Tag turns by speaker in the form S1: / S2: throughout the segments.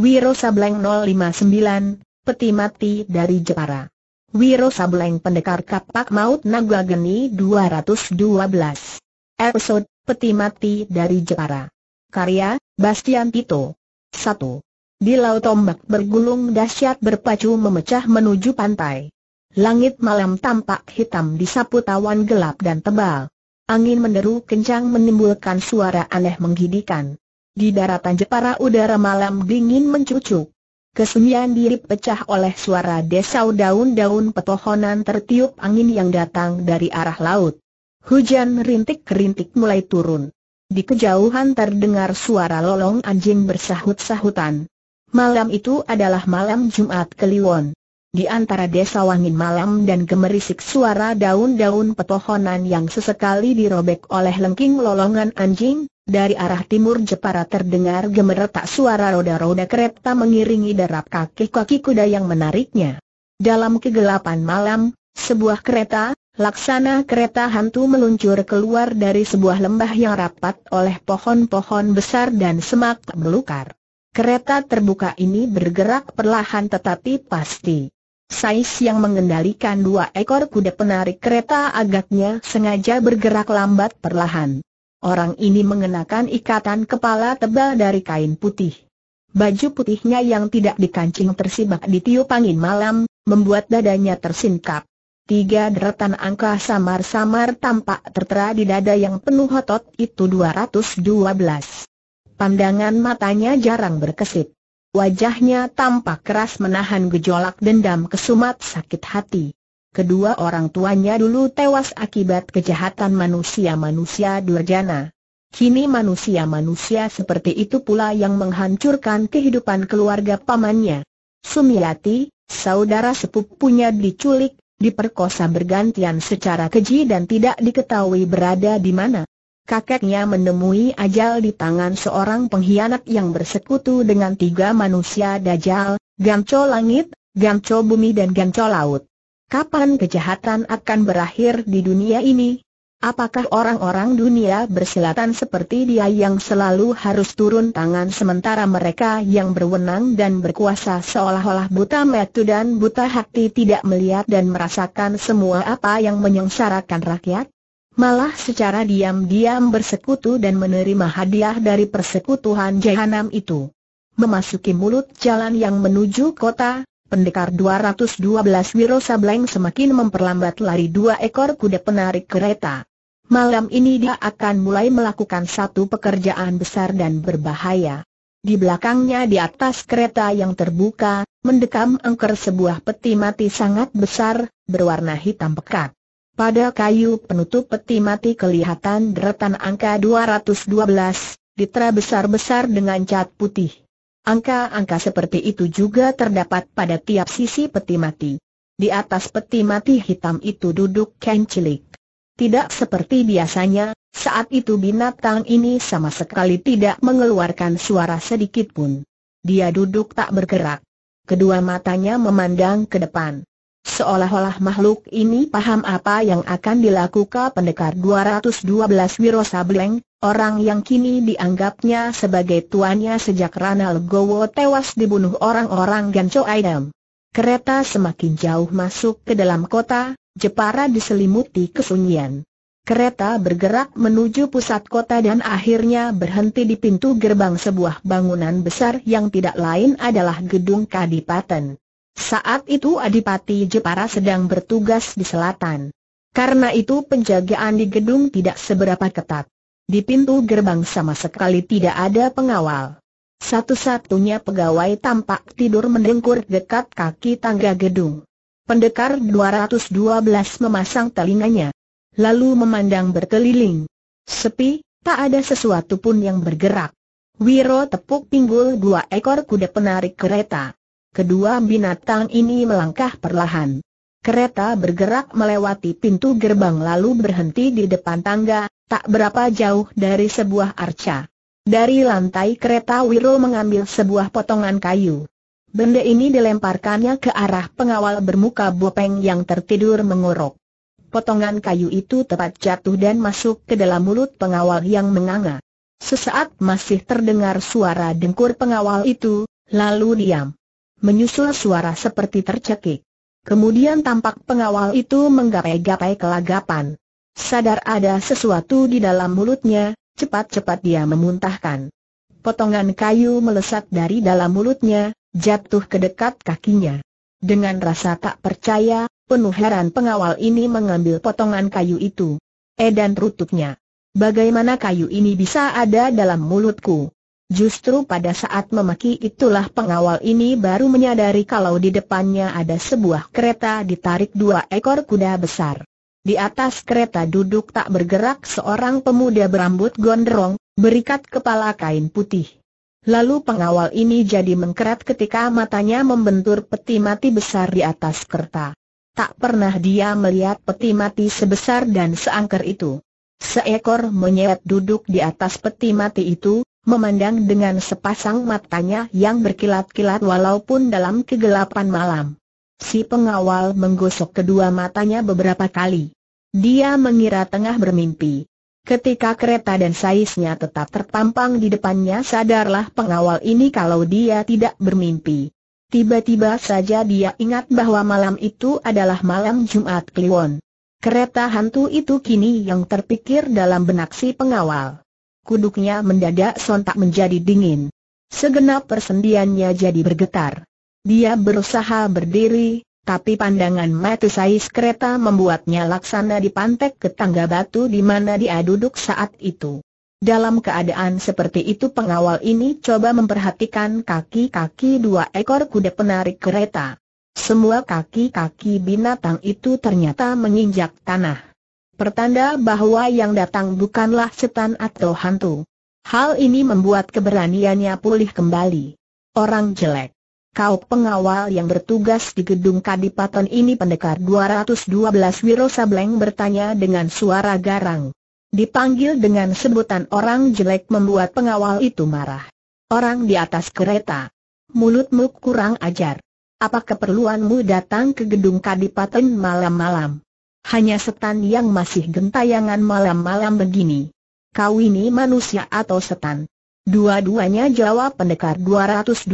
S1: Wiro Sableng 059, peti mati dari Jepara. Wiro Sableng pendekar kapak maut naga geni 212. Episode, peti mati dari Jepara. Karya, Bastian Tito. 1. Di laut ombak bergulung dahsyat berpacu memecah menuju pantai. Langit malam tampak hitam disapu tawan gelap dan tebal. Angin menderu kencang menimbulkan suara aneh menggidikan. Di daratan Jepara udara malam dingin mencucuk. Kesunyian diri pecah oleh suara desau daun-daun pepohonan tertiup angin yang datang dari arah laut. Hujan rintik-rintik mulai turun. Di kejauhan terdengar suara lolong anjing bersahut-sahutan. Malam itu adalah malam Jumat Kliwon. Di antara desa wangin malam dan gemerisik suara daun-daun pepohonan yang sesekali dirobek oleh lengking lolongan anjing, dari arah timur Jepara terdengar gemeretak suara roda-roda kereta mengiringi derap kaki-kaki kuda yang menariknya. Dalam kegelapan malam, sebuah kereta, laksana kereta hantu meluncur keluar dari sebuah lembah yang rapat oleh pohon-pohon besar dan semak belukar. Kereta terbuka ini bergerak perlahan tetapi pasti. Sais yang mengendalikan dua ekor kuda penarik kereta agaknya sengaja bergerak lambat perlahan. Orang ini mengenakan ikatan kepala tebal dari kain putih. Baju putihnya yang tidak dikancing tersibak di tiup angin malam, membuat dadanya tersingkap. Tiga deretan angka samar-samar tampak tertera di dada yang penuh otot itu 212. Pandangan matanya jarang berkesip. Wajahnya tampak keras menahan gejolak dendam kesumat sakit hati. Kedua orang tuanya dulu tewas akibat kejahatan manusia-manusia durjana. Kini manusia-manusia seperti itu pula yang menghancurkan kehidupan keluarga pamannya. Sumiati, saudara sepupunya diculik, diperkosa bergantian secara keji dan tidak diketahui berada di mana. Kakeknya menemui ajal di tangan seorang pengkhianat yang bersekutu dengan tiga manusia dajal, Gamco Langit, Gamco Bumi dan Gamco Laut. Kapan kejahatan akan berakhir di dunia ini? Apakah orang-orang dunia berselatan seperti dia yang selalu harus turun tangan sementara mereka yang berwenang dan berkuasa seolah-olah buta metu dan buta hati tidak melihat dan merasakan semua apa yang menyengsarakan rakyat? Malah secara diam-diam bersekutu dan menerima hadiah dari persekutuan jahanam itu. Memasuki mulut jalan yang menuju kota, Pendekar 212 Wiro Sableng semakin memperlambat lari dua ekor kuda penarik kereta. Malam ini dia akan mulai melakukan satu pekerjaan besar dan berbahaya. Di belakangnya di atas kereta yang terbuka, mendekam angker sebuah peti mati sangat besar, berwarna hitam pekat. Pada kayu penutup peti mati kelihatan deretan angka 212, ditera besar-besar dengan cat putih. Angka-angka seperti itu juga terdapat pada tiap sisi peti mati. Di atas peti mati hitam itu duduk Ken Cilik. Tidak seperti biasanya, saat itu binatang ini sama sekali tidak mengeluarkan suara sedikit pun. Dia duduk tak bergerak. Kedua matanya memandang ke depan. Seolah-olah makhluk ini paham apa yang akan dilakukan pendekar 212 Wiro orang yang kini dianggapnya sebagai tuannya sejak Rana Legowo tewas dibunuh orang-orang Gancho Aidam. Kereta semakin jauh masuk ke dalam kota, Jepara diselimuti kesunyian. Kereta bergerak menuju pusat kota dan akhirnya berhenti di pintu gerbang sebuah bangunan besar yang tidak lain adalah gedung kadipaten. Saat itu Adipati Jepara sedang bertugas di selatan. Karena itu penjagaan di gedung tidak seberapa ketat. Di pintu gerbang sama sekali tidak ada pengawal. Satu-satunya pegawai tampak tidur mendengkur dekat kaki tangga gedung. Pendekar 212 memasang telinganya. Lalu memandang berkeliling. Sepi, tak ada sesuatu pun yang bergerak. Wiro tepuk pinggul dua ekor kuda penarik kereta kedua binatang ini melangkah perlahan. Kereta bergerak melewati pintu gerbang lalu berhenti di depan tangga, tak berapa jauh dari sebuah arca. Dari lantai kereta Wiro mengambil sebuah potongan kayu. Benda ini dilemparkannya ke arah pengawal bermuka bopeng yang tertidur mengorok. Potongan kayu itu tepat jatuh dan masuk ke dalam mulut pengawal yang menganga. Sesaat masih terdengar suara dengkur pengawal itu, lalu diam menyusul suara seperti tercekik. Kemudian tampak pengawal itu menggapai-gapai kelagapan. Sadar ada sesuatu di dalam mulutnya, cepat-cepat dia memuntahkan. Potongan kayu melesat dari dalam mulutnya, jatuh ke dekat kakinya. Dengan rasa tak percaya, penuh heran pengawal ini mengambil potongan kayu itu. Edan rututnya. Bagaimana kayu ini bisa ada dalam mulutku? Justru pada saat memaki itulah pengawal ini baru menyadari kalau di depannya ada sebuah kereta ditarik dua ekor kuda besar. Di atas kereta duduk tak bergerak seorang pemuda berambut gondrong, berikat kepala kain putih. Lalu pengawal ini jadi mengkeret ketika matanya membentur peti mati besar di atas kereta. Tak pernah dia melihat peti mati sebesar dan seangker itu. Seekor monyet duduk di atas peti mati itu, memandang dengan sepasang matanya yang berkilat-kilat walaupun dalam kegelapan malam. Si pengawal menggosok kedua matanya beberapa kali. Dia mengira tengah bermimpi. Ketika kereta dan saisnya tetap terpampang di depannya sadarlah pengawal ini kalau dia tidak bermimpi. Tiba-tiba saja dia ingat bahwa malam itu adalah malam Jumat Kliwon. Kereta hantu itu kini yang terpikir dalam benak si pengawal kuduknya mendadak sontak menjadi dingin. Segenap persendiannya jadi bergetar. Dia berusaha berdiri, tapi pandangan mata Sais kereta membuatnya laksana di dipantek ke tangga batu di mana dia duduk saat itu. Dalam keadaan seperti itu pengawal ini coba memperhatikan kaki-kaki dua ekor kuda penarik kereta. Semua kaki-kaki binatang itu ternyata menginjak tanah pertanda bahwa yang datang bukanlah setan atau hantu. Hal ini membuat keberaniannya pulih kembali. Orang jelek. Kau pengawal yang bertugas di gedung kadipaten ini pendekar 212 Wiro Sableng bertanya dengan suara garang. Dipanggil dengan sebutan orang jelek membuat pengawal itu marah. Orang di atas kereta. Mulutmu kurang ajar. Apa keperluanmu datang ke gedung kadipaten malam-malam? Hanya setan yang masih gentayangan malam-malam begini. Kau ini manusia atau setan? Dua-duanya jawab pendekar 212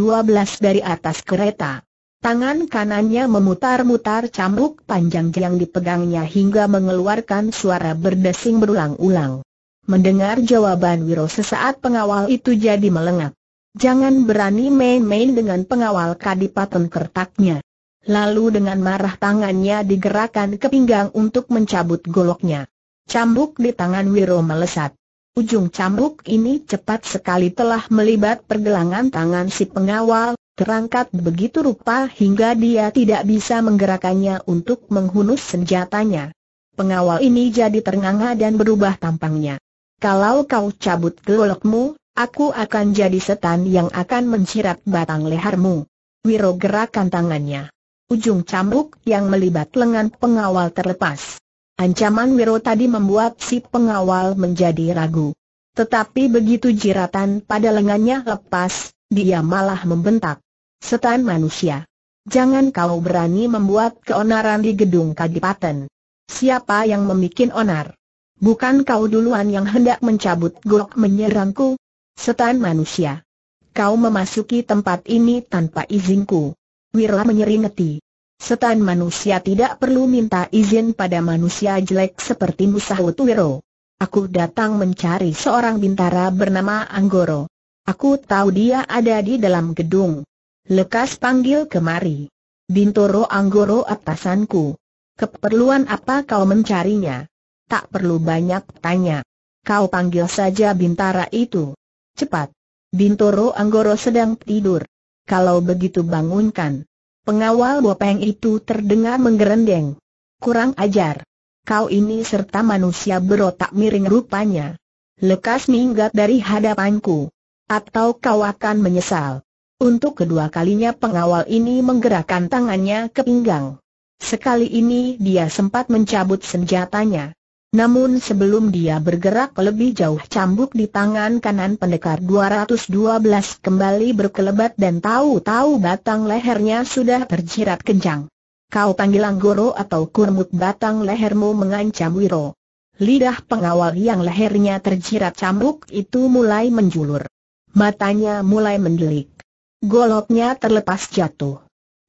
S1: dari atas kereta. Tangan kanannya memutar-mutar cambuk panjang yang dipegangnya hingga mengeluarkan suara berdesing berulang-ulang. Mendengar jawaban Wiro sesaat pengawal itu jadi melengak. Jangan berani main-main dengan pengawal kadipaten kertaknya. Lalu dengan marah tangannya digerakkan ke pinggang untuk mencabut goloknya. Cambuk di tangan Wiro melesat. Ujung cambuk ini cepat sekali telah melibat pergelangan tangan si pengawal, terangkat begitu rupa hingga dia tidak bisa menggerakkannya untuk menghunus senjatanya. Pengawal ini jadi ternganga dan berubah tampangnya. Kalau kau cabut golokmu, aku akan jadi setan yang akan mencirat batang lehermu. Wiro gerakkan tangannya. Ujung cambuk yang melibat lengan pengawal terlepas. Ancaman Wiro tadi membuat si pengawal menjadi ragu. Tetapi begitu jiratan pada lengannya lepas, dia malah membentak. Setan manusia. Jangan kau berani membuat keonaran di gedung kadipaten. Siapa yang memikin onar? Bukan kau duluan yang hendak mencabut golok menyerangku? Setan manusia. Kau memasuki tempat ini tanpa izinku. Wira menyeringeti. Setan manusia tidak perlu minta izin pada manusia jelek seperti Musahut Wiro. Aku datang mencari seorang bintara bernama Anggoro. Aku tahu dia ada di dalam gedung. Lekas panggil kemari. Bintoro Anggoro atasanku. Keperluan apa kau mencarinya? Tak perlu banyak tanya. Kau panggil saja bintara itu. Cepat. Bintoro Anggoro sedang tidur. Kalau begitu bangunkan. Pengawal Bopeng itu terdengar menggerendeng. Kurang ajar. Kau ini serta manusia berotak miring rupanya. Lekas minggat dari hadapanku. Atau kau akan menyesal. Untuk kedua kalinya pengawal ini menggerakkan tangannya ke pinggang. Sekali ini dia sempat mencabut senjatanya. Namun sebelum dia bergerak lebih jauh cambuk di tangan kanan pendekar 212 kembali berkelebat dan tahu-tahu batang lehernya sudah terjirat kencang. Kau panggil Anggoro atau kurmut batang lehermu mengancam Wiro. Lidah pengawal yang lehernya terjirat cambuk itu mulai menjulur. Matanya mulai mendelik. Goloknya terlepas jatuh.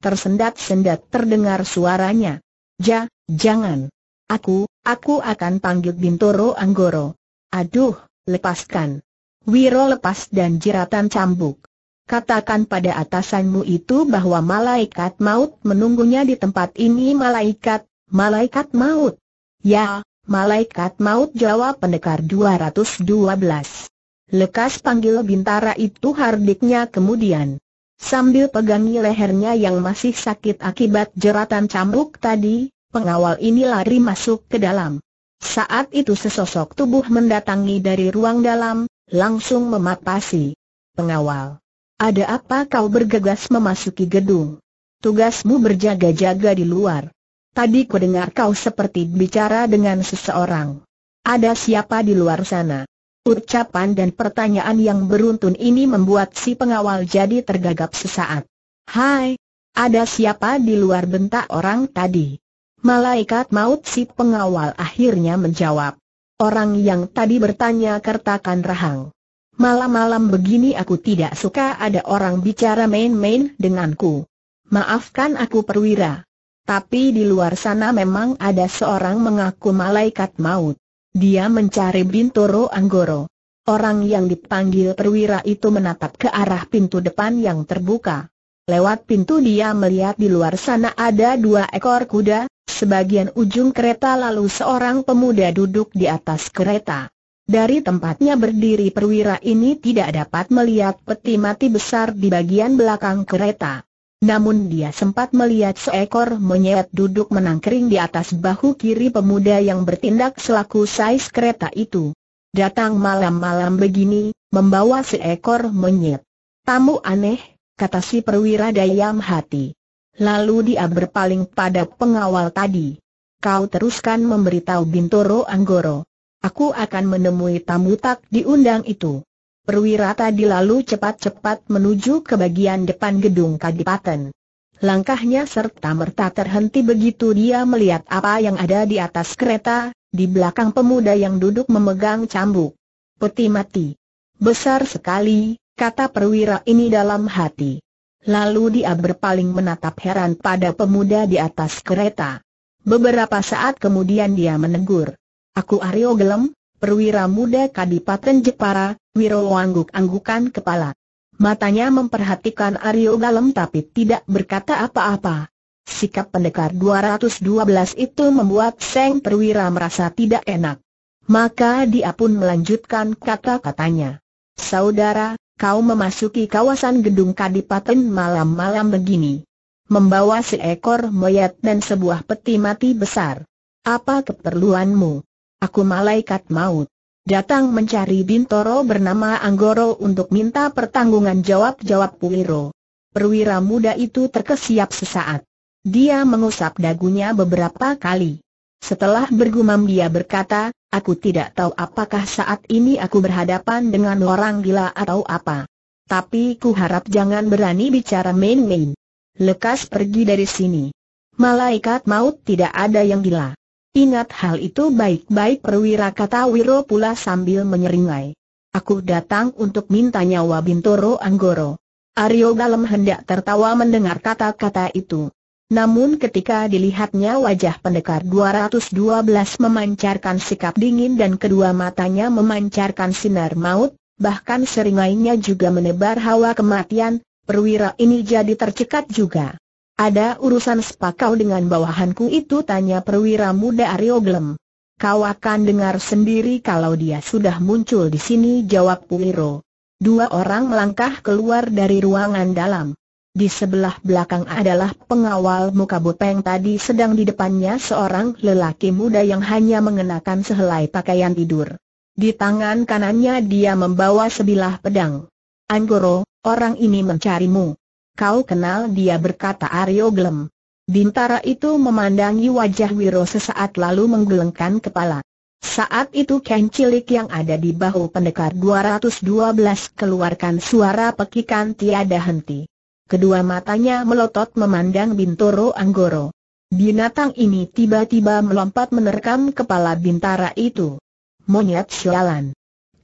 S1: Tersendat-sendat terdengar suaranya. Ja, jangan. Aku, Aku akan panggil Bintoro Anggoro. Aduh, lepaskan. Wiro lepas dan jeratan cambuk. Katakan pada atasanmu itu bahwa malaikat maut menunggunya di tempat ini malaikat, malaikat maut. Ya, malaikat maut jawab pendekar 212. Lekas panggil bintara itu hardiknya kemudian. Sambil pegangi lehernya yang masih sakit akibat jeratan cambuk tadi, Pengawal ini lari masuk ke dalam. Saat itu sesosok tubuh mendatangi dari ruang dalam, langsung memapasi. Pengawal. Ada apa kau bergegas memasuki gedung? Tugasmu berjaga-jaga di luar. Tadi ku dengar kau seperti bicara dengan seseorang. Ada siapa di luar sana? Ucapan dan pertanyaan yang beruntun ini membuat si pengawal jadi tergagap sesaat. Hai, ada siapa di luar bentak orang tadi? Malaikat maut si pengawal akhirnya menjawab. Orang yang tadi bertanya kertakan rahang. Malam-malam begini aku tidak suka ada orang bicara main-main denganku. Maafkan aku perwira. Tapi di luar sana memang ada seorang mengaku malaikat maut. Dia mencari Bintoro Anggoro. Orang yang dipanggil perwira itu menatap ke arah pintu depan yang terbuka. Lewat pintu dia melihat di luar sana ada dua ekor kuda, sebagian ujung kereta lalu seorang pemuda duduk di atas kereta. Dari tempatnya berdiri perwira ini tidak dapat melihat peti mati besar di bagian belakang kereta. Namun dia sempat melihat seekor monyet duduk menangkering di atas bahu kiri pemuda yang bertindak selaku sais kereta itu. Datang malam-malam begini, membawa seekor monyet. Tamu aneh, kata si perwira dayam hati. Lalu dia berpaling pada pengawal tadi. Kau teruskan memberitahu Bintoro Anggoro. Aku akan menemui tamu tak diundang itu. Perwira tadi lalu cepat-cepat menuju ke bagian depan gedung kadipaten. Langkahnya serta-merta terhenti begitu dia melihat apa yang ada di atas kereta, di belakang pemuda yang duduk memegang cambuk. Peti mati. Besar sekali, kata perwira ini dalam hati. Lalu dia berpaling menatap heran pada pemuda di atas kereta. Beberapa saat kemudian dia menegur. Aku Aryo Gelem, perwira muda Kadipaten Jepara, Wiro angguk-anggukan kepala. Matanya memperhatikan Aryo Gelem tapi tidak berkata apa-apa. Sikap pendekar 212 itu membuat Seng Perwira merasa tidak enak. Maka dia pun melanjutkan kata-katanya. Saudara, kau memasuki kawasan gedung kadipaten malam-malam begini. Membawa seekor moyet dan sebuah peti mati besar. Apa keperluanmu? Aku malaikat maut. Datang mencari Bintoro bernama Anggoro untuk minta pertanggungan jawab-jawab Puiro. Perwira muda itu terkesiap sesaat. Dia mengusap dagunya beberapa kali. Setelah bergumam dia berkata, Aku tidak tahu apakah saat ini aku berhadapan dengan orang gila atau apa. Tapi ku harap jangan berani bicara main-main. Lekas pergi dari sini. Malaikat maut tidak ada yang gila. Ingat hal itu baik-baik perwira kata Wiro pula sambil menyeringai. Aku datang untuk minta nyawa Bintoro Anggoro. Aryo dalam hendak tertawa mendengar kata-kata itu. Namun ketika dilihatnya wajah pendekar 212 memancarkan sikap dingin dan kedua matanya memancarkan sinar maut, bahkan seringainya juga menebar hawa kematian, perwira ini jadi tercekat juga. Ada urusan sepakau dengan bawahanku itu tanya perwira muda Arioglem. Kau akan dengar sendiri kalau dia sudah muncul di sini jawab Puiro. Dua orang melangkah keluar dari ruangan dalam. Di sebelah belakang adalah pengawal muka bopeng tadi sedang di depannya seorang lelaki muda yang hanya mengenakan sehelai pakaian tidur. Di tangan kanannya dia membawa sebilah pedang. Anggoro, orang ini mencarimu. Kau kenal dia berkata Aryo Glem. Bintara itu memandangi wajah Wiro sesaat lalu menggelengkan kepala. Saat itu Ken Cilik yang ada di bahu pendekar 212 keluarkan suara pekikan tiada henti kedua matanya melotot memandang Bintoro Anggoro. Binatang ini tiba-tiba melompat menerkam kepala bintara itu. Monyet sialan.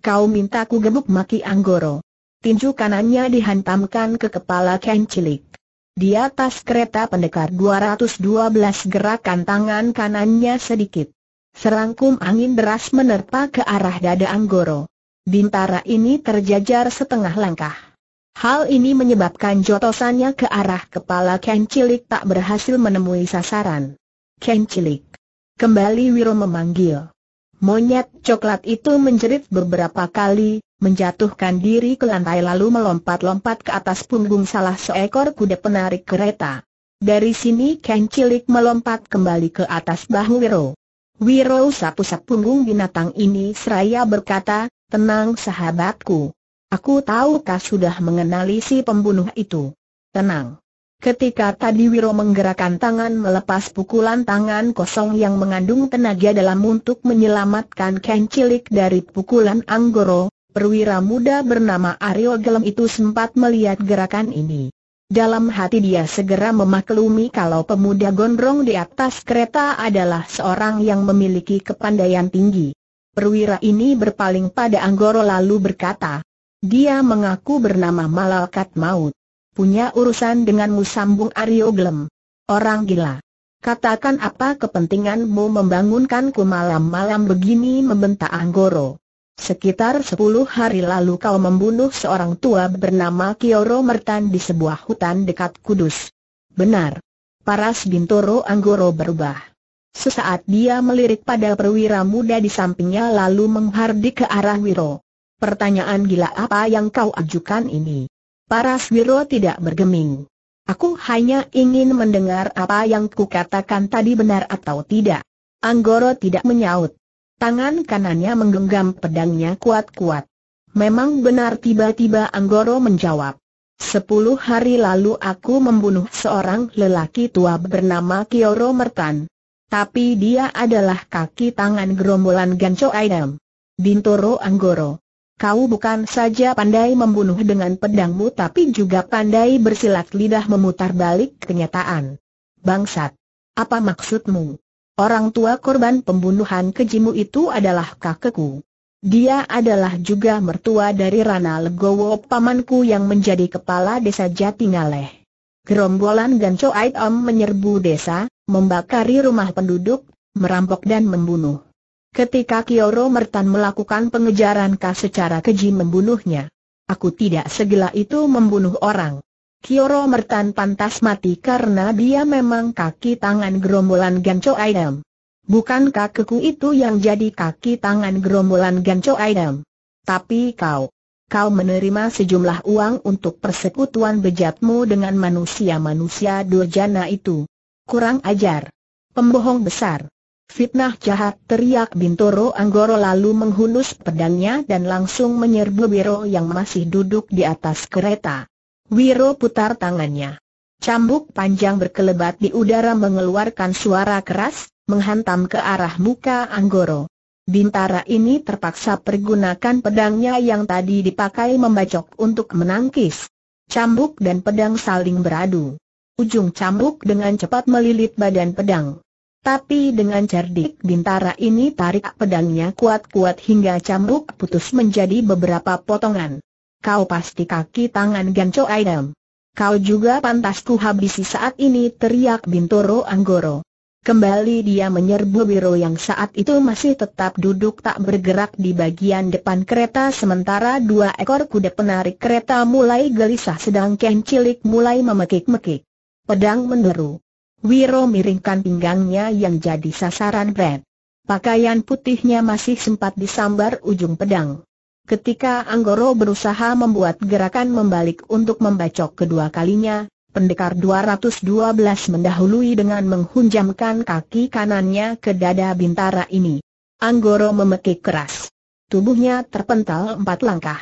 S1: Kau minta ku gebuk maki Anggoro. Tinju kanannya dihantamkan ke kepala Ken Cilik. Di atas kereta pendekar 212 gerakan tangan kanannya sedikit. Serangkum angin deras menerpa ke arah dada Anggoro. Bintara ini terjajar setengah langkah. Hal ini menyebabkan jotosannya ke arah kepala Ken Cilik tak berhasil menemui sasaran. Ken Cilik. Kembali Wiro memanggil. Monyet coklat itu menjerit beberapa kali, menjatuhkan diri ke lantai lalu melompat-lompat ke atas punggung salah seekor kuda penarik kereta. Dari sini Ken Cilik melompat kembali ke atas bahu Wiro. Wiro sapu-sapu punggung binatang ini seraya berkata, tenang sahabatku. Aku tahu kau sudah mengenali si pembunuh itu. Tenang. Ketika tadi Wiro menggerakkan tangan melepas pukulan tangan kosong yang mengandung tenaga dalam untuk menyelamatkan Ken Cilik dari pukulan Anggoro, perwira muda bernama Aryo Gelem itu sempat melihat gerakan ini. Dalam hati dia segera memaklumi kalau pemuda gondrong di atas kereta adalah seorang yang memiliki kepandaian tinggi. Perwira ini berpaling pada Anggoro lalu berkata, dia mengaku bernama Malaikat Maut. Punya urusan denganmu sambung Aryo Glem. Orang gila. Katakan apa kepentinganmu membangunkanku malam-malam begini membentak Anggoro. Sekitar sepuluh hari lalu kau membunuh seorang tua bernama Kioro Mertan di sebuah hutan dekat Kudus. Benar. Paras Bintoro Anggoro berubah. Sesaat dia melirik pada perwira muda di sampingnya lalu menghardik ke arah Wiro. Pertanyaan gila apa yang kau ajukan ini? Paras Wiro tidak bergeming. Aku hanya ingin mendengar apa yang kukatakan tadi benar atau tidak. Anggoro tidak menyaut. Tangan kanannya menggenggam pedangnya kuat-kuat. Memang benar tiba-tiba Anggoro menjawab. Sepuluh hari lalu aku membunuh seorang lelaki tua bernama Kioro Mertan. Tapi dia adalah kaki tangan gerombolan Gancho Aidam. Bintoro Anggoro. Kau bukan saja pandai membunuh dengan pedangmu tapi juga pandai bersilat lidah memutar balik kenyataan. Bangsat! Apa maksudmu? Orang tua korban pembunuhan kejimu itu adalah kakekku. Dia adalah juga mertua dari Rana Legowo pamanku yang menjadi kepala desa Jatingaleh. Gerombolan Gancho Aitom menyerbu desa, membakari rumah penduduk, merampok dan membunuh. Ketika Kioro Mertan melakukan pengejaran K secara keji membunuhnya. Aku tidak segila itu membunuh orang. Kioro Mertan pantas mati karena dia memang kaki tangan gerombolan Gancho Aidam. Bukan kakeku itu yang jadi kaki tangan gerombolan Gancho Aidam. Tapi kau, kau menerima sejumlah uang untuk persekutuan bejatmu dengan manusia-manusia durjana itu. Kurang ajar. Pembohong besar. Fitnah jahat teriak Bintoro Anggoro lalu menghunus pedangnya dan langsung menyerbu Wiro yang masih duduk di atas kereta. Wiro putar tangannya. Cambuk panjang berkelebat di udara mengeluarkan suara keras, menghantam ke arah muka Anggoro. Bintara ini terpaksa pergunakan pedangnya yang tadi dipakai membacok untuk menangkis. Cambuk dan pedang saling beradu. Ujung cambuk dengan cepat melilit badan pedang. Tapi dengan cerdik bintara ini tarik pedangnya kuat-kuat hingga cambuk putus menjadi beberapa potongan. Kau pasti kaki tangan Ganco Aidem. Kau juga pantas ku habisi saat ini teriak Bintoro Anggoro. Kembali dia menyerbu Biro yang saat itu masih tetap duduk tak bergerak di bagian depan kereta sementara dua ekor kuda penarik kereta mulai gelisah sedang Ken Cilik mulai memekik-mekik. Pedang meneru. Wiro miringkan pinggangnya yang jadi sasaran Brad. Pakaian putihnya masih sempat disambar ujung pedang. Ketika Anggoro berusaha membuat gerakan membalik untuk membacok kedua kalinya, pendekar 212 mendahului dengan menghunjamkan kaki kanannya ke dada bintara ini. Anggoro memekik keras. Tubuhnya terpental empat langkah.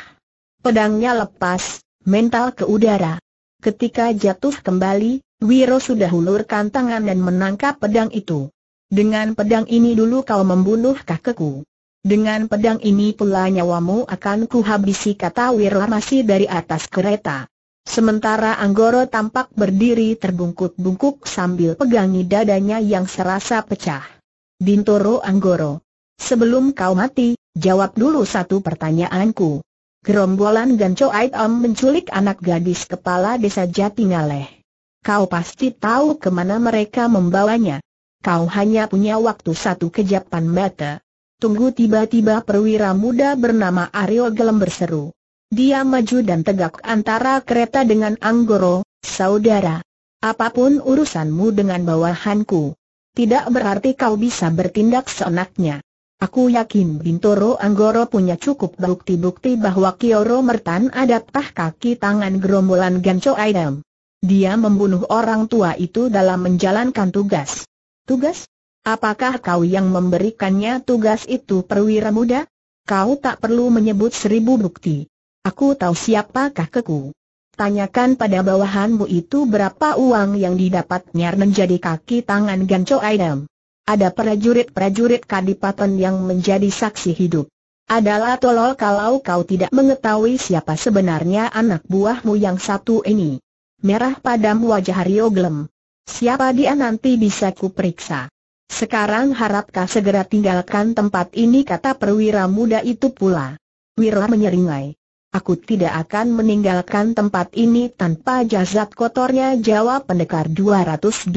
S1: Pedangnya lepas, mental ke udara. Ketika jatuh kembali, Wiro sudah hulurkan tangan dan menangkap pedang itu. Dengan pedang ini dulu kau membunuh kakekku. Dengan pedang ini pula nyawamu akan kuhabisi kata Wiro masih dari atas kereta. Sementara Anggoro tampak berdiri terbungkuk-bungkuk sambil pegangi dadanya yang serasa pecah. Bintoro Anggoro. Sebelum kau mati, jawab dulu satu pertanyaanku. Gerombolan Gancho Aitam menculik anak gadis kepala desa Jatingaleh kau pasti tahu kemana mereka membawanya. Kau hanya punya waktu satu kejapan mata. Tunggu tiba-tiba perwira muda bernama Aryo Gelem berseru. Dia maju dan tegak antara kereta dengan Anggoro, saudara. Apapun urusanmu dengan bawahanku. Tidak berarti kau bisa bertindak seenaknya. Aku yakin Bintoro Anggoro punya cukup bukti-bukti bahwa Kioro Mertan ada tah kaki tangan gerombolan Gancho Aidam. Dia membunuh orang tua itu dalam menjalankan tugas. Tugas? Apakah kau yang memberikannya tugas itu perwira muda? Kau tak perlu menyebut seribu bukti. Aku tahu siapakah keku. Tanyakan pada bawahanmu itu berapa uang yang didapatnya menjadi kaki tangan Ganco Aidam. Ada prajurit-prajurit kadipaten yang menjadi saksi hidup. Adalah tolol kalau kau tidak mengetahui siapa sebenarnya anak buahmu yang satu ini merah padam wajah Rio Glem. Siapa dia nanti bisa kuperiksa. Sekarang harapkah segera tinggalkan tempat ini kata perwira muda itu pula. Wira menyeringai. Aku tidak akan meninggalkan tempat ini tanpa jazat kotornya jawab pendekar 212.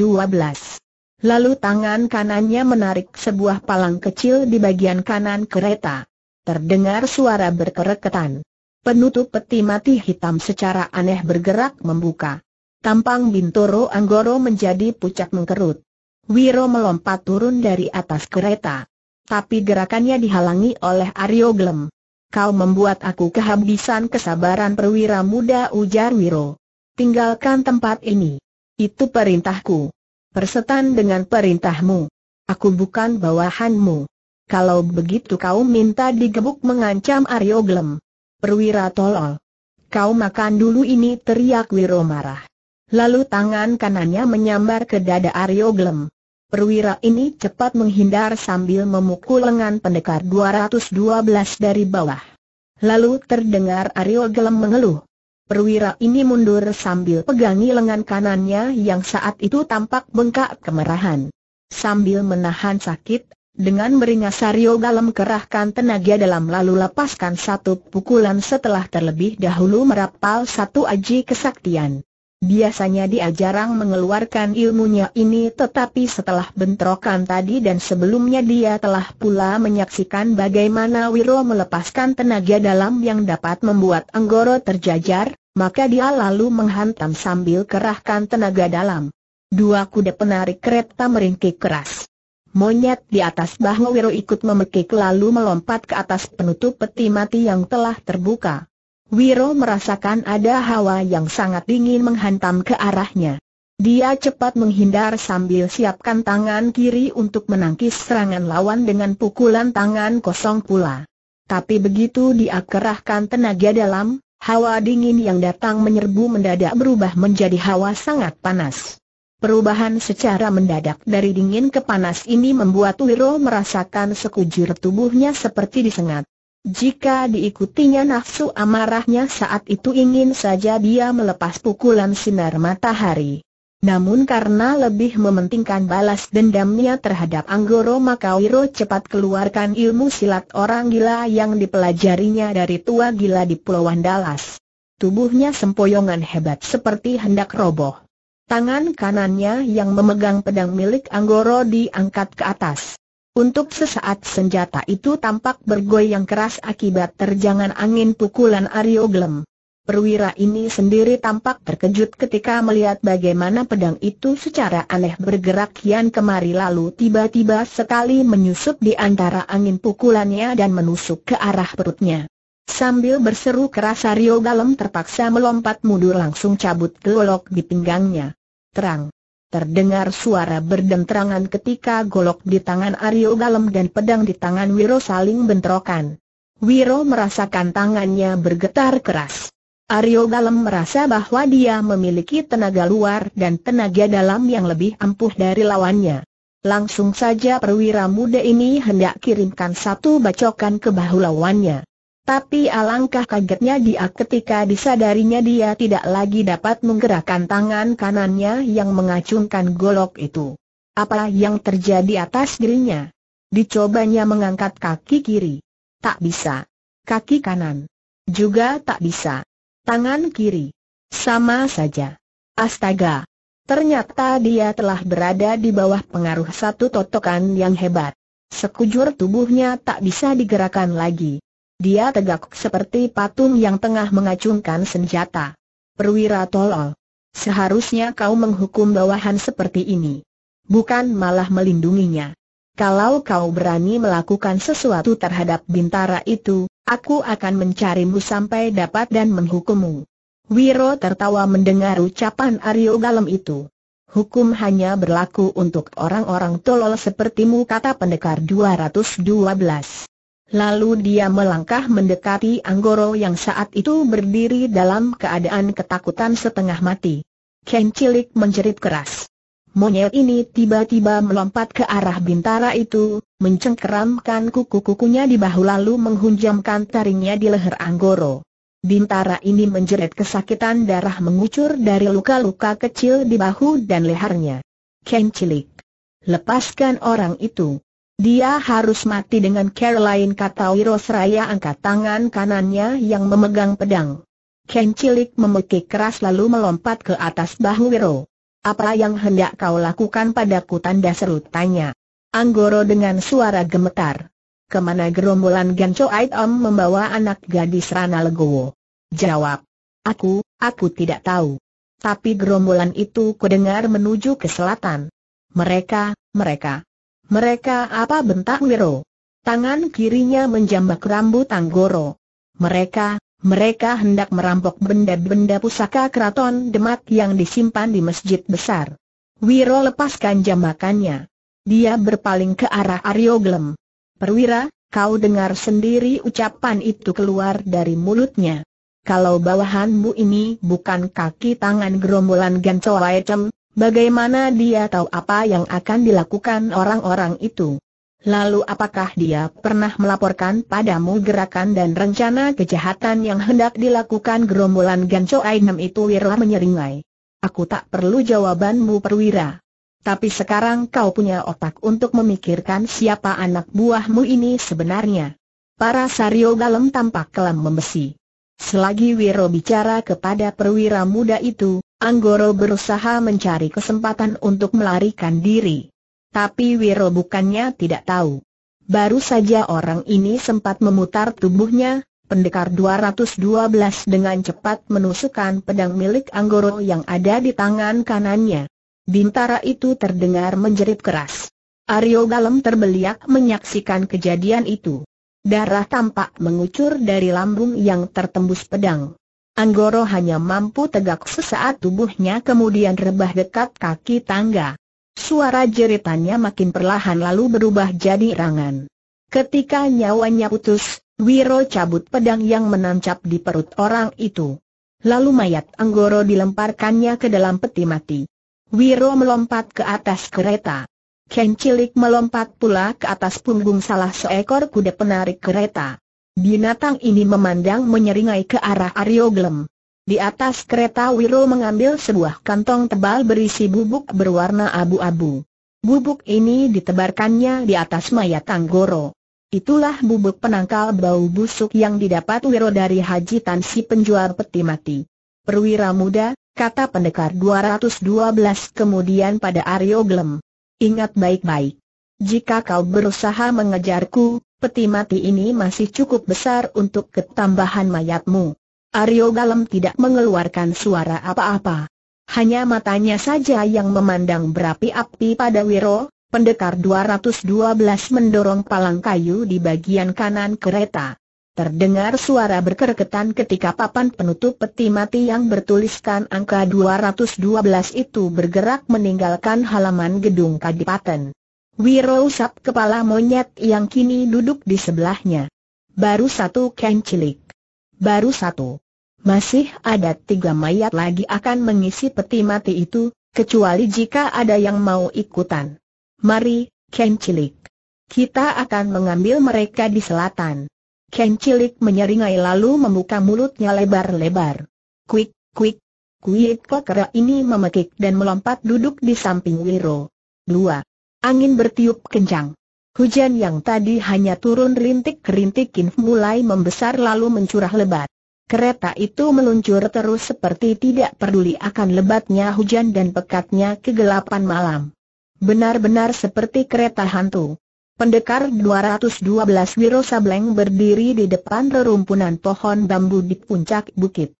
S1: Lalu tangan kanannya menarik sebuah palang kecil di bagian kanan kereta. Terdengar suara berkereketan. Penutup peti mati hitam secara aneh bergerak membuka. Tampang Bintoro Anggoro menjadi pucat mengkerut. Wiro melompat turun dari atas kereta. Tapi gerakannya dihalangi oleh Aryo Glem. Kau membuat aku kehabisan kesabaran perwira muda ujar Wiro. Tinggalkan tempat ini. Itu perintahku. Persetan dengan perintahmu. Aku bukan bawahanmu. Kalau begitu kau minta digebuk mengancam Aryo Glem perwira tolol. Kau makan dulu ini teriak Wiro marah. Lalu tangan kanannya menyambar ke dada Aryo Glem. Perwira ini cepat menghindar sambil memukul lengan pendekar 212 dari bawah. Lalu terdengar Aryo Glem mengeluh. Perwira ini mundur sambil pegangi lengan kanannya yang saat itu tampak bengkak kemerahan. Sambil menahan sakit, dengan beringas Sario Galem kerahkan tenaga dalam lalu lepaskan satu pukulan setelah terlebih dahulu merapal satu aji kesaktian. Biasanya dia jarang mengeluarkan ilmunya ini tetapi setelah bentrokan tadi dan sebelumnya dia telah pula menyaksikan bagaimana Wiro melepaskan tenaga dalam yang dapat membuat Anggoro terjajar, maka dia lalu menghantam sambil kerahkan tenaga dalam. Dua kuda penarik kereta meringkik keras. Monyet di atas bahu Wiro ikut memekik lalu melompat ke atas penutup peti mati yang telah terbuka. Wiro merasakan ada hawa yang sangat dingin menghantam ke arahnya. Dia cepat menghindar sambil siapkan tangan kiri untuk menangkis serangan lawan dengan pukulan tangan kosong pula. Tapi begitu dia kerahkan tenaga dalam, hawa dingin yang datang menyerbu mendadak berubah menjadi hawa sangat panas. Perubahan secara mendadak dari dingin ke panas ini membuat Wiro merasakan sekujur tubuhnya seperti disengat. Jika diikutinya nafsu amarahnya saat itu ingin saja dia melepas pukulan sinar matahari. Namun karena lebih mementingkan balas dendamnya terhadap Anggoro maka Wiro cepat keluarkan ilmu silat orang gila yang dipelajarinya dari tua gila di Pulau Andalas. Tubuhnya sempoyongan hebat seperti hendak roboh. Tangan kanannya yang memegang pedang milik Anggoro diangkat ke atas. Untuk sesaat senjata itu tampak bergoyang keras akibat terjangan angin pukulan Aryo Glem. Perwira ini sendiri tampak terkejut ketika melihat bagaimana pedang itu secara aneh bergerak kian kemari lalu tiba-tiba sekali menyusup di antara angin pukulannya dan menusuk ke arah perutnya. Sambil berseru keras Aryo Galem terpaksa melompat mundur langsung cabut golok di pinggangnya. Terang. Terdengar suara berdentrangan ketika golok di tangan Aryo Galem dan pedang di tangan Wiro saling bentrokan. Wiro merasakan tangannya bergetar keras. Aryo Galem merasa bahwa dia memiliki tenaga luar dan tenaga dalam yang lebih ampuh dari lawannya. Langsung saja perwira muda ini hendak kirimkan satu bacokan ke bahu lawannya. Tapi alangkah kagetnya dia ketika disadarinya dia tidak lagi dapat menggerakkan tangan kanannya yang mengacungkan golok itu. Apa yang terjadi atas dirinya? Dicobanya mengangkat kaki kiri. Tak bisa. Kaki kanan. Juga tak bisa. Tangan kiri. Sama saja. Astaga. Ternyata dia telah berada di bawah pengaruh satu totokan yang hebat. Sekujur tubuhnya tak bisa digerakkan lagi. Dia tegak seperti patung yang tengah mengacungkan senjata. Perwira tolol. Seharusnya kau menghukum bawahan seperti ini. Bukan malah melindunginya. Kalau kau berani melakukan sesuatu terhadap bintara itu, aku akan mencarimu sampai dapat dan menghukummu. Wiro tertawa mendengar ucapan Aryo Galem itu. Hukum hanya berlaku untuk orang-orang tolol sepertimu kata pendekar 212. Lalu dia melangkah mendekati Anggoro yang saat itu berdiri dalam keadaan ketakutan setengah mati. Ken Cilik menjerit keras. Monyet ini tiba-tiba melompat ke arah bintara itu, mencengkeramkan kuku-kukunya di bahu lalu menghunjamkan taringnya di leher Anggoro. Bintara ini menjerit kesakitan darah mengucur dari luka-luka kecil di bahu dan lehernya. Ken Cilik. Lepaskan orang itu. Dia harus mati dengan Caroline kata Wiro Wirosraya angkat tangan kanannya yang memegang pedang. Ken Cilik memekik keras lalu melompat ke atas bahu Wiro. Apa yang hendak kau lakukan padaku tanda seru tanya. Anggoro dengan suara gemetar. Kemana gerombolan Gancho Om membawa anak gadis Rana Legowo? Jawab. Aku, aku tidak tahu. Tapi gerombolan itu kudengar menuju ke selatan. Mereka, mereka. Mereka apa bentak Wiro? Tangan kirinya menjambak rambut Anggoro. Mereka, mereka hendak merampok benda-benda pusaka keraton Demak yang disimpan di masjid besar. Wiro lepaskan jambakannya. Dia berpaling ke arah Aryo Glem. Perwira, kau dengar sendiri ucapan itu keluar dari mulutnya. Kalau bawahanmu ini bukan kaki tangan gerombolan Gancoa Ecem, Bagaimana dia tahu apa yang akan dilakukan orang-orang itu? Lalu apakah dia pernah melaporkan padamu gerakan dan rencana kejahatan yang hendak dilakukan gerombolan Ganco Ainem itu Wira menyeringai. Aku tak perlu jawabanmu perwira. Tapi sekarang kau punya otak untuk memikirkan siapa anak buahmu ini sebenarnya. Para Sario Galem tampak kelam membesi. Selagi Wiro bicara kepada perwira muda itu, Anggoro berusaha mencari kesempatan untuk melarikan diri. Tapi Wiro bukannya tidak tahu. Baru saja orang ini sempat memutar tubuhnya, pendekar 212 dengan cepat menusukkan pedang milik Anggoro yang ada di tangan kanannya. Bintara itu terdengar menjerit keras. Aryo Galem terbeliak menyaksikan kejadian itu. Darah tampak mengucur dari lambung yang tertembus pedang. Anggoro hanya mampu tegak sesaat tubuhnya kemudian rebah dekat kaki tangga. Suara jeritannya makin perlahan lalu berubah jadi rangan. Ketika nyawanya putus, Wiro cabut pedang yang menancap di perut orang itu. Lalu mayat Anggoro dilemparkannya ke dalam peti mati. Wiro melompat ke atas kereta. Ken Cilik melompat pula ke atas punggung salah seekor kuda penarik kereta. Binatang ini memandang menyeringai ke arah Aryo Aryoglem. Di atas kereta Wiro mengambil sebuah kantong tebal berisi bubuk berwarna abu-abu. Bubuk ini ditebarkannya di atas mayat Anggoro. Itulah bubuk penangkal bau busuk yang didapat Wiro dari Haji Tansi penjual peti mati. Perwira muda, kata pendekar 212 kemudian pada Aryo Aryoglem. Ingat baik-baik. Jika kau berusaha mengejarku, Peti mati ini masih cukup besar untuk ketambahan mayatmu. Aryo Galem tidak mengeluarkan suara apa-apa. Hanya matanya saja yang memandang berapi-api pada Wiro, pendekar 212 mendorong palang kayu di bagian kanan kereta. Terdengar suara berkereketan ketika papan penutup peti mati yang bertuliskan angka 212 itu bergerak meninggalkan halaman gedung Kadipaten. Wiro usap kepala monyet yang kini duduk di sebelahnya. Baru satu kain cilik. Baru satu. Masih ada tiga mayat lagi akan mengisi peti mati itu, kecuali jika ada yang mau ikutan. Mari, Ken Cilik. Kita akan mengambil mereka di selatan. Ken Cilik menyeringai lalu membuka mulutnya lebar-lebar. Quick, quick, quick! kok kera ini memekik dan melompat duduk di samping Wiro. Dua. Angin bertiup kencang. Hujan yang tadi hanya turun rintik rintik mulai membesar lalu mencurah lebat. Kereta itu meluncur terus seperti tidak peduli akan lebatnya hujan dan pekatnya kegelapan malam. Benar-benar seperti kereta hantu. Pendekar 212 Wiro Sableng berdiri di depan rerumpunan pohon bambu di puncak bukit.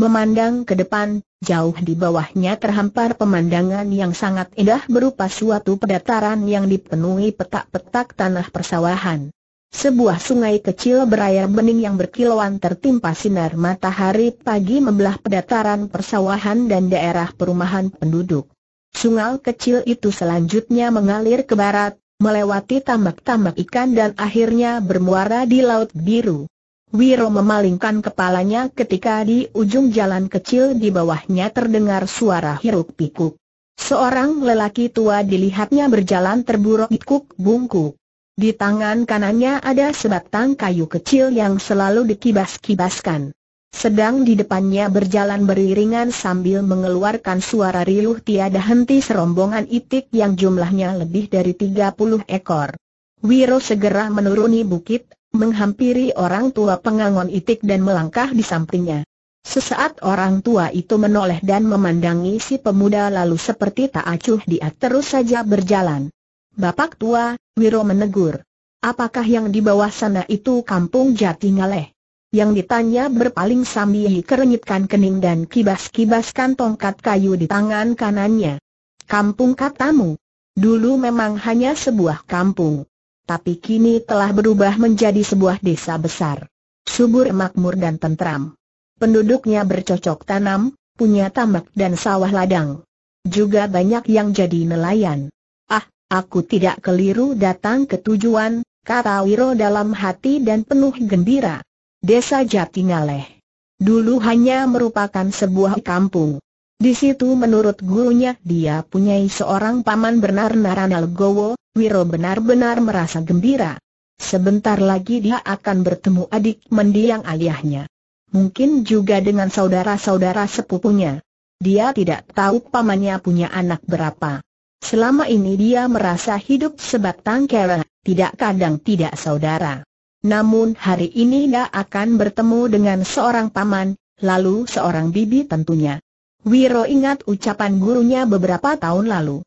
S1: Memandang ke depan, Jauh di bawahnya terhampar pemandangan yang sangat indah berupa suatu pedataran yang dipenuhi petak-petak tanah persawahan. Sebuah sungai kecil berair bening yang berkilauan tertimpa sinar matahari pagi membelah pedataran persawahan dan daerah perumahan penduduk. Sungai kecil itu selanjutnya mengalir ke barat, melewati tambak-tambak ikan dan akhirnya bermuara di Laut Biru. Wiro memalingkan kepalanya ketika di ujung jalan kecil di bawahnya terdengar suara hiruk pikuk. Seorang lelaki tua dilihatnya berjalan terburuk-buruk bungkuk. Di tangan kanannya ada sebatang kayu kecil yang selalu dikibas-kibaskan. Sedang di depannya berjalan beriringan sambil mengeluarkan suara riuh tiada henti serombongan itik yang jumlahnya lebih dari 30 ekor. Wiro segera menuruni bukit, menghampiri orang tua pengangon itik dan melangkah di sampingnya. Sesaat orang tua itu menoleh dan memandangi si pemuda lalu seperti tak acuh dia terus saja berjalan. Bapak tua, Wiro menegur. Apakah yang di bawah sana itu kampung ngaleh? Yang ditanya berpaling sambil kerenyitkan kening dan kibas-kibaskan tongkat kayu di tangan kanannya. Kampung katamu. Dulu memang hanya sebuah kampung tapi kini telah berubah menjadi sebuah desa besar. Subur makmur dan tentram. Penduduknya bercocok tanam, punya tambak dan sawah ladang. Juga banyak yang jadi nelayan. Ah, aku tidak keliru datang ke tujuan, kata Wiro dalam hati dan penuh gembira. Desa Jatinaleh. dulu hanya merupakan sebuah kampung. Di situ menurut gurunya dia punya seorang paman bernar Narana Gowo, Wiro benar-benar merasa gembira. Sebentar lagi dia akan bertemu adik mendiang ayahnya. Mungkin juga dengan saudara-saudara sepupunya. Dia tidak tahu pamannya punya anak berapa. Selama ini dia merasa hidup sebatang kera, tidak kadang tidak saudara. Namun hari ini dia akan bertemu dengan seorang paman, lalu seorang bibi tentunya. Wiro ingat ucapan gurunya beberapa tahun lalu.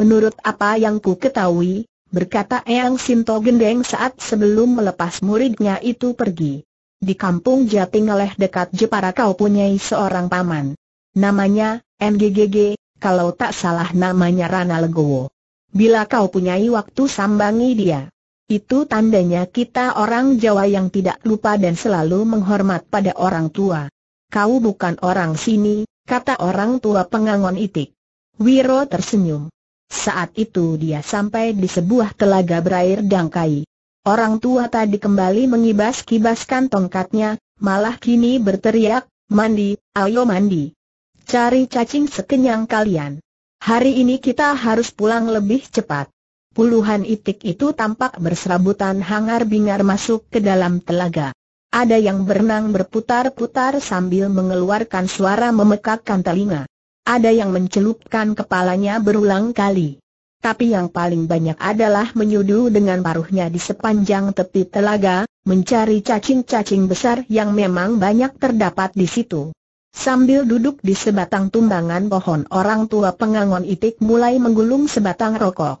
S1: Menurut apa yang ku ketahui, berkata Eyang Sinto Gendeng saat sebelum melepas muridnya itu pergi. Di kampung Jatingeleh dekat Jepara kau punyai seorang paman. Namanya, Nggg, kalau tak salah namanya Rana Legowo. Bila kau punyai waktu sambangi dia. Itu tandanya kita orang Jawa yang tidak lupa dan selalu menghormat pada orang tua. Kau bukan orang sini, kata orang tua pengangon itik. Wiro tersenyum. Saat itu dia sampai di sebuah telaga berair dangkai. Orang tua tadi kembali mengibas-kibaskan tongkatnya, malah kini berteriak, mandi, ayo mandi. Cari cacing sekenyang kalian. Hari ini kita harus pulang lebih cepat. Puluhan itik itu tampak berserabutan hangar-bingar masuk ke dalam telaga. Ada yang berenang berputar-putar sambil mengeluarkan suara memekakkan telinga. Ada yang mencelupkan kepalanya berulang kali. Tapi yang paling banyak adalah menyudu dengan paruhnya di sepanjang tepi telaga, mencari cacing-cacing besar yang memang banyak terdapat di situ. Sambil duduk di sebatang tumbangan pohon orang tua pengangon itik mulai menggulung sebatang rokok.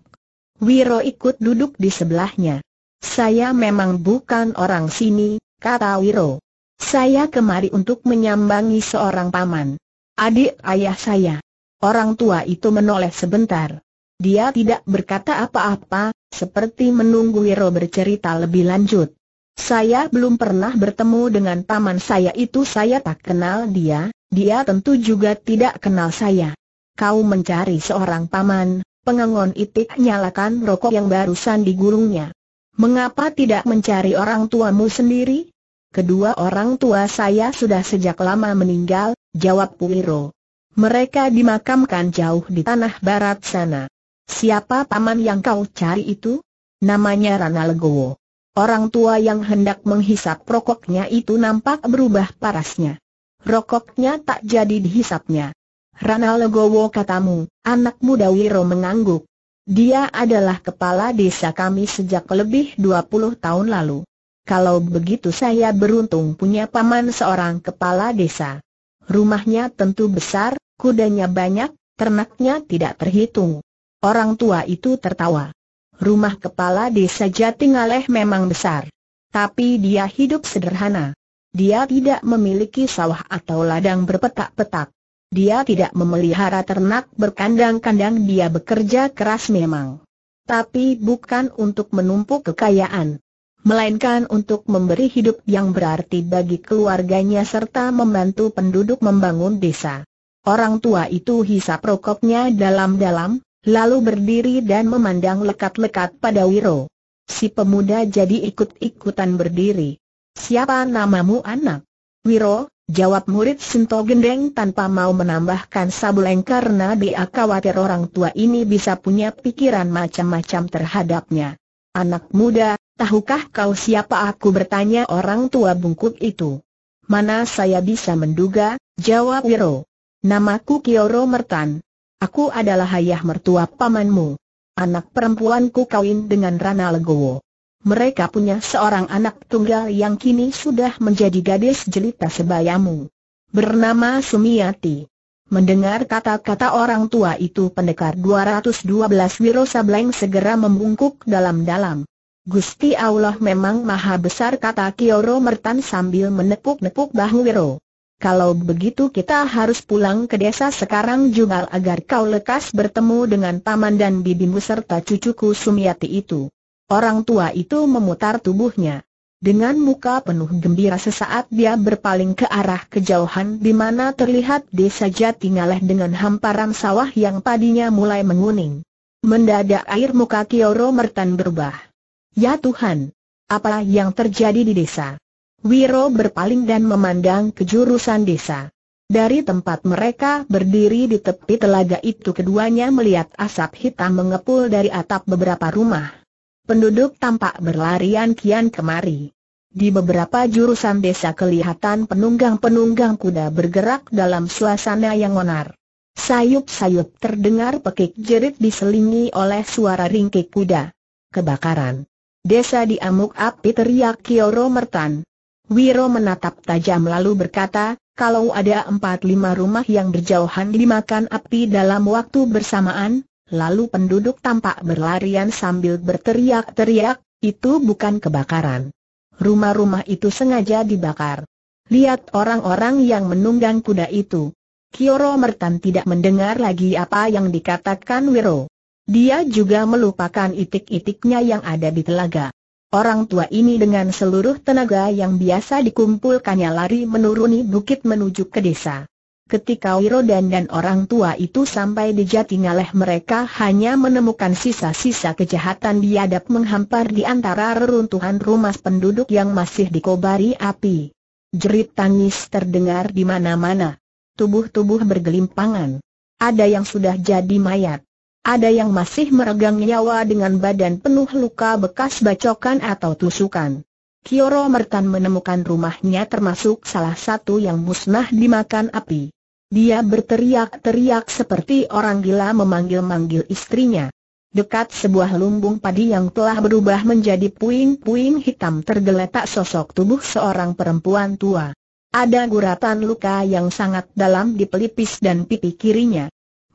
S1: Wiro ikut duduk di sebelahnya. Saya memang bukan orang sini, kata Wiro. Saya kemari untuk menyambangi seorang paman. Adik ayah saya. Orang tua itu menoleh sebentar. Dia tidak berkata apa-apa, seperti menunggu Wiro bercerita lebih lanjut. Saya belum pernah bertemu dengan paman saya itu saya tak kenal dia, dia tentu juga tidak kenal saya. Kau mencari seorang paman, pengengon itik nyalakan rokok yang barusan digulungnya. Mengapa tidak mencari orang tuamu sendiri? kedua orang tua saya sudah sejak lama meninggal, jawab Puiro. Mereka dimakamkan jauh di tanah barat sana. Siapa paman yang kau cari itu? Namanya Rana Legowo. Orang tua yang hendak menghisap rokoknya itu nampak berubah parasnya. Rokoknya tak jadi dihisapnya. Rana Legowo katamu, anak muda Wiro mengangguk. Dia adalah kepala desa kami sejak lebih 20 tahun lalu. Kalau begitu saya beruntung punya paman seorang kepala desa. Rumahnya tentu besar, kudanya banyak, ternaknya tidak terhitung. Orang tua itu tertawa. Rumah kepala desa Jatingaleh memang besar. Tapi dia hidup sederhana. Dia tidak memiliki sawah atau ladang berpetak-petak. Dia tidak memelihara ternak berkandang-kandang dia bekerja keras memang. Tapi bukan untuk menumpuk kekayaan melainkan untuk memberi hidup yang berarti bagi keluarganya serta membantu penduduk membangun desa. Orang tua itu hisap rokoknya dalam-dalam, lalu berdiri dan memandang lekat-lekat pada Wiro. Si pemuda jadi ikut-ikutan berdiri. Siapa namamu anak? Wiro, Jawab murid Sinto Gendeng tanpa mau menambahkan sabuleng karena dia khawatir orang tua ini bisa punya pikiran macam-macam terhadapnya. Anak muda, Tahukah kau siapa aku bertanya orang tua bungkuk itu? Mana saya bisa menduga, jawab Wiro. Namaku Kioro Mertan. Aku adalah ayah mertua pamanmu. Anak perempuanku kawin dengan Rana Legowo. Mereka punya seorang anak tunggal yang kini sudah menjadi gadis jelita sebayamu. Bernama Sumiati. Mendengar kata-kata orang tua itu pendekar 212 Wiro Sableng segera membungkuk dalam-dalam. Gusti Allah memang maha besar kata Kioro Mertan sambil menepuk-nepuk bahu Wiro. Kalau begitu kita harus pulang ke desa sekarang juga agar kau lekas bertemu dengan paman dan bibimu serta cucuku Sumiati itu. Orang tua itu memutar tubuhnya. Dengan muka penuh gembira sesaat dia berpaling ke arah kejauhan di mana terlihat desa ngaleh dengan hamparan sawah yang padinya mulai menguning. Mendadak air muka Kioro Mertan berubah. Ya Tuhan! Apa yang terjadi di desa? Wiro berpaling dan memandang ke jurusan desa. Dari tempat mereka berdiri di tepi telaga itu keduanya melihat asap hitam mengepul dari atap beberapa rumah. Penduduk tampak berlarian kian kemari. Di beberapa jurusan desa kelihatan penunggang-penunggang kuda bergerak dalam suasana yang onar. Sayup-sayup terdengar pekik jerit diselingi oleh suara ringkik kuda. Kebakaran. Desa di amuk api teriak Kioro Mertan. Wiro menatap tajam lalu berkata, kalau ada empat lima rumah yang berjauhan dimakan api dalam waktu bersamaan, lalu penduduk tampak berlarian sambil berteriak-teriak, itu bukan kebakaran. Rumah-rumah itu sengaja dibakar. Lihat orang-orang yang menunggang kuda itu. Kioro Mertan tidak mendengar lagi apa yang dikatakan Wiro. Dia juga melupakan itik-itiknya yang ada di telaga. Orang tua ini dengan seluruh tenaga yang biasa dikumpulkannya lari menuruni bukit menuju ke desa. Ketika Wirodan dan orang tua itu sampai di Jatingaleh mereka hanya menemukan sisa-sisa kejahatan biadab menghampar di antara reruntuhan rumah penduduk yang masih dikobari api. Jerit tangis terdengar di mana-mana. Tubuh-tubuh bergelimpangan. Ada yang sudah jadi mayat. Ada yang masih meregang nyawa dengan badan penuh luka bekas bacokan atau tusukan. Kioro Mertan menemukan rumahnya termasuk salah satu yang musnah dimakan api. Dia berteriak-teriak seperti orang gila memanggil-manggil istrinya. Dekat sebuah lumbung padi yang telah berubah menjadi puing-puing hitam tergeletak sosok tubuh seorang perempuan tua. Ada guratan luka yang sangat dalam di pelipis dan pipi kirinya.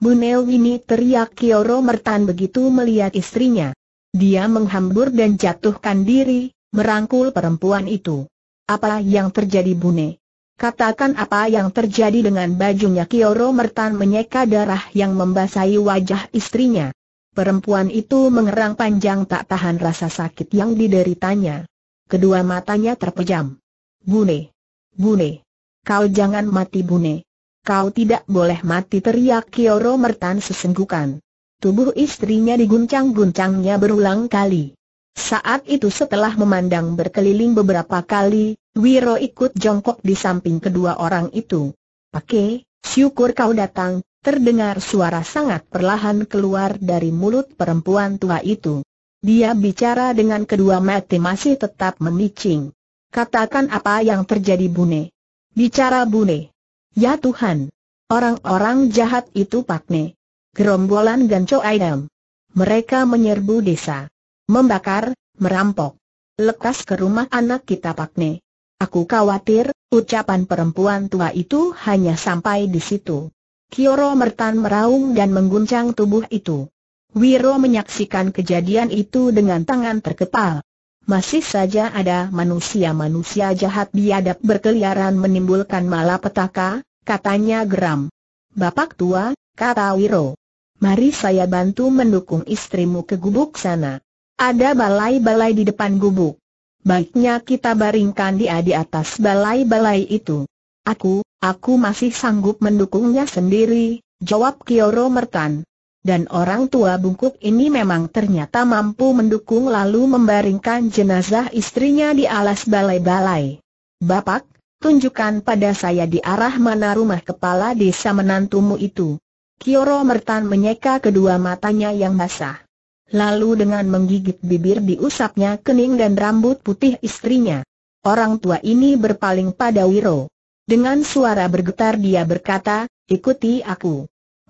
S1: Bunel ini teriak Kioro Mertan begitu melihat istrinya. Dia menghambur dan jatuhkan diri, merangkul perempuan itu. Apa yang terjadi Bune? Katakan apa yang terjadi dengan bajunya Kioro Mertan menyeka darah yang membasahi wajah istrinya. Perempuan itu mengerang panjang tak tahan rasa sakit yang dideritanya. Kedua matanya terpejam. Bune! Bune! Kau jangan mati Bune! Kau tidak boleh mati teriak Kioro Mertan sesenggukan. Tubuh istrinya diguncang-guncangnya berulang kali. Saat itu setelah memandang berkeliling beberapa kali, Wiro ikut jongkok di samping kedua orang itu. Pakai, syukur kau datang, terdengar suara sangat perlahan keluar dari mulut perempuan tua itu. Dia bicara dengan kedua mati masih tetap memicing. Katakan apa yang terjadi Bune. Bicara Bune. Ya Tuhan! Orang-orang jahat itu pakne. Gerombolan Ganco ayam. Mereka menyerbu desa. Membakar, merampok. Lekas ke rumah anak kita pakne. Aku khawatir, ucapan perempuan tua itu hanya sampai di situ. Kioro Mertan meraung dan mengguncang tubuh itu. Wiro menyaksikan kejadian itu dengan tangan terkepal masih saja ada manusia-manusia jahat diadap berkeliaran menimbulkan malapetaka, katanya geram. Bapak tua, kata Wiro. Mari saya bantu mendukung istrimu ke gubuk sana. Ada balai-balai di depan gubuk. Baiknya kita baringkan dia di atas balai-balai itu. Aku, aku masih sanggup mendukungnya sendiri, jawab Kioro Mertan dan orang tua bungkuk ini memang ternyata mampu mendukung lalu membaringkan jenazah istrinya di alas balai-balai. Bapak, tunjukkan pada saya di arah mana rumah kepala desa menantumu itu. Kioro Mertan menyeka kedua matanya yang basah. Lalu dengan menggigit bibir diusapnya kening dan rambut putih istrinya. Orang tua ini berpaling pada Wiro. Dengan suara bergetar dia berkata, ikuti aku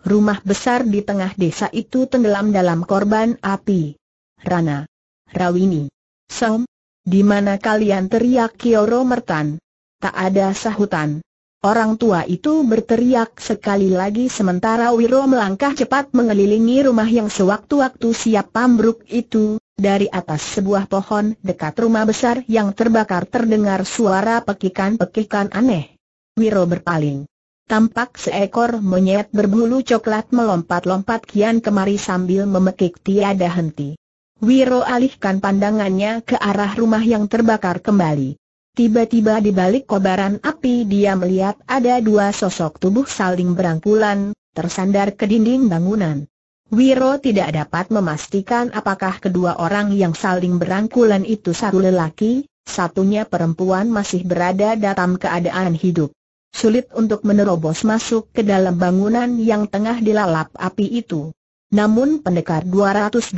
S1: rumah besar di tengah desa itu tenggelam dalam korban api. Rana. Rawini. Som. Di mana kalian teriak Kioro Mertan? Tak ada sahutan. Orang tua itu berteriak sekali lagi sementara Wiro melangkah cepat mengelilingi rumah yang sewaktu-waktu siap pambruk itu, dari atas sebuah pohon dekat rumah besar yang terbakar terdengar suara pekikan-pekikan aneh. Wiro berpaling tampak seekor monyet berbulu coklat melompat-lompat kian kemari sambil memekik tiada henti. Wiro alihkan pandangannya ke arah rumah yang terbakar kembali. Tiba-tiba di balik kobaran api dia melihat ada dua sosok tubuh saling berangkulan, tersandar ke dinding bangunan. Wiro tidak dapat memastikan apakah kedua orang yang saling berangkulan itu satu lelaki, satunya perempuan masih berada dalam keadaan hidup sulit untuk menerobos masuk ke dalam bangunan yang tengah dilalap api itu. Namun pendekar 212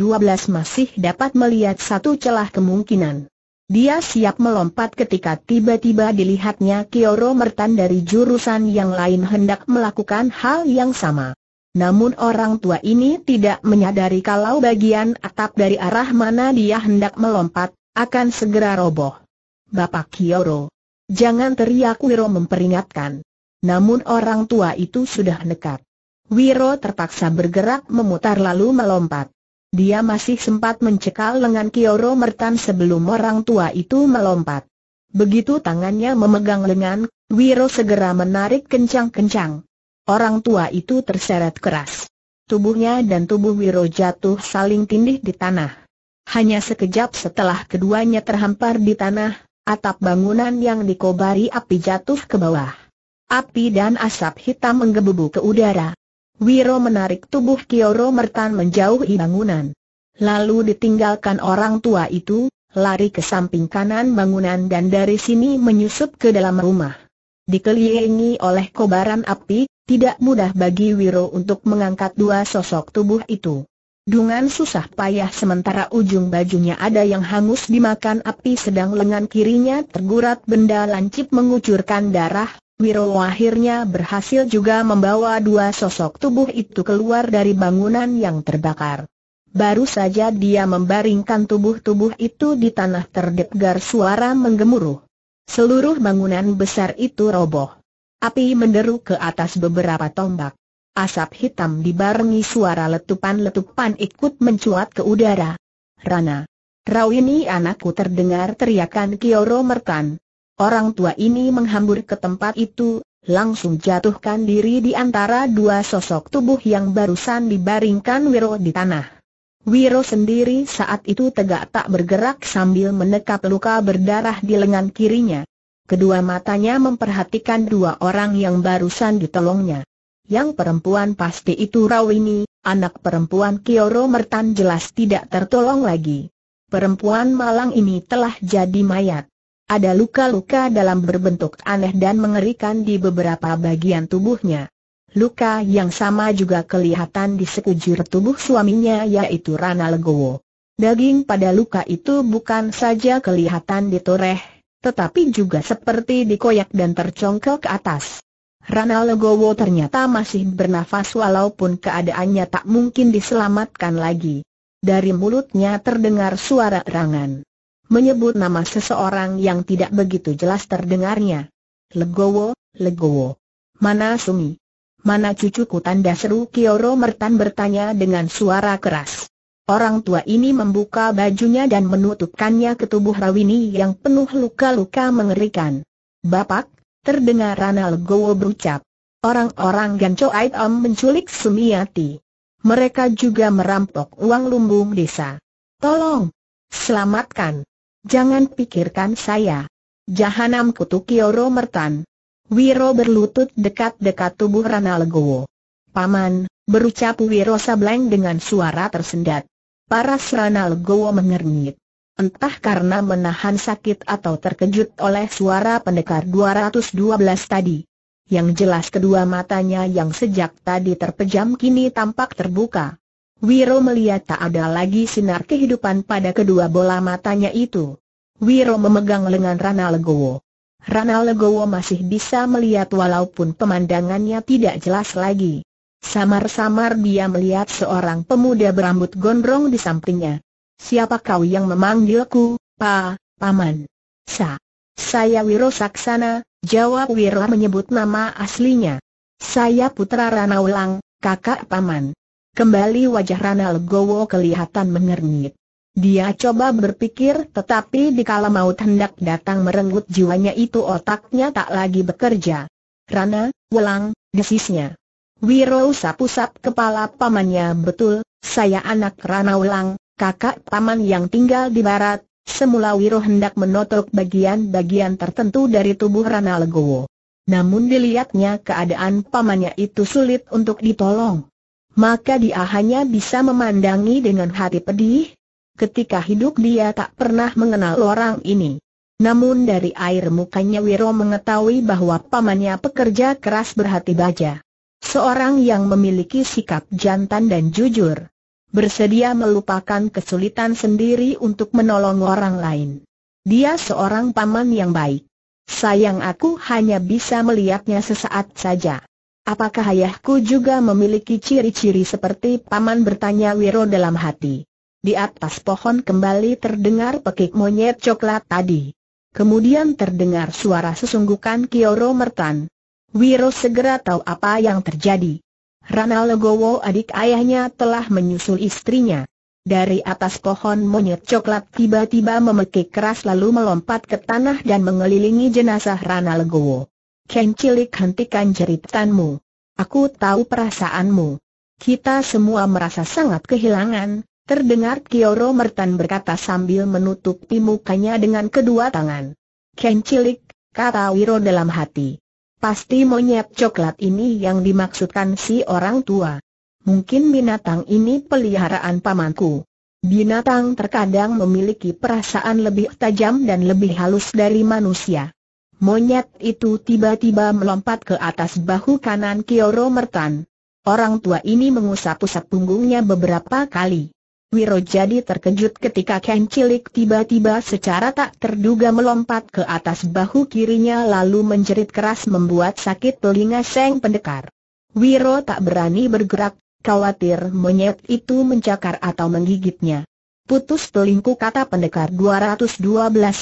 S1: masih dapat melihat satu celah kemungkinan. Dia siap melompat ketika tiba-tiba dilihatnya Kioro Mertan dari jurusan yang lain hendak melakukan hal yang sama. Namun orang tua ini tidak menyadari kalau bagian atap dari arah mana dia hendak melompat, akan segera roboh. Bapak Kioro, Jangan teriak Wiro memperingatkan. Namun orang tua itu sudah nekat. Wiro terpaksa bergerak memutar lalu melompat. Dia masih sempat mencekal lengan Kioro Mertan sebelum orang tua itu melompat. Begitu tangannya memegang lengan, Wiro segera menarik kencang-kencang. Orang tua itu terseret keras. Tubuhnya dan tubuh Wiro jatuh saling tindih di tanah. Hanya sekejap setelah keduanya terhampar di tanah, atap bangunan yang dikobari api jatuh ke bawah. Api dan asap hitam menggebu ke udara. Wiro menarik tubuh Kioro Mertan menjauhi bangunan. Lalu ditinggalkan orang tua itu, lari ke samping kanan bangunan dan dari sini menyusup ke dalam rumah. Dikelilingi oleh kobaran api, tidak mudah bagi Wiro untuk mengangkat dua sosok tubuh itu. Dengan susah payah sementara ujung bajunya ada yang hangus dimakan api sedang lengan kirinya tergurat benda lancip mengucurkan darah, Wiro akhirnya berhasil juga membawa dua sosok tubuh itu keluar dari bangunan yang terbakar. Baru saja dia membaringkan tubuh-tubuh itu di tanah terdegar suara menggemuruh. Seluruh bangunan besar itu roboh. Api menderu ke atas beberapa tombak. Asap hitam dibarengi suara letupan-letupan ikut mencuat ke udara. Rana. Rau ini anakku terdengar teriakan Kioro Mertan. Orang tua ini menghambur ke tempat itu, langsung jatuhkan diri di antara dua sosok tubuh yang barusan dibaringkan Wiro di tanah. Wiro sendiri saat itu tegak tak bergerak sambil menekap luka berdarah di lengan kirinya. Kedua matanya memperhatikan dua orang yang barusan ditolongnya. Yang perempuan pasti itu Rawini, anak perempuan Kioro Mertan jelas tidak tertolong lagi. Perempuan malang ini telah jadi mayat. Ada luka-luka dalam berbentuk aneh dan mengerikan di beberapa bagian tubuhnya. Luka yang sama juga kelihatan di sekujur tubuh suaminya yaitu Rana Legowo. Daging pada luka itu bukan saja kelihatan ditoreh, tetapi juga seperti dikoyak dan tercongkel ke atas. Rana Legowo ternyata masih bernafas walaupun keadaannya tak mungkin diselamatkan lagi. Dari mulutnya terdengar suara erangan. Menyebut nama seseorang yang tidak begitu jelas terdengarnya. Legowo, Legowo. Mana Sumi? Mana cucuku tanda seru Kioro Mertan bertanya dengan suara keras. Orang tua ini membuka bajunya dan menutupkannya ke tubuh Rawini yang penuh luka-luka mengerikan. Bapak, terdengar Rana Legowo berucap. Orang-orang Ganco Aitom menculik Sumiati. Mereka juga merampok uang lumbung desa. Tolong! Selamatkan! Jangan pikirkan saya. Jahanam kutu Mertan. Wiro berlutut dekat-dekat tubuh Rana Legowo. Paman, berucap Wiro Sableng dengan suara tersendat. Paras Rana Legowo mengernyit. Entah karena menahan sakit atau terkejut oleh suara pendekar 212 tadi. Yang jelas kedua matanya yang sejak tadi terpejam kini tampak terbuka. Wiro melihat tak ada lagi sinar kehidupan pada kedua bola matanya itu. Wiro memegang lengan Rana Legowo. Rana Legowo masih bisa melihat walaupun pemandangannya tidak jelas lagi. Samar-samar dia melihat seorang pemuda berambut gondrong di sampingnya. Siapa kau yang memanggilku, Pa, Paman? Sa. Saya Wiro Saksana, jawab Wiro menyebut nama aslinya. Saya putra Rana Ulang, kakak Paman. Kembali wajah Rana Legowo kelihatan mengernyit. Dia coba berpikir tetapi dikala maut hendak datang merenggut jiwanya itu otaknya tak lagi bekerja. Rana, Welang, desisnya. Wiro usap-usap kepala pamannya betul, saya anak Rana Ulang, kakak paman yang tinggal di barat, semula Wiro hendak menotok bagian-bagian tertentu dari tubuh Rana Legowo. Namun dilihatnya keadaan pamannya itu sulit untuk ditolong. Maka dia hanya bisa memandangi dengan hati pedih, ketika hidup dia tak pernah mengenal orang ini. Namun dari air mukanya Wiro mengetahui bahwa pamannya pekerja keras berhati baja. Seorang yang memiliki sikap jantan dan jujur bersedia melupakan kesulitan sendiri untuk menolong orang lain. Dia seorang paman yang baik. Sayang aku hanya bisa melihatnya sesaat saja. Apakah ayahku juga memiliki ciri-ciri seperti paman bertanya Wiro dalam hati. Di atas pohon kembali terdengar pekik monyet coklat tadi. Kemudian terdengar suara sesungguhkan Kioro Mertan. Wiro segera tahu apa yang terjadi. Rana Legowo adik ayahnya telah menyusul istrinya. Dari atas pohon monyet coklat tiba-tiba memekik keras lalu melompat ke tanah dan mengelilingi jenazah Rana Legowo. Ken Cilik hentikan jeritanmu. Aku tahu perasaanmu. Kita semua merasa sangat kehilangan, terdengar Kioro Mertan berkata sambil menutupi mukanya dengan kedua tangan. Ken Cilik, kata Wiro dalam hati. Pasti monyet coklat ini yang dimaksudkan si orang tua. Mungkin binatang ini peliharaan pamanku. Binatang terkadang memiliki perasaan lebih tajam dan lebih halus dari manusia. Monyet itu tiba-tiba melompat ke atas bahu kanan Kioro Mertan. Orang tua ini mengusap-usap punggungnya beberapa kali. Wiro jadi terkejut ketika Ken Cilik tiba-tiba secara tak terduga melompat ke atas bahu kirinya lalu menjerit keras membuat sakit telinga Seng Pendekar. Wiro tak berani bergerak, khawatir monyet itu mencakar atau menggigitnya. Putus telingku kata pendekar 212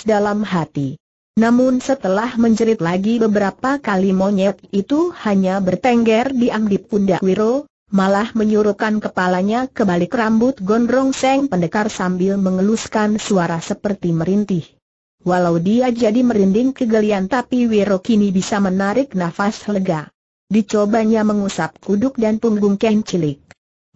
S1: dalam hati. Namun setelah menjerit lagi beberapa kali monyet itu hanya bertengger diam di pundak Wiro, malah menyuruhkan kepalanya ke balik rambut gondrong Seng Pendekar sambil mengeluskan suara seperti merintih. Walau dia jadi merinding kegelian tapi Wiro kini bisa menarik nafas lega. Dicobanya mengusap kuduk dan punggung Ken cilik.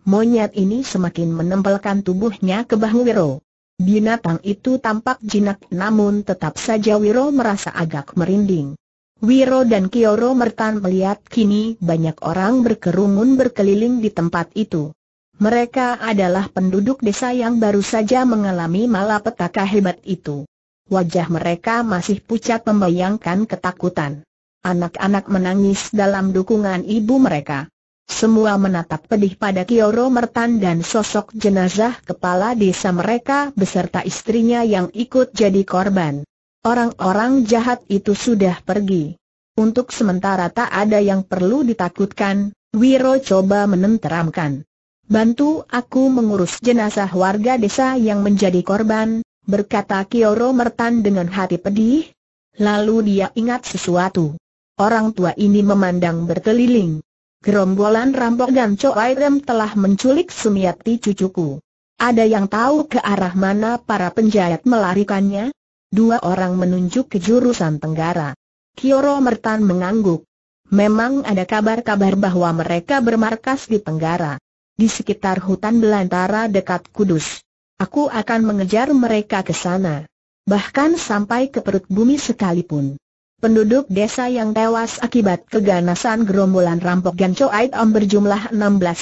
S1: Monyet ini semakin menempelkan tubuhnya ke bahu Wiro. Binatang itu tampak jinak namun tetap saja Wiro merasa agak merinding. Wiro dan Kioro Mertan melihat kini banyak orang berkerumun berkeliling di tempat itu. Mereka adalah penduduk desa yang baru saja mengalami malapetaka hebat itu. Wajah mereka masih pucat membayangkan ketakutan. Anak-anak menangis dalam dukungan ibu mereka. Semua menatap pedih pada Kioro Mertan dan sosok jenazah kepala desa mereka beserta istrinya yang ikut jadi korban. Orang-orang jahat itu sudah pergi. Untuk sementara tak ada yang perlu ditakutkan, Wiro coba menenteramkan. Bantu aku mengurus jenazah warga desa yang menjadi korban, berkata Kioro Mertan dengan hati pedih. Lalu dia ingat sesuatu. Orang tua ini memandang berkeliling. Gerombolan rampok dan Coairem telah menculik Sumiati cucuku. Ada yang tahu ke arah mana para penjahat melarikannya? Dua orang menunjuk ke jurusan tenggara. Kioro Mertan mengangguk. Memang ada kabar-kabar bahwa mereka bermarkas di tenggara. Di sekitar hutan belantara dekat Kudus. Aku akan mengejar mereka ke sana. Bahkan sampai ke perut bumi sekalipun. Penduduk desa yang tewas akibat keganasan gerombolan rampok Ganco Aitom berjumlah 16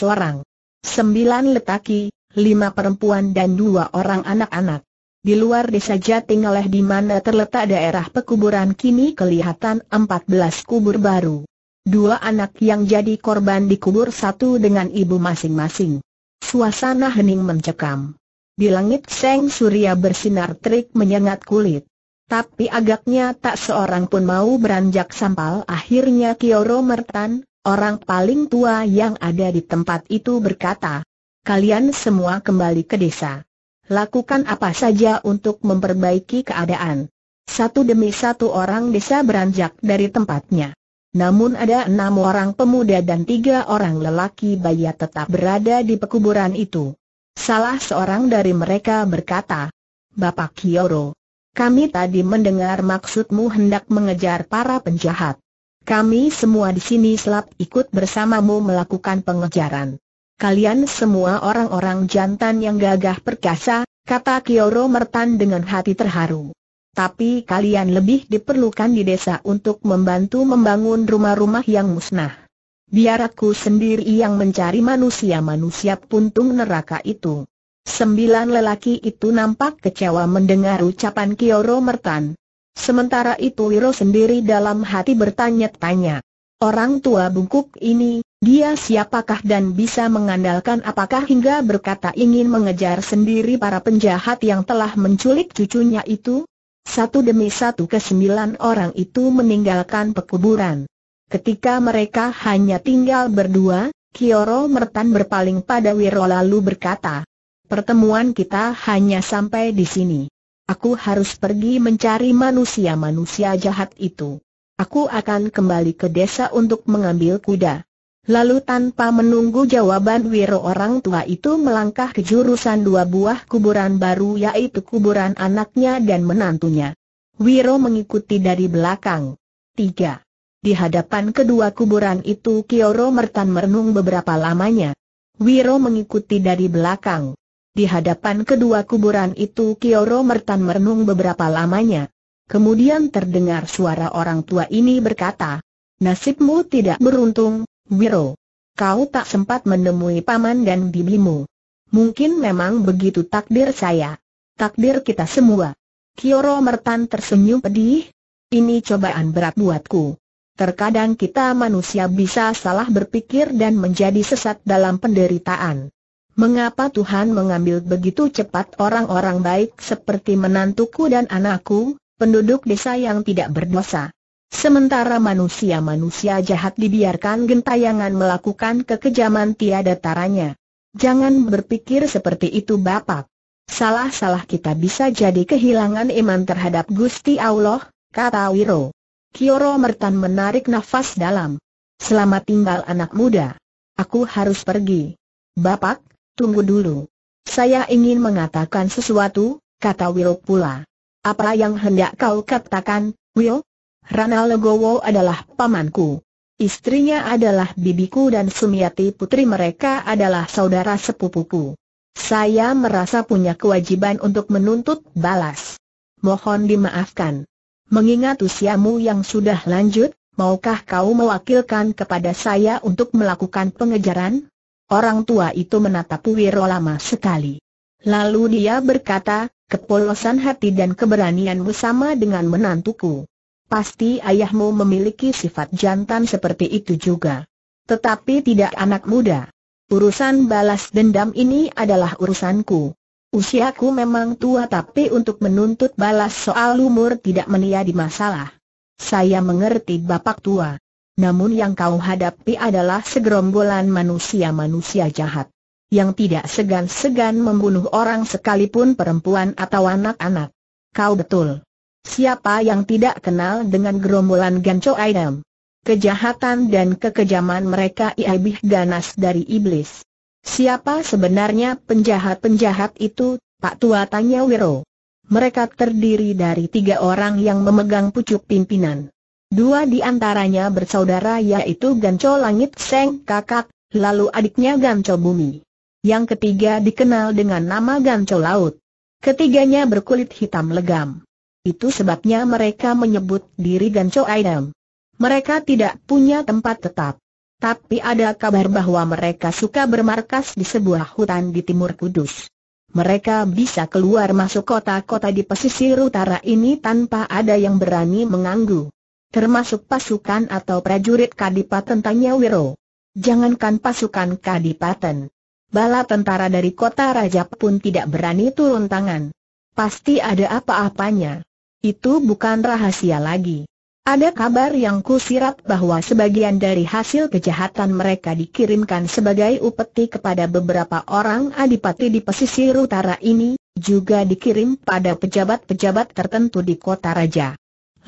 S1: orang. 9 letaki, 5 perempuan dan dua orang anak-anak di luar desa Jatingaleh di mana terletak daerah pekuburan kini kelihatan 14 kubur baru. Dua anak yang jadi korban dikubur satu dengan ibu masing-masing. Suasana hening mencekam. Di langit seng surya bersinar terik menyengat kulit. Tapi agaknya tak seorang pun mau beranjak sampal akhirnya Kioro Mertan, orang paling tua yang ada di tempat itu berkata, Kalian semua kembali ke desa lakukan apa saja untuk memperbaiki keadaan. Satu demi satu orang desa beranjak dari tempatnya. Namun ada enam orang pemuda dan tiga orang lelaki baya tetap berada di pekuburan itu. Salah seorang dari mereka berkata, Bapak Kioro, kami tadi mendengar maksudmu hendak mengejar para penjahat. Kami semua di sini selap ikut bersamamu melakukan pengejaran kalian semua orang-orang jantan yang gagah perkasa, kata Kioro Mertan dengan hati terharu. Tapi kalian lebih diperlukan di desa untuk membantu membangun rumah-rumah yang musnah. Biar aku sendiri yang mencari manusia-manusia puntung neraka itu. Sembilan lelaki itu nampak kecewa mendengar ucapan Kioro Mertan. Sementara itu Wiro sendiri dalam hati bertanya-tanya. Orang tua bungkuk ini, dia siapakah dan bisa mengandalkan apakah hingga berkata ingin mengejar sendiri para penjahat yang telah menculik cucunya itu? Satu demi satu kesembilan orang itu meninggalkan pekuburan. Ketika mereka hanya tinggal berdua, Kioro Mertan berpaling pada Wiro lalu berkata, Pertemuan kita hanya sampai di sini. Aku harus pergi mencari manusia-manusia jahat itu. Aku akan kembali ke desa untuk mengambil kuda. Lalu tanpa menunggu jawaban Wiro orang tua itu melangkah ke jurusan dua buah kuburan baru yaitu kuburan anaknya dan menantunya. Wiro mengikuti dari belakang. 3. Di hadapan kedua kuburan itu Kioro Mertan merenung beberapa lamanya. Wiro mengikuti dari belakang. Di hadapan kedua kuburan itu Kioro Mertan merenung beberapa lamanya. Kemudian terdengar suara orang tua ini berkata, Nasibmu tidak beruntung, Wiro, kau tak sempat menemui paman dan bibimu. Mungkin memang begitu takdir saya. Takdir kita semua. Kioro Mertan tersenyum pedih. Ini cobaan berat buatku. Terkadang kita manusia bisa salah berpikir dan menjadi sesat dalam penderitaan. Mengapa Tuhan mengambil begitu cepat orang-orang baik seperti menantuku dan anakku, penduduk desa yang tidak berdosa? Sementara manusia-manusia jahat dibiarkan gentayangan melakukan kekejaman tiada taranya. Jangan berpikir seperti itu Bapak. Salah-salah kita bisa jadi kehilangan iman terhadap Gusti Allah, kata Wiro. Kioro Mertan menarik nafas dalam. Selamat tinggal anak muda. Aku harus pergi. Bapak, tunggu dulu. Saya ingin mengatakan sesuatu, kata Wiro pula. Apa yang hendak kau katakan, Wiro? Rana Legowo adalah pamanku. Istrinya adalah bibiku dan Sumiati putri mereka adalah saudara sepupuku. Saya merasa punya kewajiban untuk menuntut balas. Mohon dimaafkan. Mengingat usiamu yang sudah lanjut, maukah kau mewakilkan kepada saya untuk melakukan pengejaran? Orang tua itu menatap Wiro lama sekali. Lalu dia berkata, kepolosan hati dan keberanianmu sama dengan menantuku. Pasti ayahmu memiliki sifat jantan seperti itu juga. Tetapi tidak anak muda. Urusan balas dendam ini adalah urusanku. Usiaku memang tua tapi untuk menuntut balas soal umur tidak meniadi masalah. Saya mengerti bapak tua. Namun yang kau hadapi adalah segerombolan manusia-manusia jahat. Yang tidak segan-segan membunuh orang sekalipun perempuan atau anak-anak. Kau betul. Siapa yang tidak kenal dengan gerombolan Gancho Aidam? Kejahatan dan kekejaman mereka lebih ganas dari iblis. Siapa sebenarnya penjahat-penjahat itu, Pak Tua tanya Wiro. Mereka terdiri dari tiga orang yang memegang pucuk pimpinan. Dua di antaranya bersaudara yaitu Gancho Langit Seng Kakak, lalu adiknya Gancho Bumi. Yang ketiga dikenal dengan nama Gancho Laut. Ketiganya berkulit hitam legam. Itu sebabnya mereka menyebut diri Ganco Idam. Mereka tidak punya tempat tetap. Tapi ada kabar bahwa mereka suka bermarkas di sebuah hutan di timur kudus. Mereka bisa keluar masuk kota-kota di pesisir utara ini tanpa ada yang berani mengganggu. Termasuk pasukan atau prajurit Kadipaten tanya Wiro. Jangankan pasukan Kadipaten. Bala tentara dari kota raja pun tidak berani turun tangan. Pasti ada apa-apanya. Itu bukan rahasia lagi. Ada kabar yang kusirat bahwa sebagian dari hasil kejahatan mereka dikirimkan sebagai upeti kepada beberapa orang adipati di pesisir utara ini, juga dikirim pada pejabat-pejabat tertentu di kota raja.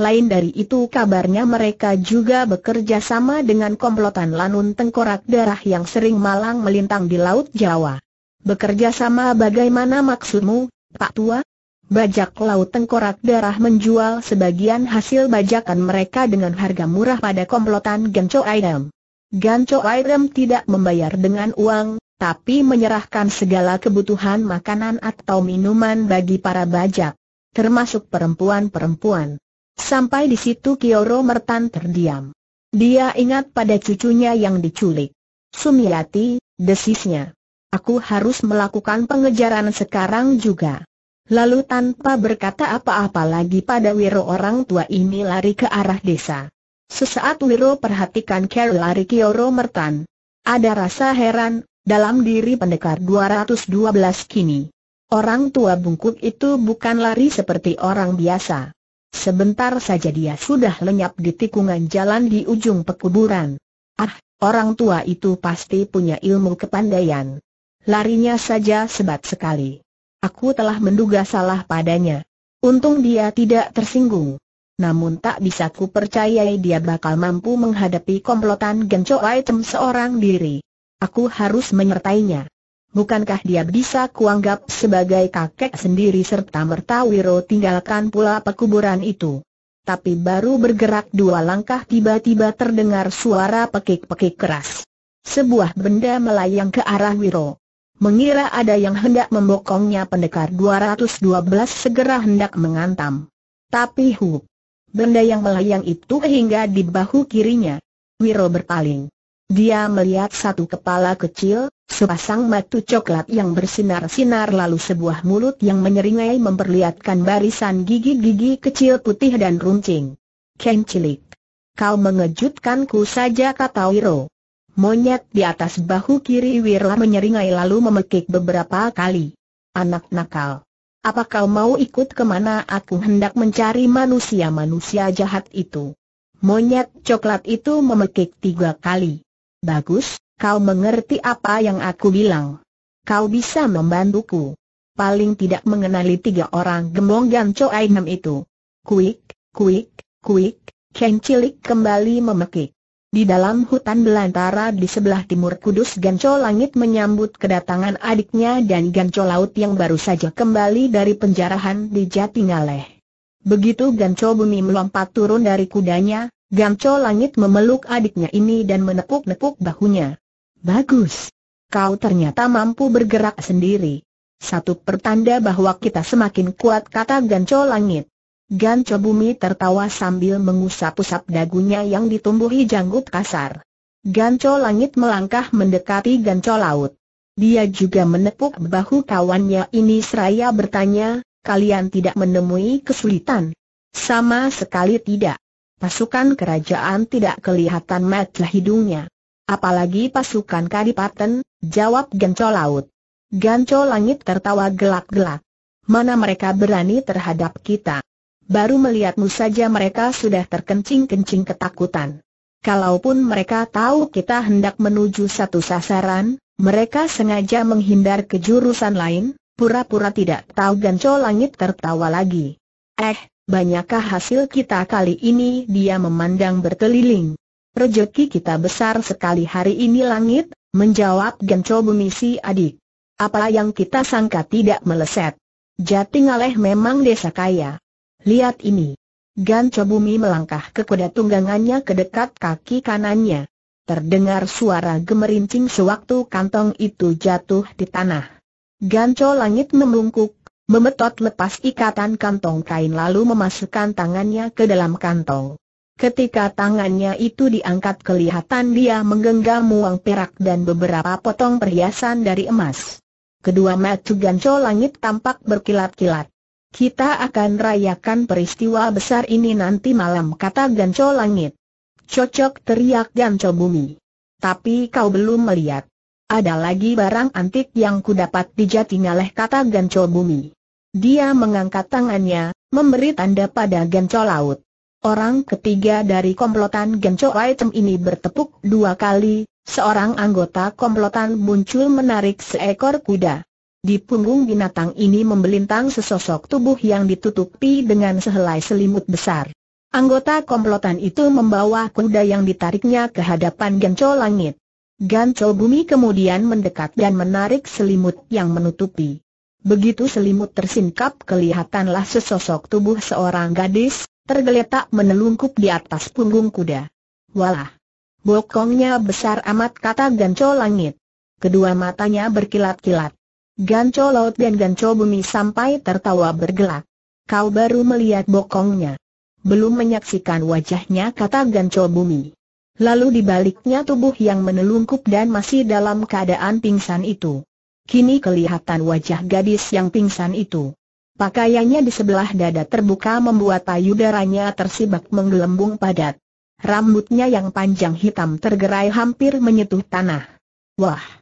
S1: Lain dari itu kabarnya mereka juga bekerja sama dengan komplotan lanun tengkorak darah yang sering malang melintang di Laut Jawa. Bekerja sama bagaimana maksudmu, Pak Tua? Bajak laut tengkorak darah menjual sebagian hasil bajakan mereka dengan harga murah pada komplotan Gancho Airem. Gancho Airem tidak membayar dengan uang, tapi menyerahkan segala kebutuhan makanan atau minuman bagi para bajak, termasuk perempuan-perempuan. Sampai di situ Kioro Mertan terdiam. Dia ingat pada cucunya yang diculik. Sumiati, desisnya. Aku harus melakukan pengejaran sekarang juga. Lalu tanpa berkata apa-apa lagi pada Wiro orang tua ini lari ke arah desa. Sesaat Wiro perhatikan Carol lari Kioro Mertan. Ada rasa heran, dalam diri pendekar 212 kini. Orang tua bungkuk itu bukan lari seperti orang biasa. Sebentar saja dia sudah lenyap di tikungan jalan di ujung pekuburan. Ah, orang tua itu pasti punya ilmu kepandaian. Larinya saja sebat sekali. Aku telah menduga salah padanya. Untung dia tidak tersinggung. Namun tak bisa ku percayai dia bakal mampu menghadapi komplotan genco item seorang diri. Aku harus menyertainya. Bukankah dia bisa kuanggap sebagai kakek sendiri serta merta Wiro tinggalkan pula pekuburan itu? Tapi baru bergerak dua langkah tiba-tiba terdengar suara pekik-pekik keras. Sebuah benda melayang ke arah Wiro. Mengira ada yang hendak membokongnya pendekar 212 segera hendak mengantam. Tapi hup. Benda yang melayang itu hingga di bahu kirinya. Wiro berpaling. Dia melihat satu kepala kecil, sepasang mata coklat yang bersinar-sinar lalu sebuah mulut yang menyeringai memperlihatkan barisan gigi-gigi kecil putih dan runcing. Ken cilik. Kau mengejutkanku saja kata Wiro. Monyet di atas bahu kiri Wirla menyeringai lalu memekik beberapa kali. Anak nakal. Apa kau mau ikut kemana aku hendak mencari manusia-manusia jahat itu? Monyet coklat itu memekik tiga kali. Bagus, kau mengerti apa yang aku bilang. Kau bisa membantuku. Paling tidak mengenali tiga orang gembong dan coainem itu. Kuik, kuik, kuik, Kencilik kembali memekik. Di dalam hutan belantara di sebelah timur Kudus Ganco Langit menyambut kedatangan adiknya dan Ganco Laut yang baru saja kembali dari penjarahan di Jatingaleh. Begitu Ganco Bumi melompat turun dari kudanya, Ganco Langit memeluk adiknya ini dan menepuk-nepuk bahunya. Bagus! Kau ternyata mampu bergerak sendiri. Satu pertanda bahwa kita semakin kuat kata Ganco Langit. Gan Bumi tertawa sambil mengusap-usap dagunya yang ditumbuhi janggut kasar. Ganco langit melangkah mendekati ganco laut. Dia juga menepuk bahu kawannya ini seraya bertanya, kalian tidak menemui kesulitan? Sama sekali tidak. Pasukan kerajaan tidak kelihatan mata hidungnya. Apalagi pasukan kadipaten, jawab ganco laut. Ganco langit tertawa gelak-gelak. Mana mereka berani terhadap kita? baru melihatmu saja mereka sudah terkencing-kencing ketakutan. Kalaupun mereka tahu kita hendak menuju satu sasaran, mereka sengaja menghindar ke jurusan lain, pura-pura tidak tahu Ganco Langit tertawa lagi. Eh, banyakkah hasil kita kali ini dia memandang berkeliling. Rejeki kita besar sekali hari ini langit, menjawab Ganco si adik. Apa yang kita sangka tidak meleset. Jatingaleh memang desa kaya. Lihat ini. Gan Cobumi melangkah ke kuda tunggangannya ke dekat kaki kanannya. Terdengar suara gemerincing sewaktu kantong itu jatuh di tanah. Ganco langit memungkuk, memetot lepas ikatan kantong kain lalu memasukkan tangannya ke dalam kantong. Ketika tangannya itu diangkat kelihatan dia menggenggam uang perak dan beberapa potong perhiasan dari emas. Kedua mata Ganco langit tampak berkilat-kilat. Kita akan rayakan peristiwa besar ini nanti malam kata Ganco Langit. Cocok teriak Ganco Bumi. Tapi kau belum melihat. Ada lagi barang antik yang kudapat di Jatingaleh kata Ganco Bumi. Dia mengangkat tangannya, memberi tanda pada Ganco Laut. Orang ketiga dari komplotan Ganco Item ini bertepuk dua kali, seorang anggota komplotan muncul menarik seekor kuda. Di punggung binatang ini membelintang sesosok tubuh yang ditutupi dengan sehelai selimut besar. Anggota komplotan itu membawa kuda yang ditariknya ke hadapan Genco langit. Genco bumi kemudian mendekat dan menarik selimut yang menutupi. Begitu selimut tersingkap kelihatanlah sesosok tubuh seorang gadis, tergeletak menelungkup di atas punggung kuda. Walah! Bokongnya besar amat kata Genco langit. Kedua matanya berkilat-kilat. Ganco laut dan ganco bumi sampai tertawa bergelak. Kau baru melihat bokongnya. Belum menyaksikan wajahnya kata ganco bumi. Lalu dibaliknya tubuh yang menelungkup dan masih dalam keadaan pingsan itu. Kini kelihatan wajah gadis yang pingsan itu. Pakaiannya di sebelah dada terbuka membuat payudaranya tersibak menggelembung padat. Rambutnya yang panjang hitam tergerai hampir menyentuh tanah. Wah!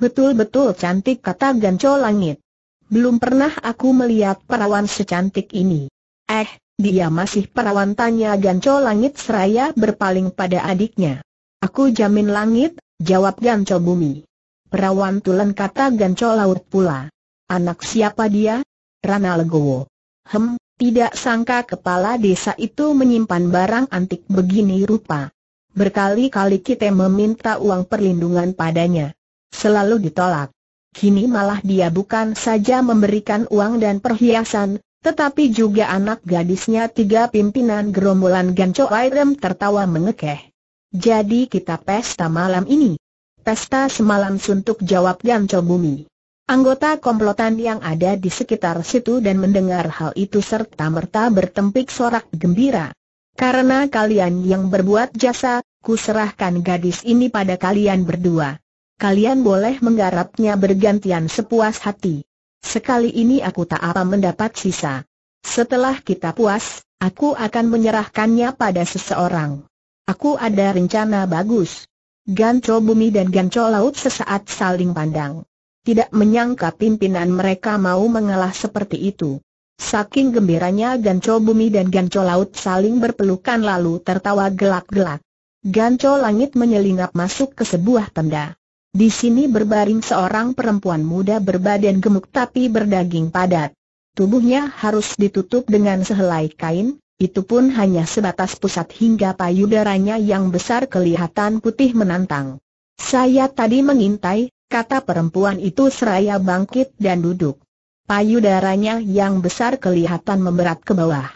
S1: Betul-betul cantik kata Ganco Langit. Belum pernah aku melihat perawan secantik ini. Eh, dia masih perawan tanya Ganco Langit seraya berpaling pada adiknya. Aku jamin langit, jawab Ganco Bumi. Perawan tulen kata Ganco Laut pula. Anak siapa dia? Rana Legowo. Hem, tidak sangka kepala desa itu menyimpan barang antik begini rupa. Berkali-kali kita meminta uang perlindungan padanya selalu ditolak. Kini malah dia bukan saja memberikan uang dan perhiasan, tetapi juga anak gadisnya tiga pimpinan gerombolan Ganco Airem tertawa mengekeh. Jadi kita pesta malam ini. Pesta semalam suntuk jawab Ganco Bumi. Anggota komplotan yang ada di sekitar situ dan mendengar hal itu serta merta bertempik sorak gembira. Karena kalian yang berbuat jasa, kuserahkan gadis ini pada kalian berdua. Kalian boleh menggarapnya bergantian sepuas hati. Sekali ini aku tak apa mendapat sisa. Setelah kita puas, aku akan menyerahkannya pada seseorang. Aku ada rencana bagus. Ganco bumi dan ganco laut sesaat saling pandang. Tidak menyangka pimpinan mereka mau mengalah seperti itu. Saking gembiranya Ganco bumi dan Ganco laut saling berpelukan lalu tertawa gelak-gelak. Ganco langit menyelinap masuk ke sebuah tenda. Di sini berbaring seorang perempuan muda berbadan gemuk tapi berdaging padat. Tubuhnya harus ditutup dengan sehelai kain, itu pun hanya sebatas pusat hingga payudaranya yang besar kelihatan putih menantang. Saya tadi mengintai, kata perempuan itu seraya bangkit dan duduk. Payudaranya yang besar kelihatan memberat ke bawah.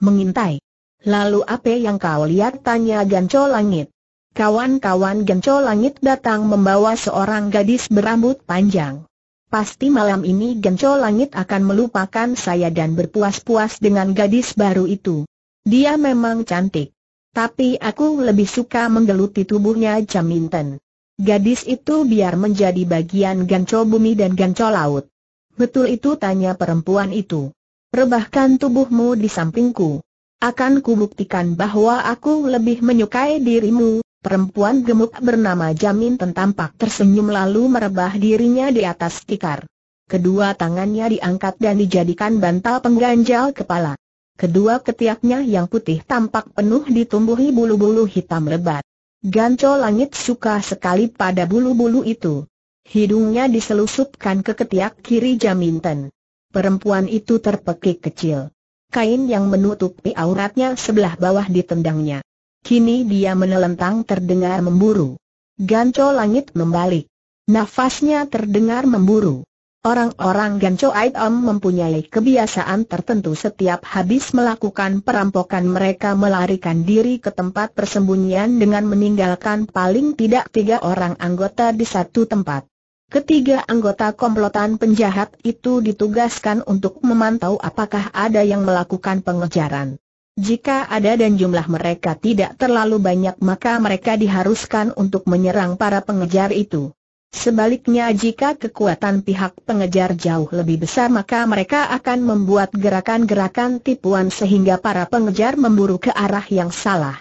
S1: Mengintai. Lalu apa yang kau lihat tanya Ganco Langit? Kawan-kawan Genco Langit datang membawa seorang gadis berambut panjang. Pasti malam ini Genco Langit akan melupakan saya dan berpuas-puas dengan gadis baru itu. Dia memang cantik. Tapi aku lebih suka menggeluti tubuhnya Jaminten. Gadis itu biar menjadi bagian Genco Bumi dan Genco Laut. Betul itu tanya perempuan itu. Rebahkan tubuhmu di sampingku. Akan kubuktikan bahwa aku lebih menyukai dirimu, Perempuan gemuk bernama Jamin tampak tersenyum lalu merebah dirinya di atas tikar. Kedua tangannya diangkat dan dijadikan bantal pengganjal kepala. Kedua ketiaknya yang putih tampak penuh ditumbuhi bulu-bulu hitam lebat. Ganco langit suka sekali pada bulu-bulu itu. Hidungnya diselusupkan ke ketiak kiri Jaminten. Perempuan itu terpekik kecil. Kain yang menutupi auratnya sebelah bawah ditendangnya. Kini dia menelentang terdengar memburu. Ganco langit membalik. Nafasnya terdengar memburu. Orang-orang Ganco Aitom mempunyai kebiasaan tertentu setiap habis melakukan perampokan mereka melarikan diri ke tempat persembunyian dengan meninggalkan paling tidak tiga orang anggota di satu tempat. Ketiga anggota komplotan penjahat itu ditugaskan untuk memantau apakah ada yang melakukan pengejaran. Jika ada dan jumlah mereka tidak terlalu banyak maka mereka diharuskan untuk menyerang para pengejar itu. Sebaliknya jika kekuatan pihak pengejar jauh lebih besar maka mereka akan membuat gerakan-gerakan tipuan sehingga para pengejar memburu ke arah yang salah.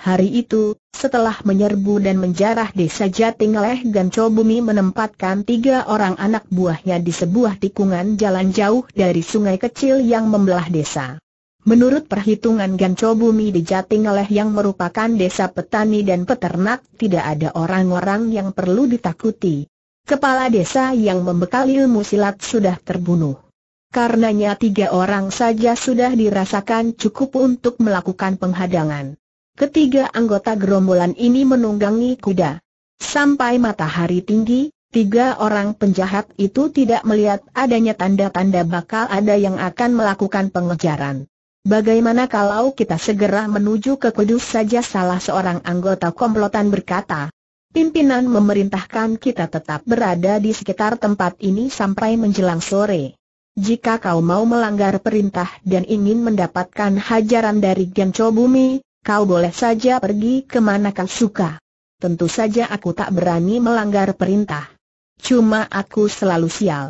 S1: Hari itu, setelah menyerbu dan menjarah desa Jatingleh Ganco Bumi menempatkan tiga orang anak buahnya di sebuah tikungan jalan jauh dari sungai kecil yang membelah desa. Menurut perhitungan Ganco Bumi di oleh yang merupakan desa petani dan peternak, tidak ada orang-orang yang perlu ditakuti. Kepala desa yang membekali ilmu silat sudah terbunuh. Karenanya tiga orang saja sudah dirasakan cukup untuk melakukan penghadangan. Ketiga anggota gerombolan ini menunggangi kuda. Sampai matahari tinggi, Tiga orang penjahat itu tidak melihat adanya tanda-tanda bakal ada yang akan melakukan pengejaran. Bagaimana kalau kita segera menuju ke Kudus saja salah seorang anggota komplotan berkata. Pimpinan memerintahkan kita tetap berada di sekitar tempat ini sampai menjelang sore. Jika kau mau melanggar perintah dan ingin mendapatkan hajaran dari Genco Bumi, kau boleh saja pergi kemana kau suka. Tentu saja aku tak berani melanggar perintah. Cuma aku selalu sial.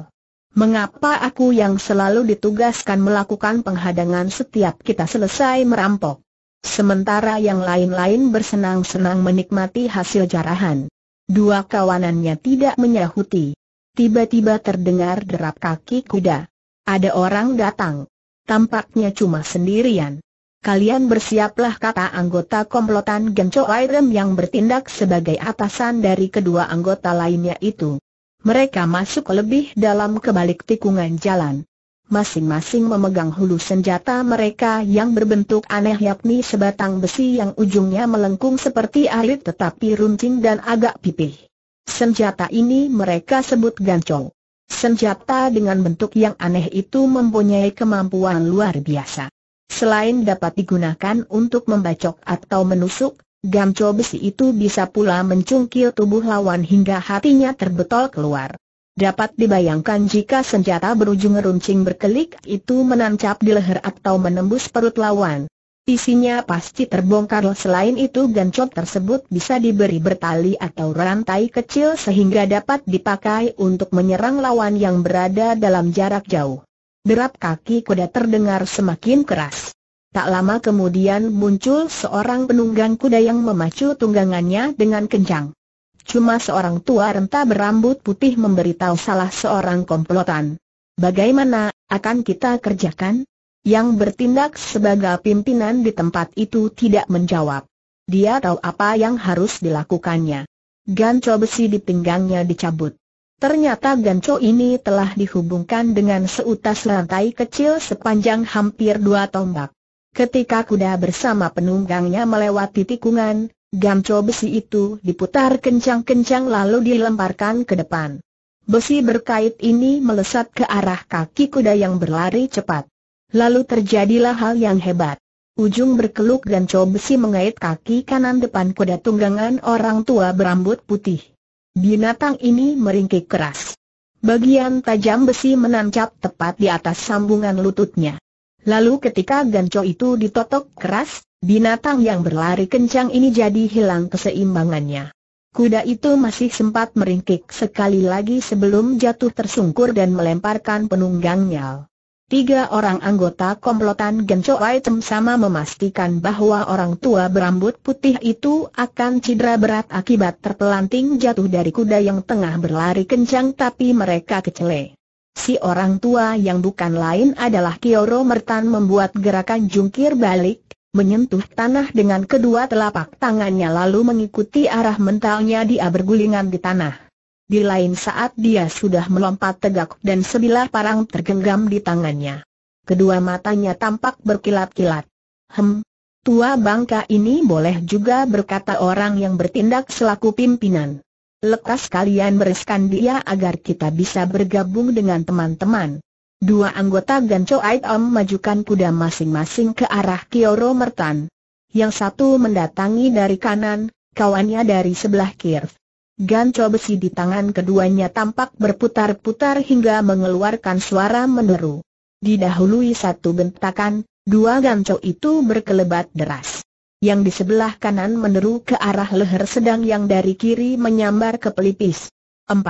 S1: Mengapa aku yang selalu ditugaskan melakukan penghadangan setiap kita selesai merampok? Sementara yang lain-lain bersenang-senang menikmati hasil jarahan. Dua kawanannya tidak menyahuti. Tiba-tiba terdengar derap kaki kuda. Ada orang datang. Tampaknya cuma sendirian. Kalian bersiaplah kata anggota komplotan Gencho Airem yang bertindak sebagai atasan dari kedua anggota lainnya itu. Mereka masuk lebih dalam ke balik tikungan jalan. Masing-masing memegang hulu senjata mereka yang berbentuk aneh yakni sebatang besi yang ujungnya melengkung seperti air tetapi runcing dan agak pipih. Senjata ini mereka sebut gancol. Senjata dengan bentuk yang aneh itu mempunyai kemampuan luar biasa. Selain dapat digunakan untuk membacok atau menusuk, Gamco besi itu bisa pula mencungkil tubuh lawan hingga hatinya terbetol keluar. Dapat dibayangkan jika senjata berujung runcing berkelik itu menancap di leher atau menembus perut lawan. Isinya pasti terbongkar selain itu gancot tersebut bisa diberi bertali atau rantai kecil sehingga dapat dipakai untuk menyerang lawan yang berada dalam jarak jauh. Derap kaki kuda terdengar semakin keras. Tak lama kemudian muncul seorang penunggang kuda yang memacu tunggangannya dengan kencang. Cuma seorang tua renta berambut putih memberitahu salah seorang komplotan. Bagaimana, akan kita kerjakan? Yang bertindak sebagai pimpinan di tempat itu tidak menjawab. Dia tahu apa yang harus dilakukannya. Ganco besi di pinggangnya dicabut. Ternyata ganco ini telah dihubungkan dengan seutas rantai kecil sepanjang hampir dua tombak. Ketika kuda bersama penunggangnya melewati tikungan, Gamco besi itu diputar kencang-kencang lalu dilemparkan ke depan. Besi berkait ini melesat ke arah kaki kuda yang berlari cepat. Lalu terjadilah hal yang hebat. Ujung berkeluk Gamco besi mengait kaki kanan depan kuda tunggangan orang tua berambut putih. Binatang ini meringkik keras. Bagian tajam besi menancap tepat di atas sambungan lututnya. Lalu ketika ganco itu ditotok keras, binatang yang berlari kencang ini jadi hilang keseimbangannya. Kuda itu masih sempat meringkik sekali lagi sebelum jatuh tersungkur dan melemparkan penunggangnya. Tiga orang anggota komplotan Genco Item sama memastikan bahwa orang tua berambut putih itu akan cedera berat akibat terpelanting jatuh dari kuda yang tengah berlari kencang tapi mereka kecele. Si orang tua yang bukan lain adalah Kioro Mertan membuat gerakan jungkir balik, menyentuh tanah dengan kedua telapak tangannya lalu mengikuti arah mentalnya dia bergulingan di tanah. Di lain saat dia sudah melompat tegak dan sebilah parang tergenggam di tangannya. Kedua matanya tampak berkilat-kilat. Hem, tua bangka ini boleh juga berkata orang yang bertindak selaku pimpinan lekas kalian bereskan dia agar kita bisa bergabung dengan teman-teman. Dua anggota Ganco om majukan kuda masing-masing ke arah Kioro Mertan. Yang satu mendatangi dari kanan, kawannya dari sebelah kiri. Ganco besi di tangan keduanya tampak berputar-putar hingga mengeluarkan suara meneru. Didahului satu bentakan, dua ganco itu berkelebat deras yang di sebelah kanan meneru ke arah leher sedang yang dari kiri menyambar ke pelipis. 4.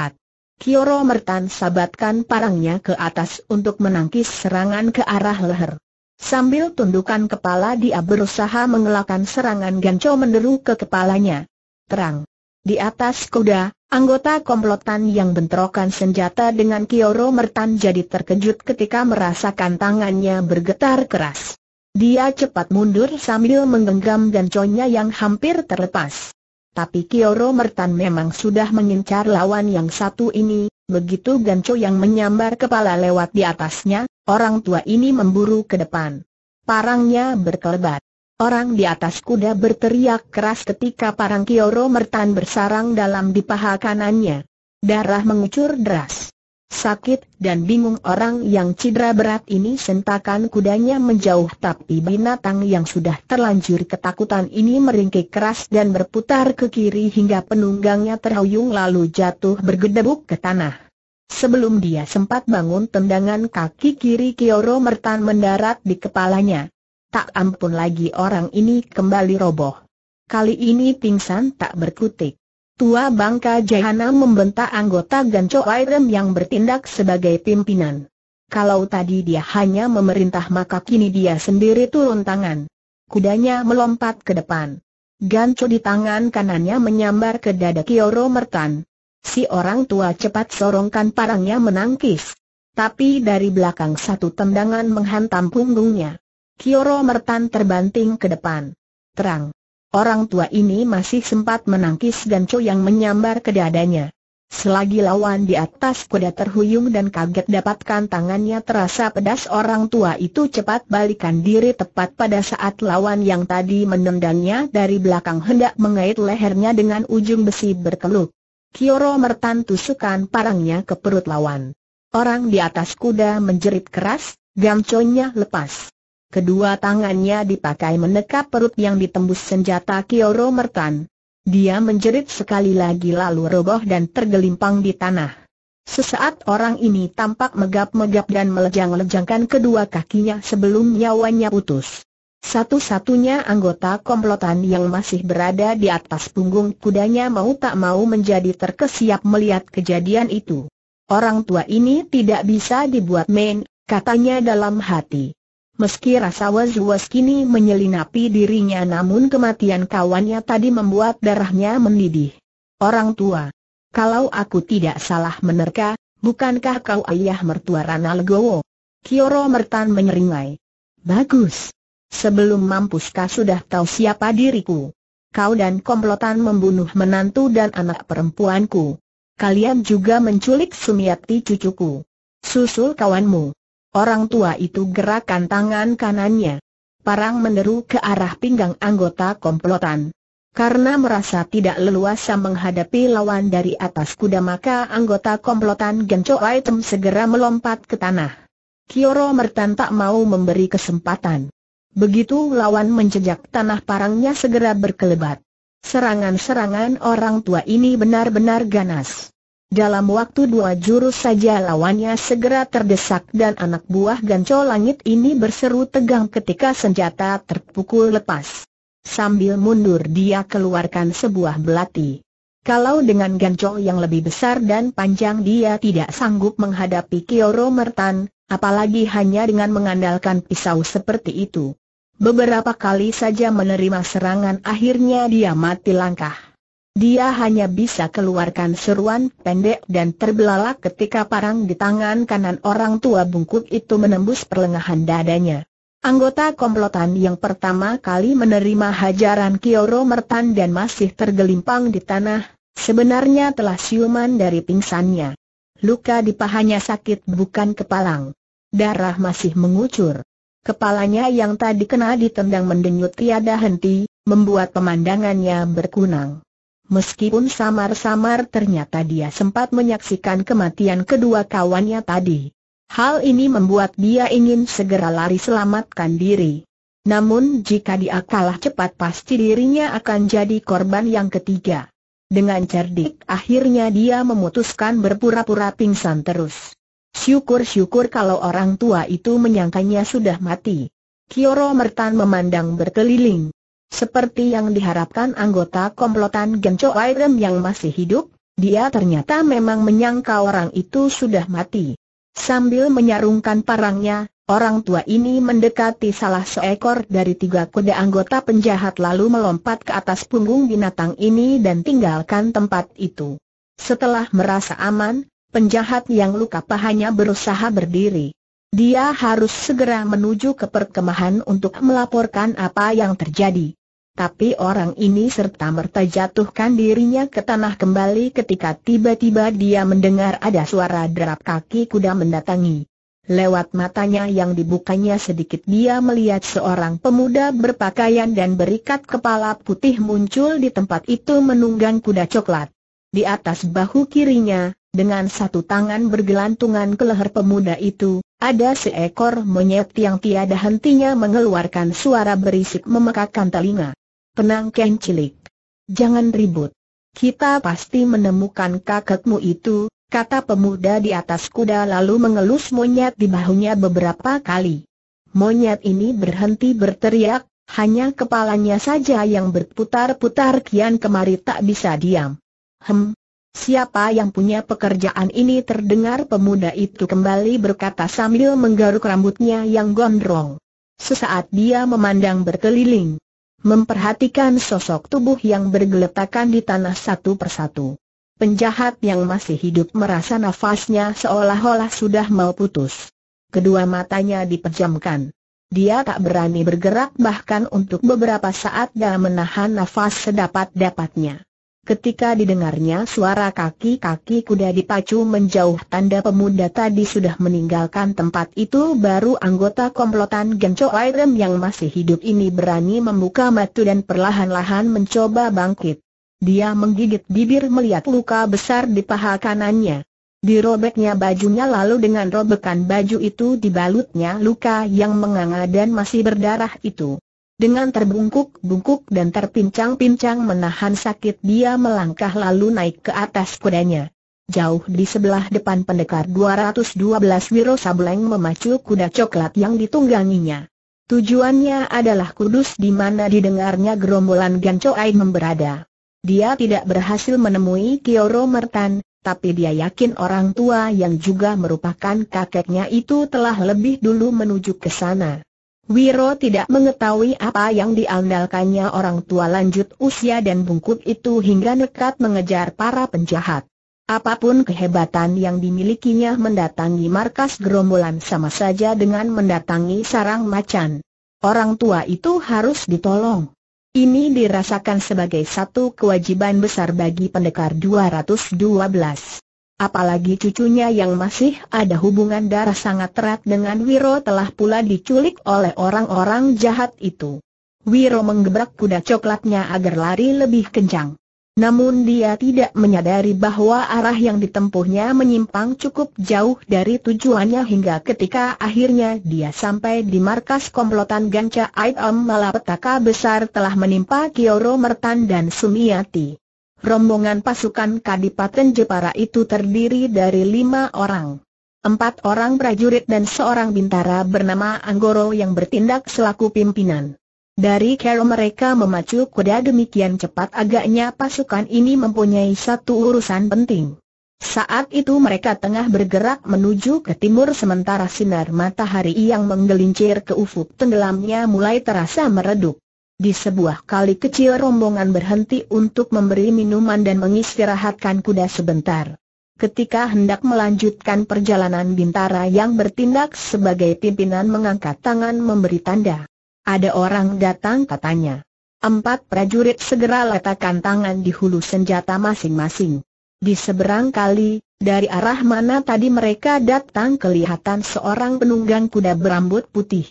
S1: Kioro Mertan sabatkan parangnya ke atas untuk menangkis serangan ke arah leher. Sambil tundukan kepala dia berusaha mengelakkan serangan ganco meneru ke kepalanya. Terang. Di atas kuda, Anggota komplotan yang bentrokan senjata dengan Kioro Mertan jadi terkejut ketika merasakan tangannya bergetar keras. Dia cepat mundur sambil menggenggam ganconya yang hampir terlepas. Tapi Kioro Mertan memang sudah mengincar lawan yang satu ini, begitu ganco yang menyambar kepala lewat di atasnya, orang tua ini memburu ke depan. Parangnya berkelebat. Orang di atas kuda berteriak keras ketika parang Kioro Mertan bersarang dalam di paha kanannya. Darah mengucur deras. Sakit dan bingung orang yang cedera berat ini sentakan kudanya menjauh tapi binatang yang sudah terlanjur ketakutan ini meringkik keras dan berputar ke kiri hingga penunggangnya terhuyung lalu jatuh bergedebuk ke tanah. Sebelum dia sempat bangun tendangan kaki kiri Kioro Mertan mendarat di kepalanya. Tak ampun lagi orang ini kembali roboh. Kali ini pingsan tak berkutik. Tua Bangka Jahana membentak anggota Ganco Airem yang bertindak sebagai pimpinan. Kalau tadi dia hanya memerintah maka kini dia sendiri turun tangan. Kudanya melompat ke depan. Ganco di tangan kanannya menyambar ke dada Kioro Mertan. Si orang tua cepat sorongkan parangnya menangkis. Tapi dari belakang satu tendangan menghantam punggungnya. Kioro Mertan terbanting ke depan. Terang. Orang tua ini masih sempat menangkis gancu yang menyambar ke dadanya. Selagi lawan di atas kuda terhuyung dan kaget dapatkan tangannya terasa pedas orang tua itu cepat balikan diri tepat pada saat lawan yang tadi menendangnya dari belakang hendak mengait lehernya dengan ujung besi berkeluk. Kioro mertan tusukan parangnya ke perut lawan. Orang di atas kuda menjerit keras, gancunya lepas. Kedua tangannya dipakai menekap perut yang ditembus senjata Kioro Mertan. Dia menjerit sekali lagi lalu roboh dan tergelimpang di tanah. Sesaat orang ini tampak megap-megap dan melejang-lejangkan kedua kakinya sebelum nyawanya putus. Satu-satunya anggota komplotan yang masih berada di atas punggung kudanya mau tak mau menjadi terkesiap melihat kejadian itu. Orang tua ini tidak bisa dibuat main, katanya dalam hati. Meski rasa was-was kini menyelinapi dirinya namun kematian kawannya tadi membuat darahnya mendidih. Orang tua, kalau aku tidak salah menerka, bukankah kau ayah mertua Rana Legowo? Kioro Mertan menyeringai. Bagus. Sebelum mampus kau sudah tahu siapa diriku? Kau dan komplotan membunuh menantu dan anak perempuanku. Kalian juga menculik Sumiati cucuku. Susul kawanmu. Orang tua itu gerakan tangan kanannya. Parang meneru ke arah pinggang anggota komplotan. Karena merasa tidak leluasa menghadapi lawan dari atas kuda maka anggota komplotan Genco Item segera melompat ke tanah. Kioro Mertan tak mau memberi kesempatan. Begitu lawan menjejak tanah parangnya segera berkelebat. Serangan-serangan orang tua ini benar-benar ganas. Dalam waktu dua jurus saja lawannya segera terdesak dan anak buah ganco langit ini berseru tegang ketika senjata terpukul lepas. Sambil mundur dia keluarkan sebuah belati. Kalau dengan ganco yang lebih besar dan panjang dia tidak sanggup menghadapi Kioro Mertan, apalagi hanya dengan mengandalkan pisau seperti itu. Beberapa kali saja menerima serangan akhirnya dia mati langkah. Dia hanya bisa keluarkan seruan pendek dan terbelalak ketika parang di tangan kanan orang tua bungkuk itu menembus perlengahan dadanya. Anggota komplotan yang pertama kali menerima hajaran Kioro Mertan dan masih tergelimpang di tanah, sebenarnya telah siuman dari pingsannya. Luka di pahanya sakit bukan kepalang. Darah masih mengucur. Kepalanya yang tadi kena ditendang mendenyut tiada henti, membuat pemandangannya berkunang meskipun samar-samar ternyata dia sempat menyaksikan kematian kedua kawannya tadi. Hal ini membuat dia ingin segera lari selamatkan diri. Namun jika dia kalah cepat pasti dirinya akan jadi korban yang ketiga. Dengan cerdik akhirnya dia memutuskan berpura-pura pingsan terus. Syukur-syukur kalau orang tua itu menyangkanya sudah mati. Kioro Mertan memandang berkeliling. Seperti yang diharapkan anggota komplotan Genco Irem yang masih hidup, dia ternyata memang menyangka orang itu sudah mati. Sambil menyarungkan parangnya, orang tua ini mendekati salah seekor dari tiga kuda anggota penjahat lalu melompat ke atas punggung binatang ini dan tinggalkan tempat itu. Setelah merasa aman, penjahat yang luka pahanya berusaha berdiri. Dia harus segera menuju ke perkemahan untuk melaporkan apa yang terjadi. Tapi orang ini serta-merta jatuhkan dirinya ke tanah kembali ketika tiba-tiba dia mendengar ada suara derap kaki kuda mendatangi. Lewat matanya yang dibukanya sedikit dia melihat seorang pemuda berpakaian dan berikat kepala putih muncul di tempat itu menunggang kuda coklat. Di atas bahu kirinya, dengan satu tangan bergelantungan ke leher pemuda itu, ada seekor monyet yang tiada hentinya mengeluarkan suara berisik memekakkan telinga. Ken cilik. Jangan ribut. Kita pasti menemukan kakekmu itu, kata pemuda di atas kuda lalu mengelus monyet di bahunya beberapa kali. Monyet ini berhenti berteriak, hanya kepalanya saja yang berputar-putar kian kemari tak bisa diam. Hem, Siapa yang punya pekerjaan ini terdengar pemuda itu kembali berkata sambil menggaruk rambutnya yang gondrong. Sesaat dia memandang berkeliling. Memperhatikan sosok tubuh yang bergeletakan di tanah satu persatu. Penjahat yang masih hidup merasa nafasnya seolah-olah sudah mau putus. Kedua matanya dipejamkan. Dia tak berani bergerak bahkan untuk beberapa saat dan menahan nafas sedapat-dapatnya. Ketika didengarnya suara kaki-kaki kuda dipacu menjauh tanda pemuda tadi sudah meninggalkan tempat itu baru anggota komplotan Genco Iron yang masih hidup ini berani membuka matu dan perlahan-lahan mencoba bangkit. Dia menggigit bibir melihat luka besar di paha kanannya. Dirobeknya bajunya lalu dengan robekan baju itu dibalutnya luka yang menganga dan masih berdarah itu. Dengan terbungkuk-bungkuk dan terpincang-pincang menahan sakit dia melangkah lalu naik ke atas kudanya. Jauh di sebelah depan pendekar 212 Wiro Sableng memacu kuda coklat yang ditungganginya. Tujuannya adalah kudus di mana didengarnya gerombolan Ai memberada. Dia tidak berhasil menemui Kioro Mertan, tapi dia yakin orang tua yang juga merupakan kakeknya itu telah lebih dulu menuju ke sana. Wiro tidak mengetahui apa yang diandalkannya orang tua lanjut usia dan bungkuk itu hingga nekat mengejar para penjahat. Apapun kehebatan yang dimilikinya mendatangi markas gerombolan sama saja dengan mendatangi sarang macan. Orang tua itu harus ditolong. Ini dirasakan sebagai satu kewajiban besar bagi pendekar 212. Apalagi cucunya yang masih ada hubungan darah sangat erat dengan Wiro telah pula diculik oleh orang-orang jahat itu. Wiro menggebrak kuda coklatnya agar lari lebih kencang. Namun dia tidak menyadari bahwa arah yang ditempuhnya menyimpang cukup jauh dari tujuannya hingga ketika akhirnya dia sampai di markas komplotan Ganca Item Malapetaka besar telah menimpa Kioro Mertan dan Sumiati. Rombongan pasukan Kadipaten Jepara itu terdiri dari lima orang. Empat orang prajurit dan seorang bintara bernama Anggoro yang bertindak selaku pimpinan. Dari cara mereka memacu kuda demikian cepat agaknya pasukan ini mempunyai satu urusan penting. Saat itu mereka tengah bergerak menuju ke timur sementara sinar matahari yang menggelincir ke ufuk tenggelamnya mulai terasa meredup. Di sebuah kali kecil rombongan berhenti untuk memberi minuman dan mengistirahatkan kuda sebentar. Ketika hendak melanjutkan perjalanan Bintara yang bertindak sebagai pimpinan mengangkat tangan memberi tanda. Ada orang datang katanya. Empat prajurit segera letakkan tangan di hulu senjata masing-masing. Di seberang kali, dari arah mana tadi mereka datang kelihatan seorang penunggang kuda berambut putih.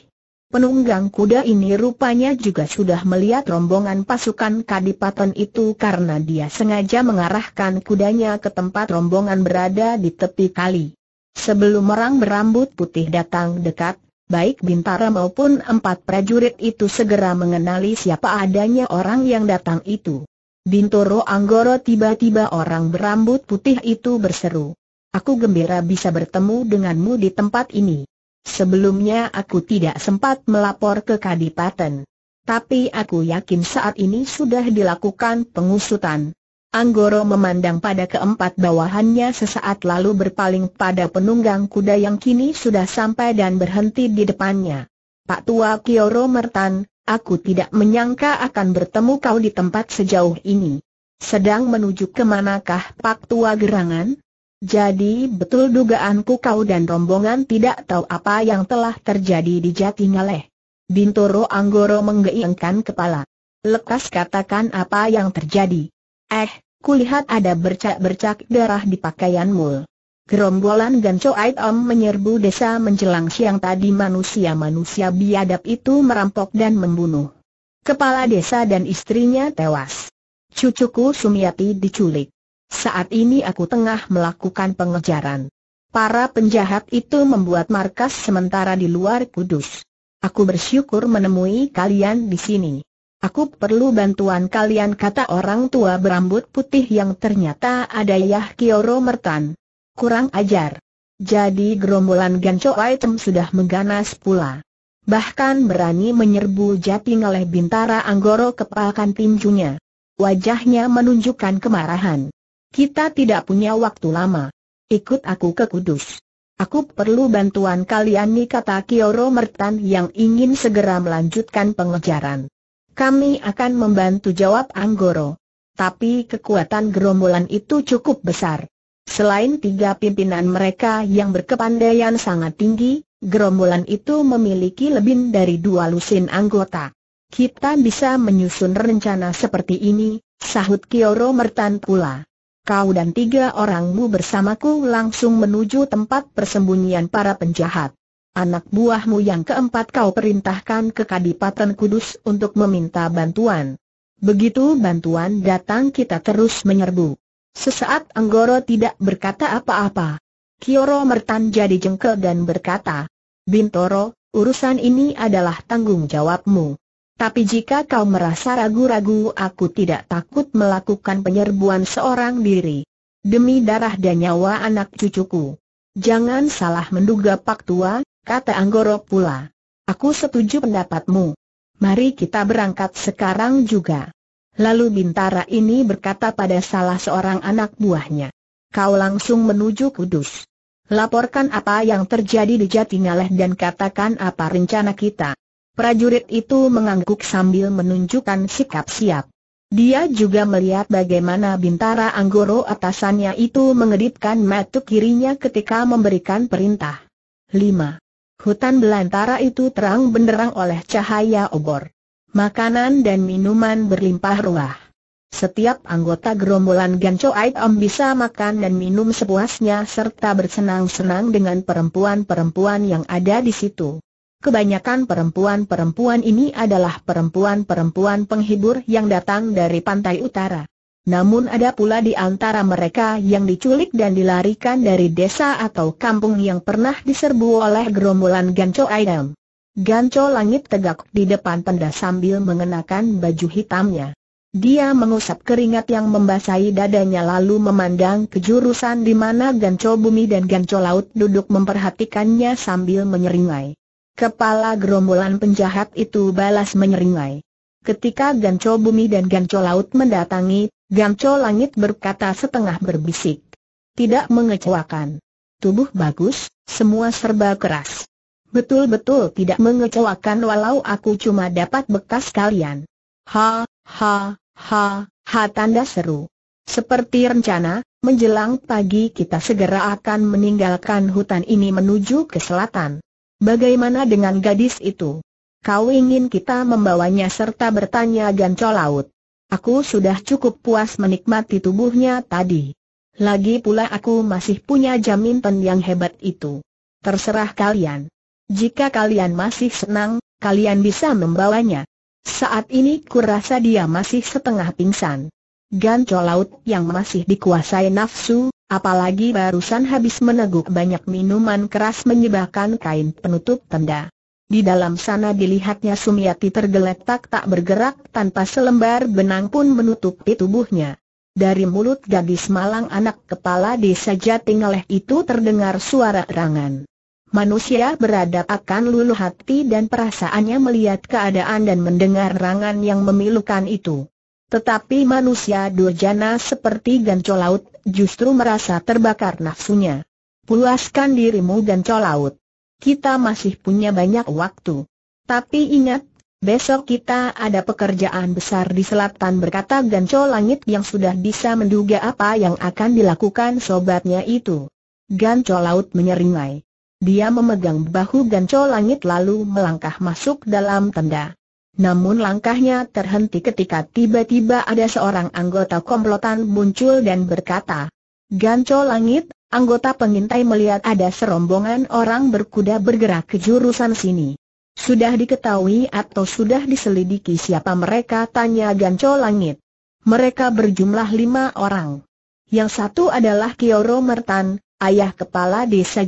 S1: Penunggang kuda ini rupanya juga sudah melihat rombongan pasukan Kadipaten itu karena dia sengaja mengarahkan kudanya ke tempat rombongan berada di tepi kali. Sebelum orang berambut putih datang dekat, baik Bintara maupun empat prajurit itu segera mengenali siapa adanya orang yang datang itu. Bintoro Anggoro tiba-tiba orang berambut putih itu berseru. Aku gembira bisa bertemu denganmu di tempat ini. Sebelumnya aku tidak sempat melapor ke Kadipaten. Tapi aku yakin saat ini sudah dilakukan pengusutan. Anggoro memandang pada keempat bawahannya sesaat lalu berpaling pada penunggang kuda yang kini sudah sampai dan berhenti di depannya. Pak Tua Kioro Mertan, aku tidak menyangka akan bertemu kau di tempat sejauh ini. Sedang menuju kemanakah Pak Tua Gerangan? Jadi betul dugaanku kau dan rombongan tidak tahu apa yang telah terjadi di Jatingaleh. Bintoro Anggoro menggeingkan kepala. Lekas katakan apa yang terjadi. Eh, kulihat ada bercak-bercak darah di pakaianmu. Gerombolan Ganco Aitom menyerbu desa menjelang siang tadi manusia-manusia biadab itu merampok dan membunuh. Kepala desa dan istrinya tewas. Cucuku Sumiati diculik. Saat ini aku tengah melakukan pengejaran. Para penjahat itu membuat markas sementara di luar kudus. Aku bersyukur menemui kalian di sini. Aku perlu bantuan kalian kata orang tua berambut putih yang ternyata ada Yah Kioro Mertan. Kurang ajar. Jadi gerombolan ganco item sudah mengganas pula. Bahkan berani menyerbu jati oleh bintara anggoro kepalkan tinjunya. Wajahnya menunjukkan kemarahan. Kita tidak punya waktu lama. Ikut aku ke Kudus. Aku perlu bantuan kalian nih kata Kioro Mertan yang ingin segera melanjutkan pengejaran. Kami akan membantu jawab Anggoro. Tapi kekuatan gerombolan itu cukup besar. Selain tiga pimpinan mereka yang berkepandaian sangat tinggi, gerombolan itu memiliki lebih dari dua lusin anggota. Kita bisa menyusun rencana seperti ini, sahut Kioro Mertan pula kau dan tiga orangmu bersamaku langsung menuju tempat persembunyian para penjahat. Anak buahmu yang keempat kau perintahkan ke Kadipaten Kudus untuk meminta bantuan. Begitu bantuan datang kita terus menyerbu. Sesaat Anggoro tidak berkata apa-apa. Kioro Mertan jadi jengkel dan berkata, Bintoro, urusan ini adalah tanggung jawabmu. Tapi jika kau merasa ragu-ragu aku tidak takut melakukan penyerbuan seorang diri. Demi darah dan nyawa anak cucuku. Jangan salah menduga Pak Tua, kata Anggoro pula. Aku setuju pendapatmu. Mari kita berangkat sekarang juga. Lalu Bintara ini berkata pada salah seorang anak buahnya. Kau langsung menuju Kudus. Laporkan apa yang terjadi di Jatingaleh dan katakan apa rencana kita. Prajurit itu mengangguk sambil menunjukkan sikap siap. Dia juga melihat bagaimana Bintara Anggoro atasannya itu mengedipkan mata kirinya ketika memberikan perintah. 5. Hutan belantara itu terang benderang oleh cahaya obor. Makanan dan minuman berlimpah ruah. Setiap anggota gerombolan Ganco Aitom bisa makan dan minum sepuasnya serta bersenang-senang dengan perempuan-perempuan yang ada di situ. Kebanyakan perempuan-perempuan ini adalah perempuan-perempuan penghibur yang datang dari pantai utara. Namun ada pula di antara mereka yang diculik dan dilarikan dari desa atau kampung yang pernah diserbu oleh gerombolan Ganco Aidam. Ganco Langit tegak di depan tenda sambil mengenakan baju hitamnya. Dia mengusap keringat yang membasahi dadanya lalu memandang ke jurusan di mana Ganco Bumi dan Ganco Laut duduk memperhatikannya sambil menyeringai. Kepala gerombolan penjahat itu balas menyeringai. Ketika Ganco Bumi dan Ganco Laut mendatangi, Ganco Langit berkata setengah berbisik. Tidak mengecewakan. Tubuh bagus, semua serba keras. Betul-betul tidak mengecewakan walau aku cuma dapat bekas kalian. Ha, ha, ha, ha tanda seru. Seperti rencana, menjelang pagi kita segera akan meninggalkan hutan ini menuju ke selatan. Bagaimana dengan gadis itu? Kau ingin kita membawanya serta bertanya Ganco Laut. Aku sudah cukup puas menikmati tubuhnya tadi. Lagi pula aku masih punya jaminan yang hebat itu. Terserah kalian. Jika kalian masih senang, kalian bisa membawanya. Saat ini kurasa dia masih setengah pingsan. Ganco Laut yang masih dikuasai nafsu, Apalagi barusan habis meneguk banyak minuman keras menyebabkan kain penutup tenda. Di dalam sana dilihatnya Sumiati tergeletak tak bergerak tanpa selembar benang pun menutupi tubuhnya. Dari mulut gadis malang anak kepala desa Jatingaleh itu terdengar suara erangan. Manusia beradab akan luluh hati dan perasaannya melihat keadaan dan mendengar rangan yang memilukan itu. Tetapi manusia durjana seperti gancol laut justru merasa terbakar nafsunya. Pulaskan dirimu dan colaut. Kita masih punya banyak waktu. Tapi ingat, besok kita ada pekerjaan besar di selatan berkata Ganco Langit yang sudah bisa menduga apa yang akan dilakukan sobatnya itu. Ganco Laut menyeringai. Dia memegang bahu Ganco Langit lalu melangkah masuk dalam tenda. Namun langkahnya terhenti ketika tiba-tiba ada seorang anggota komplotan muncul dan berkata, Ganco Langit, anggota pengintai melihat ada serombongan orang berkuda bergerak ke jurusan sini. Sudah diketahui atau sudah diselidiki siapa mereka tanya Ganco Langit. Mereka berjumlah lima orang. Yang satu adalah Kioro Mertan, ayah kepala desa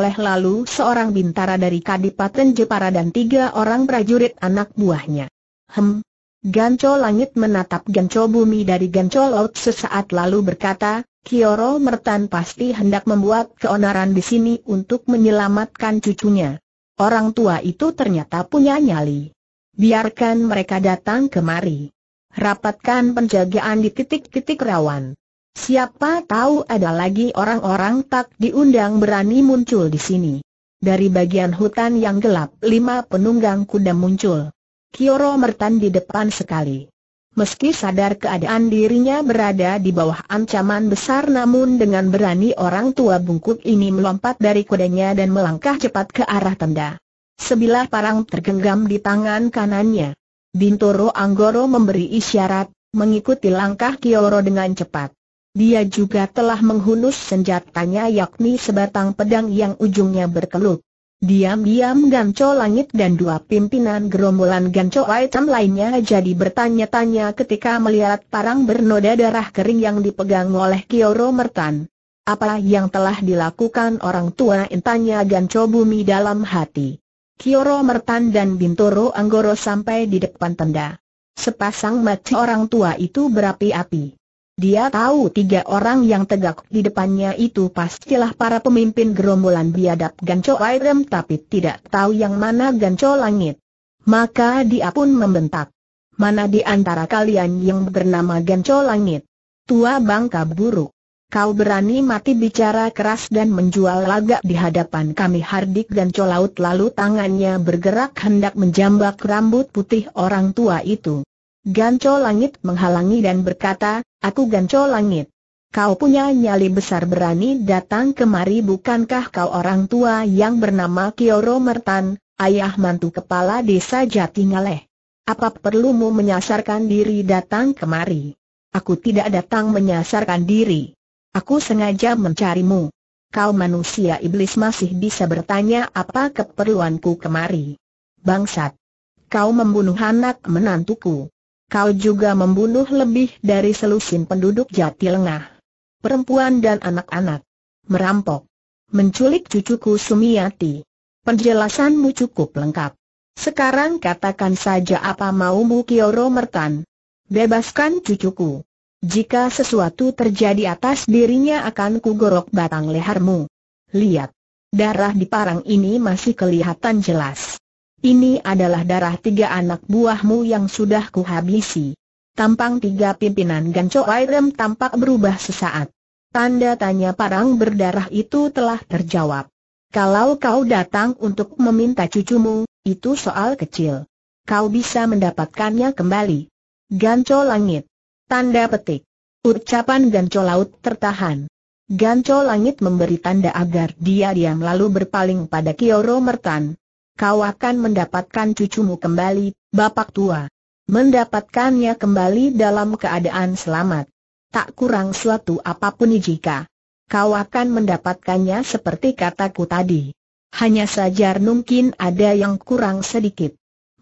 S1: oleh lalu seorang bintara dari Kadipaten Jepara dan tiga orang prajurit anak buahnya. Hem. Ganco langit menatap ganco bumi dari ganco laut sesaat lalu berkata, Kioro Mertan pasti hendak membuat keonaran di sini untuk menyelamatkan cucunya. Orang tua itu ternyata punya nyali. Biarkan mereka datang kemari. Rapatkan penjagaan di titik-titik rawan. Siapa tahu ada lagi orang-orang tak diundang berani muncul di sini. Dari bagian hutan yang gelap, lima penunggang kuda muncul. Kioro Mertan di depan sekali. Meski sadar keadaan dirinya berada di bawah ancaman besar namun dengan berani orang tua bungkuk ini melompat dari kudanya dan melangkah cepat ke arah tenda. Sebilah parang tergenggam di tangan kanannya. Bintoro Anggoro memberi isyarat, mengikuti langkah Kioro dengan cepat. Dia juga telah menghunus senjatanya yakni sebatang pedang yang ujungnya berkelup. Diam-diam Ganco Langit dan dua pimpinan gerombolan Ganco Item lainnya jadi bertanya-tanya ketika melihat parang bernoda darah kering yang dipegang oleh Kioro Mertan. Apa yang telah dilakukan orang tua intanya Ganco Bumi dalam hati. Kioro Mertan dan Bintoro Anggoro sampai di depan tenda. Sepasang mata orang tua itu berapi-api. Dia tahu tiga orang yang tegak di depannya itu pastilah para pemimpin gerombolan biadab Ganco Airem tapi tidak tahu yang mana Ganco Langit. Maka dia pun membentak. Mana di antara kalian yang bernama Ganco Langit? Tua bangka buruk. Kau berani mati bicara keras dan menjual lagak di hadapan kami Hardik dan laut lalu tangannya bergerak hendak menjambak rambut putih orang tua itu. Ganco Langit menghalangi dan berkata, aku Ganco Langit. Kau punya nyali besar berani datang kemari bukankah kau orang tua yang bernama Kioro Mertan, ayah mantu kepala desa Jatingaleh? Apa perlumu menyasarkan diri datang kemari? Aku tidak datang menyasarkan diri. Aku sengaja mencarimu. Kau manusia iblis masih bisa bertanya apa keperluanku kemari. Bangsat! Kau membunuh anak menantuku kau juga membunuh lebih dari selusin penduduk jati lengah. Perempuan dan anak-anak. Merampok. Menculik cucuku Sumiati. Penjelasanmu cukup lengkap. Sekarang katakan saja apa maumu Kioro Mertan. Bebaskan cucuku. Jika sesuatu terjadi atas dirinya akan kugorok batang lehermu. Lihat. Darah di parang ini masih kelihatan jelas. Ini adalah darah tiga anak buahmu yang sudah kuhabisi. Tampang tiga pimpinan Ganco Airem tampak berubah sesaat. Tanda tanya parang berdarah itu telah terjawab. Kalau kau datang untuk meminta cucumu, itu soal kecil. Kau bisa mendapatkannya kembali. Ganco langit. Tanda petik. Ucapan Ganco Laut tertahan. Ganco Langit memberi tanda agar dia diam lalu berpaling pada Kioro Mertan, kau akan mendapatkan cucumu kembali, Bapak Tua. Mendapatkannya kembali dalam keadaan selamat. Tak kurang suatu apapun jika kau akan mendapatkannya seperti kataku tadi. Hanya saja mungkin ada yang kurang sedikit.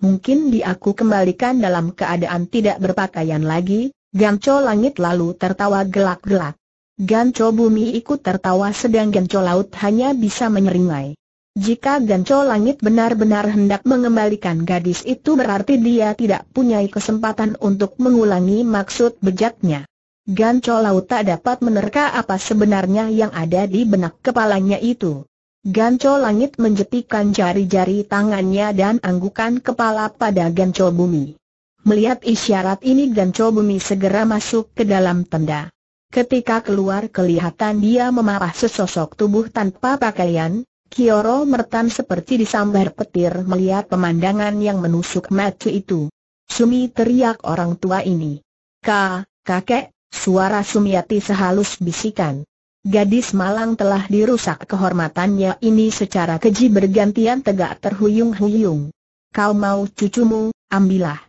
S1: Mungkin diaku kembalikan dalam keadaan tidak berpakaian lagi, Ganco langit lalu tertawa gelak-gelak. Ganco bumi ikut tertawa sedang Ganco laut hanya bisa menyeringai. Jika Ganco Langit benar-benar hendak mengembalikan gadis itu berarti dia tidak punya kesempatan untuk mengulangi maksud bejatnya. Ganco Laut tak dapat menerka apa sebenarnya yang ada di benak kepalanya itu. Ganco Langit menjepitkan jari-jari tangannya dan anggukan kepala pada Ganco Bumi. Melihat isyarat ini Ganco Bumi segera masuk ke dalam tenda. Ketika keluar kelihatan dia memarah sesosok tubuh tanpa pakaian, Kioro mertam seperti disambar petir melihat pemandangan yang menusuk mata itu. Sumi teriak orang tua ini. Ka, kakek, suara Sumiati sehalus bisikan. Gadis malang telah dirusak kehormatannya ini secara keji bergantian tegak terhuyung-huyung. Kau mau cucumu, ambillah.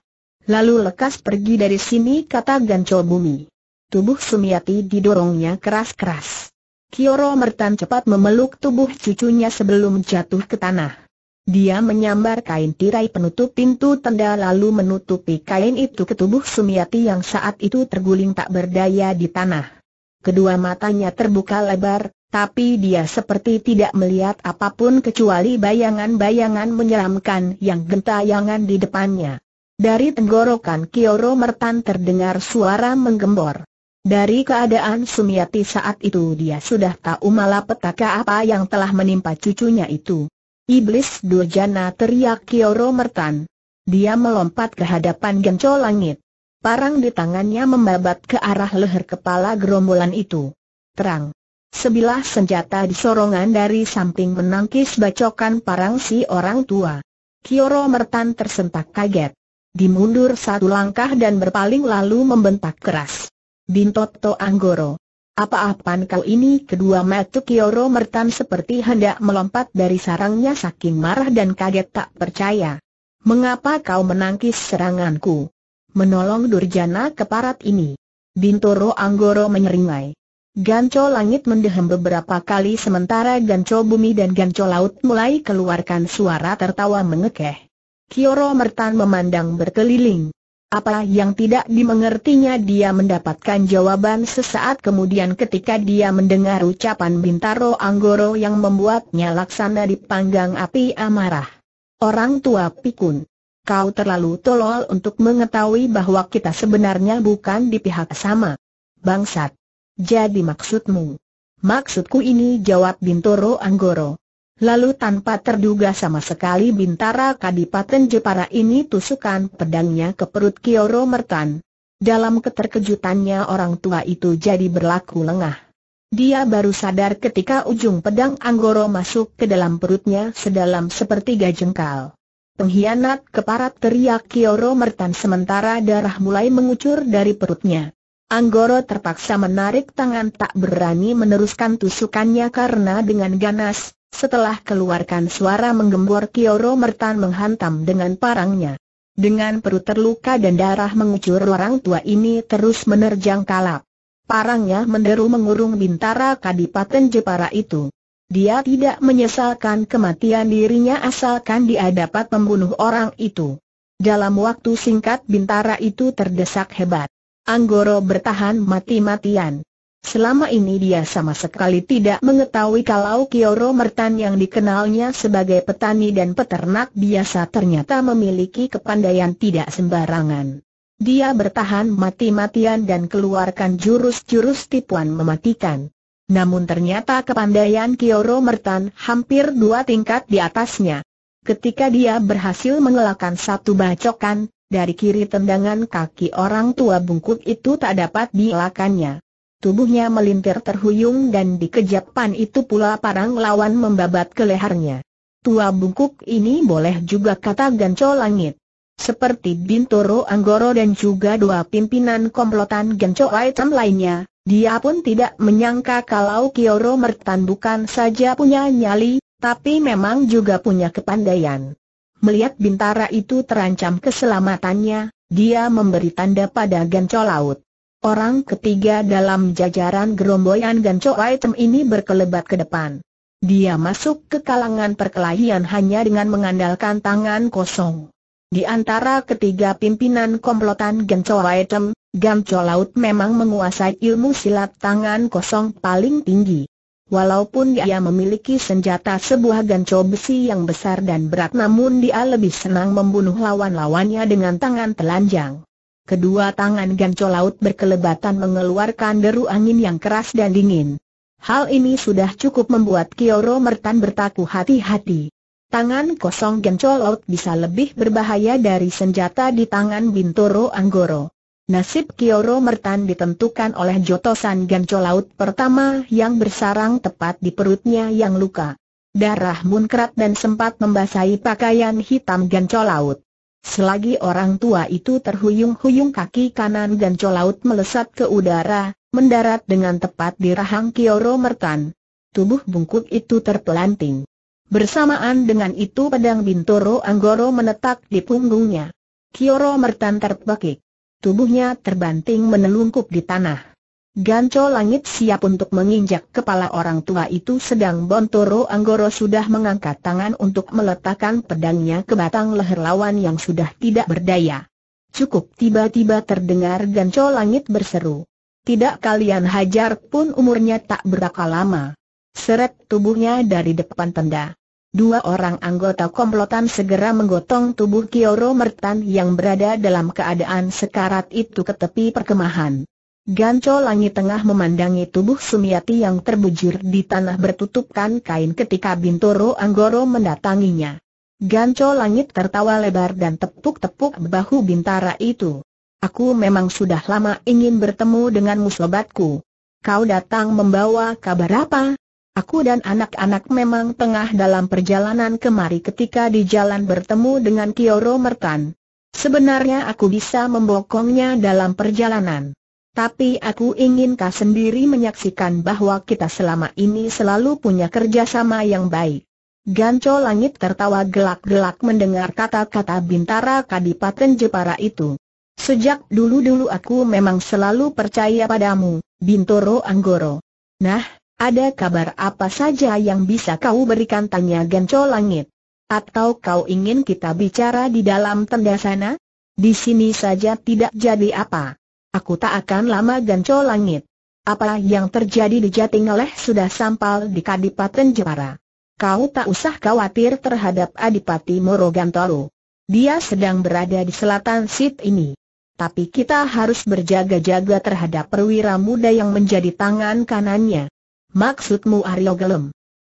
S1: Lalu lekas pergi dari sini kata Gancol Bumi. Tubuh Sumiati didorongnya keras-keras. Kioro Mertan cepat memeluk tubuh cucunya sebelum jatuh ke tanah. Dia menyambar kain tirai penutup pintu tenda lalu menutupi kain itu ke tubuh Sumiati yang saat itu terguling tak berdaya di tanah. Kedua matanya terbuka lebar, tapi dia seperti tidak melihat apapun kecuali bayangan-bayangan menyeramkan yang gentayangan di depannya. Dari tenggorokan Kioro Mertan terdengar suara menggembor. Dari keadaan Sumiati saat itu dia sudah tahu malapetaka apa yang telah menimpa cucunya itu. Iblis Durjana teriak Kioro Mertan. Dia melompat ke hadapan genco langit. Parang di tangannya membabat ke arah leher kepala gerombolan itu. Terang. Sebilah senjata disorongan dari samping menangkis bacokan parang si orang tua. Kioro Mertan tersentak kaget. Dimundur satu langkah dan berpaling lalu membentak keras. Bintoto Anggoro. Apa-apaan kau ini? Kedua mata Kioro Mertan seperti hendak melompat dari sarangnya saking marah dan kaget tak percaya. Mengapa kau menangkis seranganku? Menolong Durjana keparat ini. Bintoro Anggoro menyeringai. Ganco langit mendehem beberapa kali sementara ganco bumi dan ganco laut mulai keluarkan suara tertawa mengekeh. Kioro Mertan memandang berkeliling. Apa yang tidak dimengertinya dia mendapatkan jawaban sesaat kemudian ketika dia mendengar ucapan Bintaro Anggoro yang membuatnya laksana dipanggang api amarah. Orang tua pikun. Kau terlalu tolol untuk mengetahui bahwa kita sebenarnya bukan di pihak sama. Bangsat. Jadi maksudmu? Maksudku ini jawab Bintoro Anggoro. Lalu tanpa terduga sama sekali Bintara Kadipaten Jepara ini tusukan pedangnya ke perut Kioro Mertan. Dalam keterkejutannya orang tua itu jadi berlaku lengah. Dia baru sadar ketika ujung pedang Anggoro masuk ke dalam perutnya sedalam sepertiga jengkal. Pengkhianat keparat teriak Kioro Mertan sementara darah mulai mengucur dari perutnya. Anggoro terpaksa menarik tangan tak berani meneruskan tusukannya karena dengan ganas, setelah keluarkan suara menggembor Kioro Mertan menghantam dengan parangnya. Dengan perut terluka dan darah mengucur orang tua ini terus menerjang kalap. Parangnya menderu mengurung bintara kadipaten Jepara itu. Dia tidak menyesalkan kematian dirinya asalkan dia dapat membunuh orang itu. Dalam waktu singkat bintara itu terdesak hebat. Anggoro bertahan mati-matian. Selama ini dia sama sekali tidak mengetahui kalau Kioro Mertan yang dikenalnya sebagai petani dan peternak biasa ternyata memiliki kepandaian tidak sembarangan. Dia bertahan mati-matian dan keluarkan jurus-jurus tipuan mematikan. Namun ternyata kepandaian Kioro Mertan hampir dua tingkat di atasnya. Ketika dia berhasil mengelakkan satu bacokan, dari kiri tendangan kaki orang tua bungkuk itu tak dapat dielakannya. Tubuhnya melintir terhuyung dan di kejapan itu pula parang lawan membabat ke lehernya. Tua bungkuk ini boleh juga kata ganco langit. Seperti Bintoro Anggoro dan juga dua pimpinan komplotan ganco item lainnya, dia pun tidak menyangka kalau Kioro Mertan bukan saja punya nyali, tapi memang juga punya kepandaian. Melihat bintara itu terancam keselamatannya, dia memberi tanda pada ganco laut. Orang ketiga dalam jajaran gerombolan Ganco Item ini berkelebat ke depan. Dia masuk ke kalangan perkelahian hanya dengan mengandalkan tangan kosong. Di antara ketiga pimpinan komplotan Ganco Item, Ganco Laut memang menguasai ilmu silat tangan kosong paling tinggi. Walaupun dia memiliki senjata sebuah ganco besi yang besar dan berat namun dia lebih senang membunuh lawan-lawannya dengan tangan telanjang. Kedua tangan Ganco Laut berkelebatan mengeluarkan deru angin yang keras dan dingin. Hal ini sudah cukup membuat Kioro Mertan bertaku hati-hati. Tangan kosong Ganco Laut bisa lebih berbahaya dari senjata di tangan Bintoro Anggoro. Nasib Kioro Mertan ditentukan oleh jotosan Ganco Laut pertama yang bersarang tepat di perutnya yang luka. Darah muncrat dan sempat membasahi pakaian hitam Ganco Laut. Selagi orang tua itu terhuyung-huyung kaki kanan dan colaut melesat ke udara, mendarat dengan tepat di rahang Kioro Mertan. Tubuh bungkuk itu terpelanting. Bersamaan dengan itu pedang Bintoro Anggoro menetak di punggungnya. Kioro Mertan terbakik. Tubuhnya terbanting menelungkup di tanah. Ganco langit siap untuk menginjak kepala orang tua itu sedang Bontoro Anggoro sudah mengangkat tangan untuk meletakkan pedangnya ke batang leher lawan yang sudah tidak berdaya. Cukup tiba-tiba terdengar Ganco langit berseru. Tidak kalian hajar pun umurnya tak berapa lama. Seret tubuhnya dari depan tenda. Dua orang anggota komplotan segera menggotong tubuh Kioro Mertan yang berada dalam keadaan sekarat itu ke tepi perkemahan. Ganco Langit tengah memandangi tubuh Sumiati yang terbujur di tanah bertutupkan kain ketika Bintoro Anggoro mendatanginya. Ganco Langit tertawa lebar dan tepuk-tepuk bahu Bintara itu. Aku memang sudah lama ingin bertemu dengan musobatku. Kau datang membawa kabar apa? Aku dan anak-anak memang tengah dalam perjalanan kemari ketika di jalan bertemu dengan Kioro Mertan. Sebenarnya aku bisa membokongnya dalam perjalanan. Tapi aku ingin kau sendiri menyaksikan bahwa kita selama ini selalu punya kerjasama yang baik. Ganco Langit tertawa gelak-gelak mendengar kata-kata Bintara Kadipaten Jepara itu. Sejak dulu-dulu aku memang selalu percaya padamu, Bintoro Anggoro. Nah, ada kabar apa saja yang bisa kau berikan tanya Ganco Langit? Atau kau ingin kita bicara di dalam tenda sana? Di sini saja tidak jadi apa aku tak akan lama ganco langit. Apa yang terjadi di Jatingeleh sudah sampal di Kadipaten Jepara. Kau tak usah khawatir terhadap Adipati Morogantoro. Dia sedang berada di selatan sit ini. Tapi kita harus berjaga-jaga terhadap perwira muda yang menjadi tangan kanannya. Maksudmu Aryo Gelem?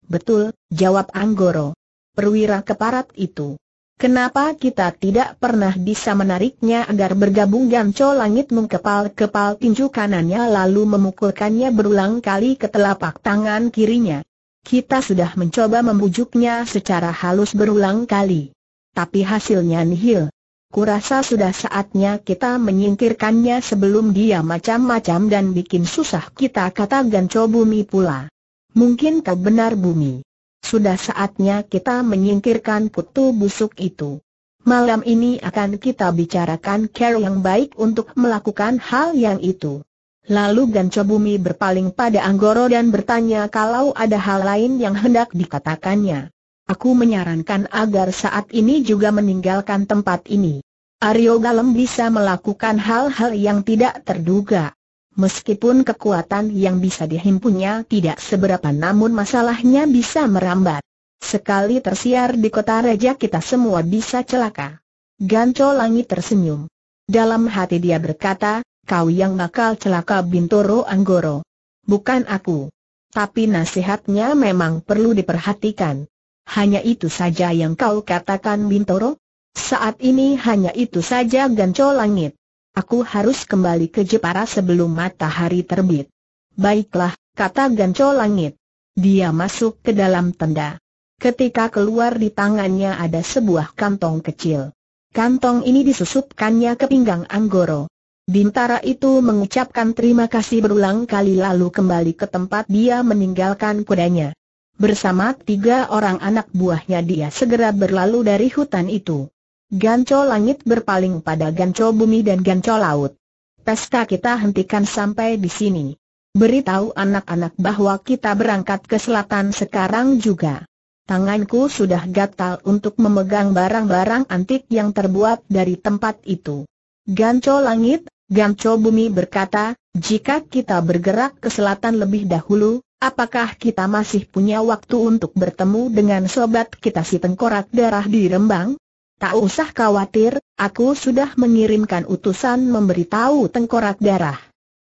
S1: Betul, jawab Anggoro. Perwira keparat itu. Kenapa kita tidak pernah bisa menariknya agar bergabung Ganco Langit mengkepal-kepal tinju kanannya lalu memukulkannya berulang kali ke telapak tangan kirinya. Kita sudah mencoba membujuknya secara halus berulang kali. Tapi hasilnya nihil. Kurasa sudah saatnya kita menyingkirkannya sebelum dia macam-macam dan bikin susah kita kata Ganco Bumi pula. Mungkin kau benar Bumi. Sudah saatnya kita menyingkirkan kutu busuk itu. Malam ini akan kita bicarakan cara yang baik untuk melakukan hal yang itu. Lalu Ganco Bumi berpaling pada Anggoro dan bertanya kalau ada hal lain yang hendak dikatakannya. Aku menyarankan agar saat ini juga meninggalkan tempat ini. Aryo Galem bisa melakukan hal-hal yang tidak terduga. Meskipun kekuatan yang bisa dihimpunnya tidak seberapa namun masalahnya bisa merambat. Sekali tersiar di kota raja kita semua bisa celaka. Ganco Langit tersenyum. Dalam hati dia berkata, kau yang bakal celaka Bintoro Anggoro. Bukan aku. Tapi nasihatnya memang perlu diperhatikan. Hanya itu saja yang kau katakan Bintoro? Saat ini hanya itu saja Ganco Langit. Aku harus kembali ke Jepara sebelum matahari terbit. Baiklah, kata Ganco Langit. Dia masuk ke dalam tenda. Ketika keluar di tangannya ada sebuah kantong kecil. Kantong ini disusupkannya ke pinggang Anggoro. Bintara itu mengucapkan terima kasih berulang kali lalu kembali ke tempat dia meninggalkan kudanya. Bersama tiga orang anak buahnya dia segera berlalu dari hutan itu. Ganco langit berpaling pada ganco bumi dan ganco laut. Pesta kita hentikan sampai di sini. Beritahu anak-anak bahwa kita berangkat ke selatan sekarang juga. Tanganku sudah gatal untuk memegang barang-barang antik yang terbuat dari tempat itu. Ganco langit, ganco bumi berkata, jika kita bergerak ke selatan lebih dahulu, apakah kita masih punya waktu untuk bertemu dengan sobat kita si tengkorak darah di Rembang? Tak usah khawatir, aku sudah mengirimkan utusan memberitahu tengkorak darah.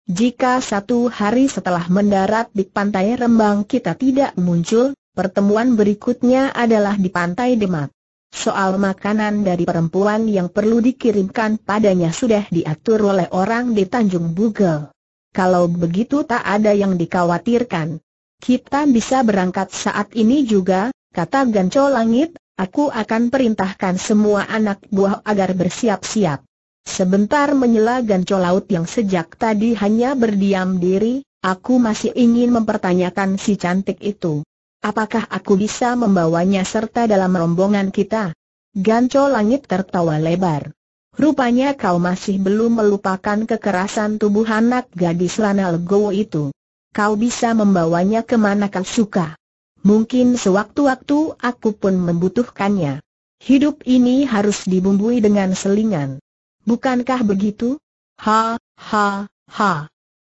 S1: Jika satu hari setelah mendarat di pantai Rembang kita tidak muncul, pertemuan berikutnya adalah di pantai Demak. Soal makanan dari perempuan yang perlu dikirimkan padanya sudah diatur oleh orang di Tanjung Bugel. Kalau begitu tak ada yang dikhawatirkan. Kita bisa berangkat saat ini juga, kata Ganco Langit, Aku akan perintahkan semua anak buah agar bersiap-siap. Sebentar menyela ganco laut yang sejak tadi hanya berdiam diri, aku masih ingin mempertanyakan si cantik itu. Apakah aku bisa membawanya serta dalam rombongan kita? Ganco langit tertawa lebar. Rupanya kau masih belum melupakan kekerasan tubuh anak gadis Lana Legowo itu. Kau bisa membawanya kemana kau suka. Mungkin sewaktu-waktu aku pun membutuhkannya. Hidup ini harus dibumbui dengan selingan. Bukankah begitu? Ha, ha, ha.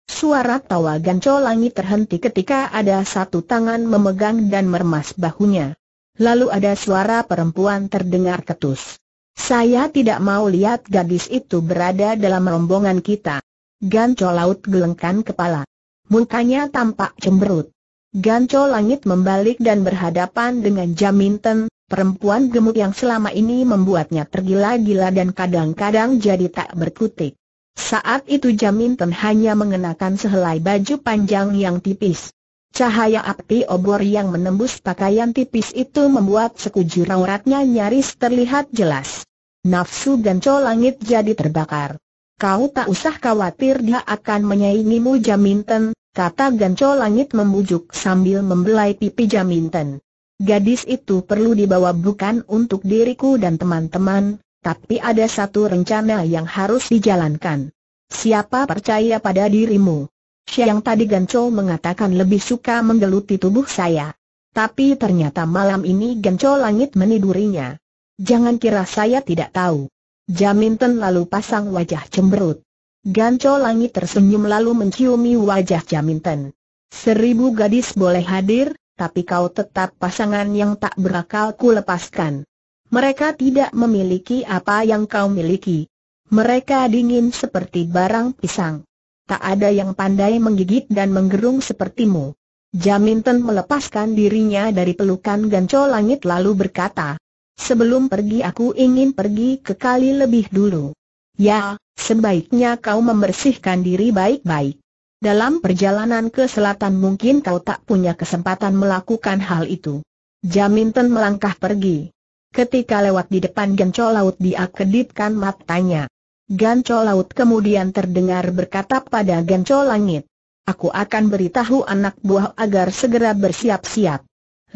S1: Suara tawa langit terhenti ketika ada satu tangan memegang dan meremas bahunya. Lalu ada suara perempuan terdengar ketus. Saya tidak mau lihat gadis itu berada dalam rombongan kita. Ganco laut gelengkan kepala. Mukanya tampak cemberut. Ganco Langit membalik dan berhadapan dengan Jaminten, perempuan gemuk yang selama ini membuatnya tergila-gila dan kadang-kadang jadi tak berkutik. Saat itu Jaminten hanya mengenakan sehelai baju panjang yang tipis. Cahaya api obor yang menembus pakaian tipis itu membuat sekujur auratnya nyaris terlihat jelas. Nafsu Ganco Langit jadi terbakar. Kau tak usah khawatir dia akan menyaingimu Jaminten, kata Ganco Langit membujuk sambil membelai pipi Jaminten. Gadis itu perlu dibawa bukan untuk diriku dan teman-teman, tapi ada satu rencana yang harus dijalankan. Siapa percaya pada dirimu? Siang tadi Ganco mengatakan lebih suka menggeluti tubuh saya. Tapi ternyata malam ini Ganco Langit menidurinya. Jangan kira saya tidak tahu. Jaminten lalu pasang wajah cemberut. Ganco Langit tersenyum lalu menciumi wajah Jaminten. Seribu gadis boleh hadir, tapi kau tetap pasangan yang tak berakal ku lepaskan. Mereka tidak memiliki apa yang kau miliki. Mereka dingin seperti barang pisang. Tak ada yang pandai menggigit dan menggerung sepertimu. Jaminten melepaskan dirinya dari pelukan Ganco Langit lalu berkata, Sebelum pergi aku ingin pergi ke kali lebih dulu. Ya, sebaiknya kau membersihkan diri baik-baik. Dalam perjalanan ke selatan mungkin kau tak punya kesempatan melakukan hal itu. Jaminten melangkah pergi. Ketika lewat di depan Ganco Laut dia kedipkan matanya. Ganco Laut kemudian terdengar berkata pada Ganco Langit. Aku akan beritahu anak buah agar segera bersiap-siap.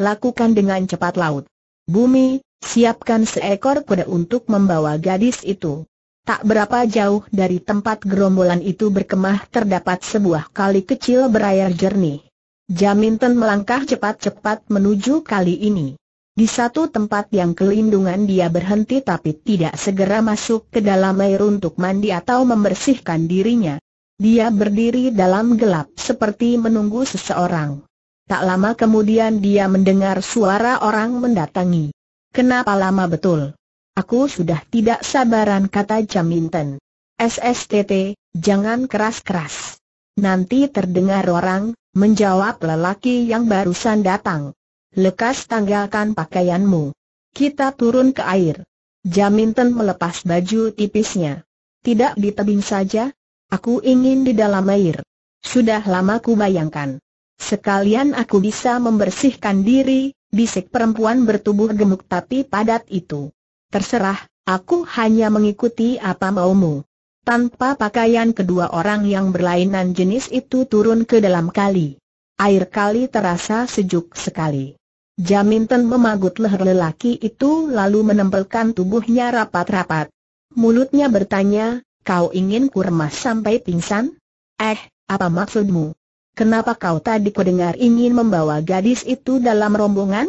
S1: Lakukan dengan cepat laut. Bumi, siapkan seekor kuda untuk membawa gadis itu. Tak berapa jauh dari tempat gerombolan itu berkemah terdapat sebuah kali kecil berair jernih. Jaminten melangkah cepat-cepat menuju kali ini. Di satu tempat yang kelindungan dia berhenti tapi tidak segera masuk ke dalam air untuk mandi atau membersihkan dirinya. Dia berdiri dalam gelap seperti menunggu seseorang. Tak lama kemudian dia mendengar suara orang mendatangi. Kenapa lama betul? Aku sudah tidak sabaran kata Jaminten. SSTT, jangan keras-keras. Nanti terdengar orang, menjawab lelaki yang barusan datang. Lekas tanggalkan pakaianmu. Kita turun ke air. Jaminten melepas baju tipisnya. Tidak di tebing saja, aku ingin di dalam air. Sudah lama ku bayangkan. Sekalian aku bisa membersihkan diri, bisik perempuan bertubuh gemuk tapi padat itu. Terserah, aku hanya mengikuti apa maumu. Tanpa pakaian kedua orang yang berlainan jenis itu turun ke dalam kali. Air kali terasa sejuk sekali. Jaminten memagut leher lelaki itu lalu menempelkan tubuhnya rapat-rapat. Mulutnya bertanya, kau ingin ku remas sampai pingsan? Eh, apa maksudmu? Kenapa kau tadi kudengar ingin membawa gadis itu dalam rombongan?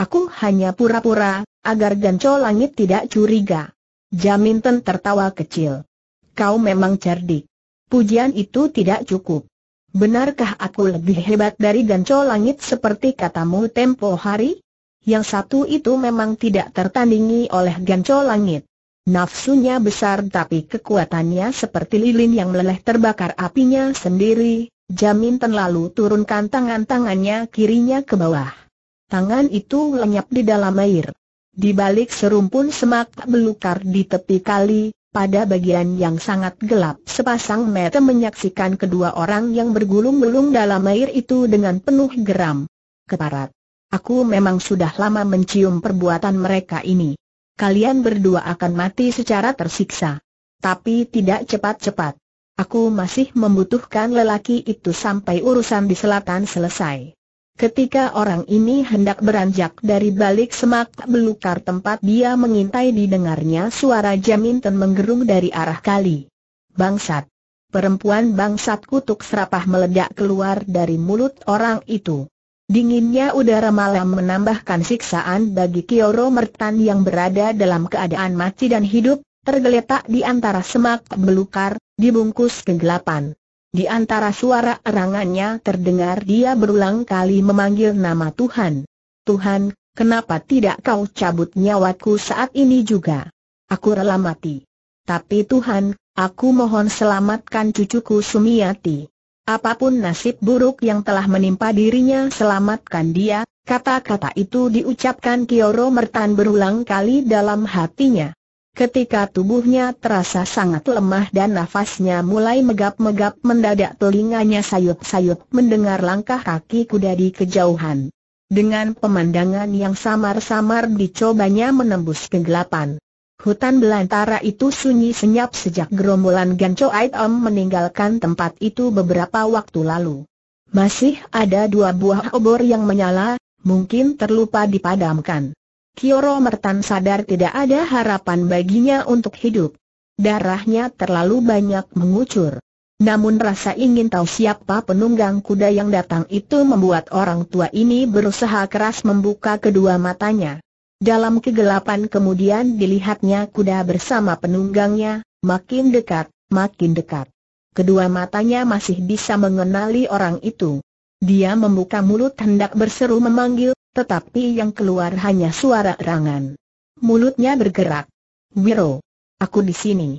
S1: Aku hanya pura-pura, agar Ganco Langit tidak curiga. Jaminten tertawa kecil. Kau memang cerdik. Pujian itu tidak cukup. Benarkah aku lebih hebat dari Ganco Langit seperti katamu tempo hari? Yang satu itu memang tidak tertandingi oleh Ganco Langit. Nafsunya besar tapi kekuatannya seperti lilin yang meleleh terbakar apinya sendiri, Jaminten lalu turunkan tangan-tangannya kirinya ke bawah. Tangan itu lenyap di dalam air. Di balik serumpun semak belukar di tepi kali, pada bagian yang sangat gelap sepasang mata menyaksikan kedua orang yang bergulung-gulung dalam air itu dengan penuh geram. Keparat. Aku memang sudah lama mencium perbuatan mereka ini. Kalian berdua akan mati secara tersiksa. Tapi tidak cepat-cepat. Aku masih membutuhkan lelaki itu sampai urusan di selatan selesai. Ketika orang ini hendak beranjak dari balik semak belukar tempat dia mengintai didengarnya suara Jaminten menggerung dari arah kali. Bangsat! Perempuan bangsat kutuk serapah meledak keluar dari mulut orang itu. Dinginnya udara malam menambahkan siksaan bagi Kioro Mertan yang berada dalam keadaan mati dan hidup, tergeletak di antara semak belukar, dibungkus kegelapan. Di antara suara erangannya terdengar dia berulang kali memanggil nama Tuhan. Tuhan, kenapa tidak kau cabut nyawaku saat ini juga? Aku rela mati. Tapi Tuhan, aku mohon selamatkan cucuku Sumiati. Apapun nasib buruk yang telah menimpa dirinya selamatkan dia, kata-kata itu diucapkan Kioro Mertan berulang kali dalam hatinya. Ketika tubuhnya terasa sangat lemah dan nafasnya mulai megap-megap mendadak telinganya sayup-sayup mendengar langkah kaki kuda di kejauhan. Dengan pemandangan yang samar-samar dicobanya menembus kegelapan. Hutan belantara itu sunyi senyap sejak gerombolan Gan Aitom meninggalkan tempat itu beberapa waktu lalu. Masih ada dua buah obor yang menyala, mungkin terlupa dipadamkan. Kioro Mertan sadar tidak ada harapan baginya untuk hidup. Darahnya terlalu banyak mengucur. Namun rasa ingin tahu siapa penunggang kuda yang datang itu membuat orang tua ini berusaha keras membuka kedua matanya. Dalam kegelapan kemudian dilihatnya kuda bersama penunggangnya, makin dekat, makin dekat. Kedua matanya masih bisa mengenali orang itu. Dia membuka mulut hendak berseru memanggil, tetapi yang keluar hanya suara erangan. Mulutnya bergerak. Wiro, aku di sini.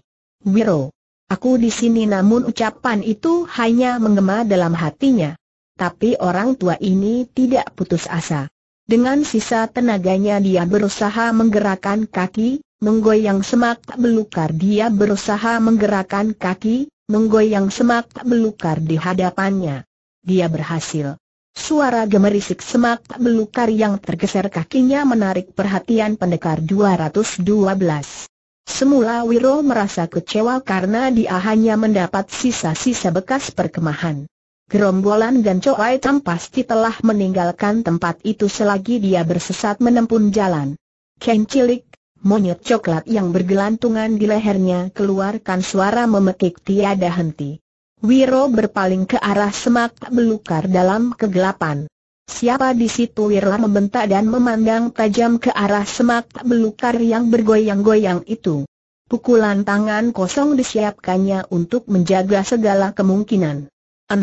S1: Wiro, aku di sini namun ucapan itu hanya menggema dalam hatinya. Tapi orang tua ini tidak putus asa. Dengan sisa tenaganya dia berusaha menggerakkan kaki, menggoyang semak belukar dia berusaha menggerakkan kaki, menggoyang semak belukar di hadapannya. Dia berhasil. Suara gemerisik semak belukar yang tergeser kakinya menarik perhatian pendekar 212. Semula Wiro merasa kecewa karena dia hanya mendapat sisa-sisa bekas perkemahan. Gerombolan Coai Tam pasti telah meninggalkan tempat itu selagi dia bersesat menempuh jalan. Ken cilik, monyet coklat yang bergelantungan di lehernya keluarkan suara memekik tiada henti. Wiro berpaling ke arah semak belukar dalam kegelapan. Siapa di situ Wirla membentak dan memandang tajam ke arah semak belukar yang bergoyang-goyang itu. Pukulan tangan kosong disiapkannya untuk menjaga segala kemungkinan. 6.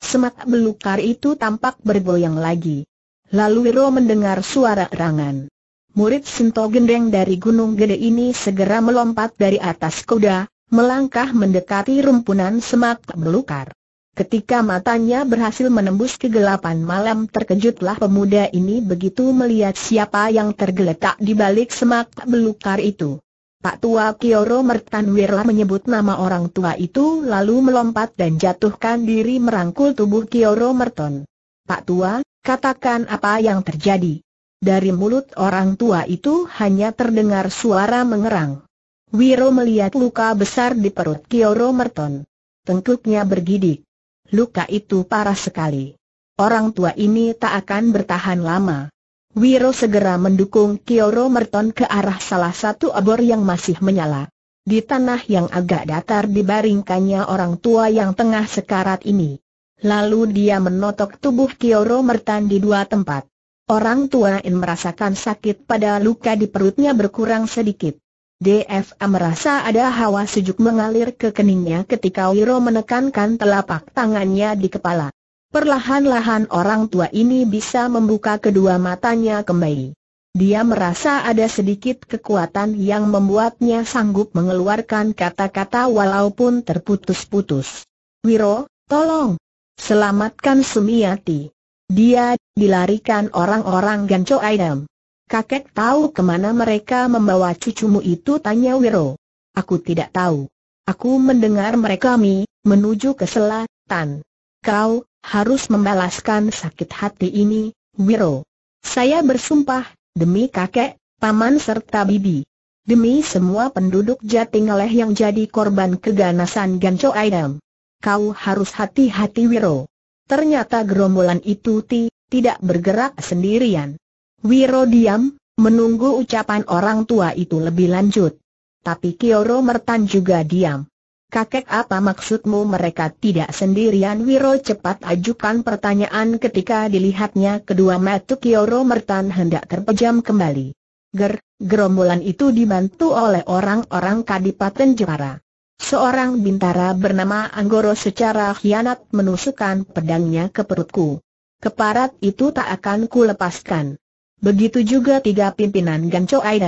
S1: Semak belukar itu tampak bergoyang lagi. Lalu Wiro mendengar suara erangan. Murid Sinto Gendeng dari Gunung Gede ini segera melompat dari atas kuda, melangkah mendekati rumpunan semak belukar. Ketika matanya berhasil menembus kegelapan malam terkejutlah pemuda ini begitu melihat siapa yang tergeletak di balik semak belukar itu. Pak Tua Kioro Mertanwirla menyebut nama orang tua itu lalu melompat dan jatuhkan diri merangkul tubuh Kioro Merton. Pak Tua, katakan apa yang terjadi. Dari mulut orang tua itu hanya terdengar suara mengerang. Wiro melihat luka besar di perut Kioro Merton. Tengkuknya bergidik. Luka itu parah sekali. Orang tua ini tak akan bertahan lama. Wiro segera mendukung Kioro Merton ke arah salah satu obor yang masih menyala. Di tanah yang agak datar dibaringkannya orang tua yang tengah sekarat ini. Lalu dia menotok tubuh Kioro Merton di dua tempat. Orang tua ini merasakan sakit pada luka di perutnya berkurang sedikit. DFA merasa ada hawa sejuk mengalir ke keningnya ketika Wiro menekankan telapak tangannya di kepala. Perlahan-lahan orang tua ini bisa membuka kedua matanya kembali. Dia merasa ada sedikit kekuatan yang membuatnya sanggup mengeluarkan kata-kata walaupun terputus-putus. Wiro, tolong! Selamatkan Sumiati. Dia dilarikan orang-orang Gancho Aidam. Kakek tahu kemana mereka membawa cucumu itu tanya Wiro. Aku tidak tahu. Aku mendengar mereka mi, menuju ke selatan. Kau, harus membalaskan sakit hati ini, Wiro. Saya bersumpah, demi kakek, paman serta bibi. Demi semua penduduk Jatingaleh yang jadi korban keganasan Ganco Aidam. Kau harus hati-hati Wiro. Ternyata gerombolan itu ti, tidak bergerak sendirian. Wiro diam, menunggu ucapan orang tua itu lebih lanjut. Tapi Kioro Mertan juga diam. Kakek apa maksudmu mereka tidak sendirian Wiro cepat ajukan pertanyaan ketika dilihatnya kedua mata Kioro Mertan hendak terpejam kembali. Ger, gerombolan itu dibantu oleh orang-orang Kadipaten Jepara. Seorang bintara bernama Anggoro secara hianat menusukkan pedangnya ke perutku. Keparat itu tak akan kulepaskan. Begitu juga tiga pimpinan Ganco Choi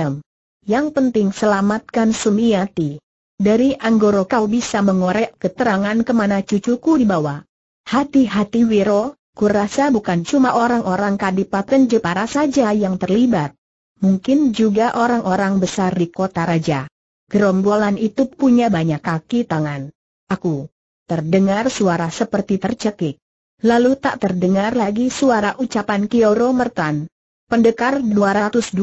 S1: Yang penting selamatkan Sumiati. Dari Anggoro kau bisa mengorek keterangan kemana cucuku dibawa. Hati-hati Wiro, kurasa bukan cuma orang-orang Kadipaten Jepara saja yang terlibat. Mungkin juga orang-orang besar di kota raja. Gerombolan itu punya banyak kaki tangan. Aku. Terdengar suara seperti tercekik. Lalu tak terdengar lagi suara ucapan Kioro Mertan. Pendekar 212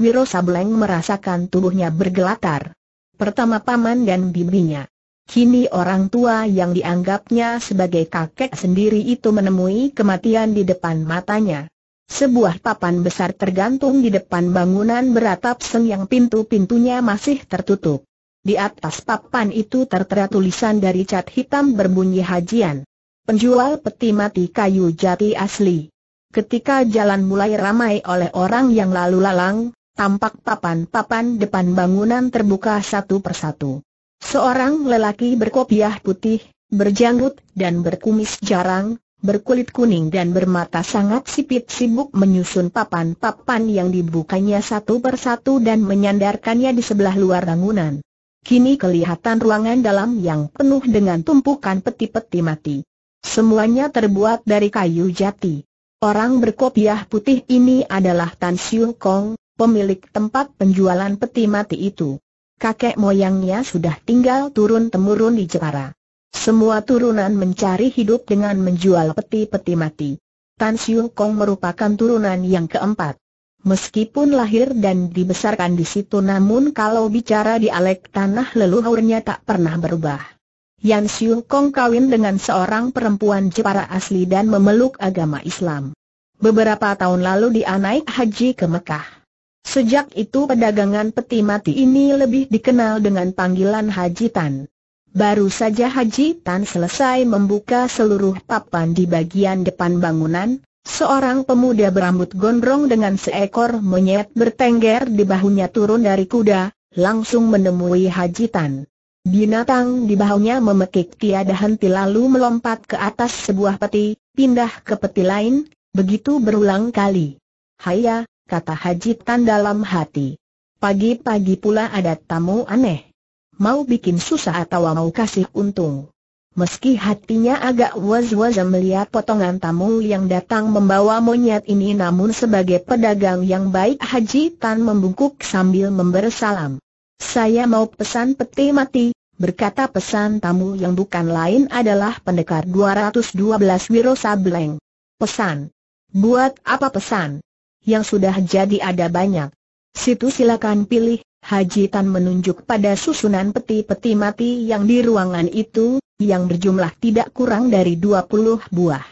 S1: Wiro Sableng merasakan tubuhnya bergelatar. Pertama paman dan bibinya. Kini orang tua yang dianggapnya sebagai kakek sendiri itu menemui kematian di depan matanya. Sebuah papan besar tergantung di depan bangunan beratap seng yang pintu-pintunya masih tertutup. Di atas papan itu tertera tulisan dari cat hitam berbunyi hajian. Penjual peti mati kayu jati asli. Ketika jalan mulai ramai oleh orang yang lalu lalang, tampak papan-papan depan bangunan terbuka satu persatu. Seorang lelaki berkopiah putih, berjanggut dan berkumis jarang, berkulit kuning dan bermata sangat sipit sibuk menyusun papan-papan yang dibukanya satu persatu dan menyandarkannya di sebelah luar bangunan. Kini kelihatan ruangan dalam yang penuh dengan tumpukan peti-peti mati. Semuanya terbuat dari kayu jati. Orang berkopiah putih ini adalah Tan Xiu Kong, pemilik tempat penjualan peti mati itu. Kakek moyangnya sudah tinggal turun-temurun di Jepara. Semua turunan mencari hidup dengan menjual peti-peti mati. Tan Xiu Kong merupakan turunan yang keempat. Meskipun lahir dan dibesarkan di situ namun kalau bicara dialek tanah leluhurnya tak pernah berubah. Yan Xiu Kong kawin dengan seorang perempuan Jepara asli dan memeluk agama Islam. Beberapa tahun lalu dia naik haji ke Mekah. Sejak itu pedagangan peti mati ini lebih dikenal dengan panggilan Haji Tan. Baru saja Haji Tan selesai membuka seluruh papan di bagian depan bangunan, seorang pemuda berambut gondrong dengan seekor monyet bertengger di bahunya turun dari kuda, langsung menemui Haji Tan. Binatang di bahunya memekik tiada henti lalu melompat ke atas sebuah peti, pindah ke peti lain, begitu berulang kali. Haya, kata Haji Tan dalam hati. Pagi-pagi pula ada tamu aneh. Mau bikin susah atau mau kasih untung. Meski hatinya agak was-was melihat potongan tamu yang datang membawa monyet ini namun sebagai pedagang yang baik Haji Tan membungkuk sambil membersalam. Saya mau pesan peti mati, berkata pesan tamu yang bukan lain adalah pendekar 212 Wiro Sableng. Pesan. Buat apa pesan? Yang sudah jadi ada banyak. Situ silakan pilih, Haji Tan menunjuk pada susunan peti-peti mati yang di ruangan itu, yang berjumlah tidak kurang dari 20 buah.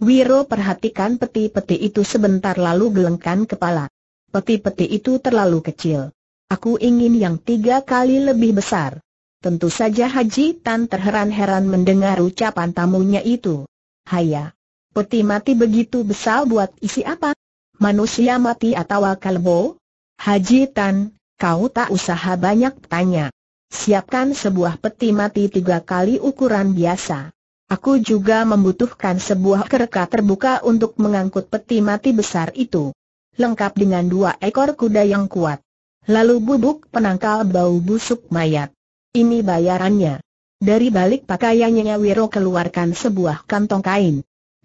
S1: Wiro perhatikan peti-peti itu sebentar lalu gelengkan kepala. Peti-peti itu terlalu kecil. Aku ingin yang tiga kali lebih besar. Tentu saja Haji Tan terheran-heran mendengar ucapan tamunya itu. Haya. Peti mati begitu besar buat isi apa? Manusia mati atau kalbo? Haji Tan, kau tak usah banyak tanya. Siapkan sebuah peti mati tiga kali ukuran biasa. Aku juga membutuhkan sebuah kereta terbuka untuk mengangkut peti mati besar itu. Lengkap dengan dua ekor kuda yang kuat. Lalu bubuk penangkal bau busuk mayat. Ini bayarannya. Dari balik pakaiannya Wiro keluarkan sebuah kantong kain.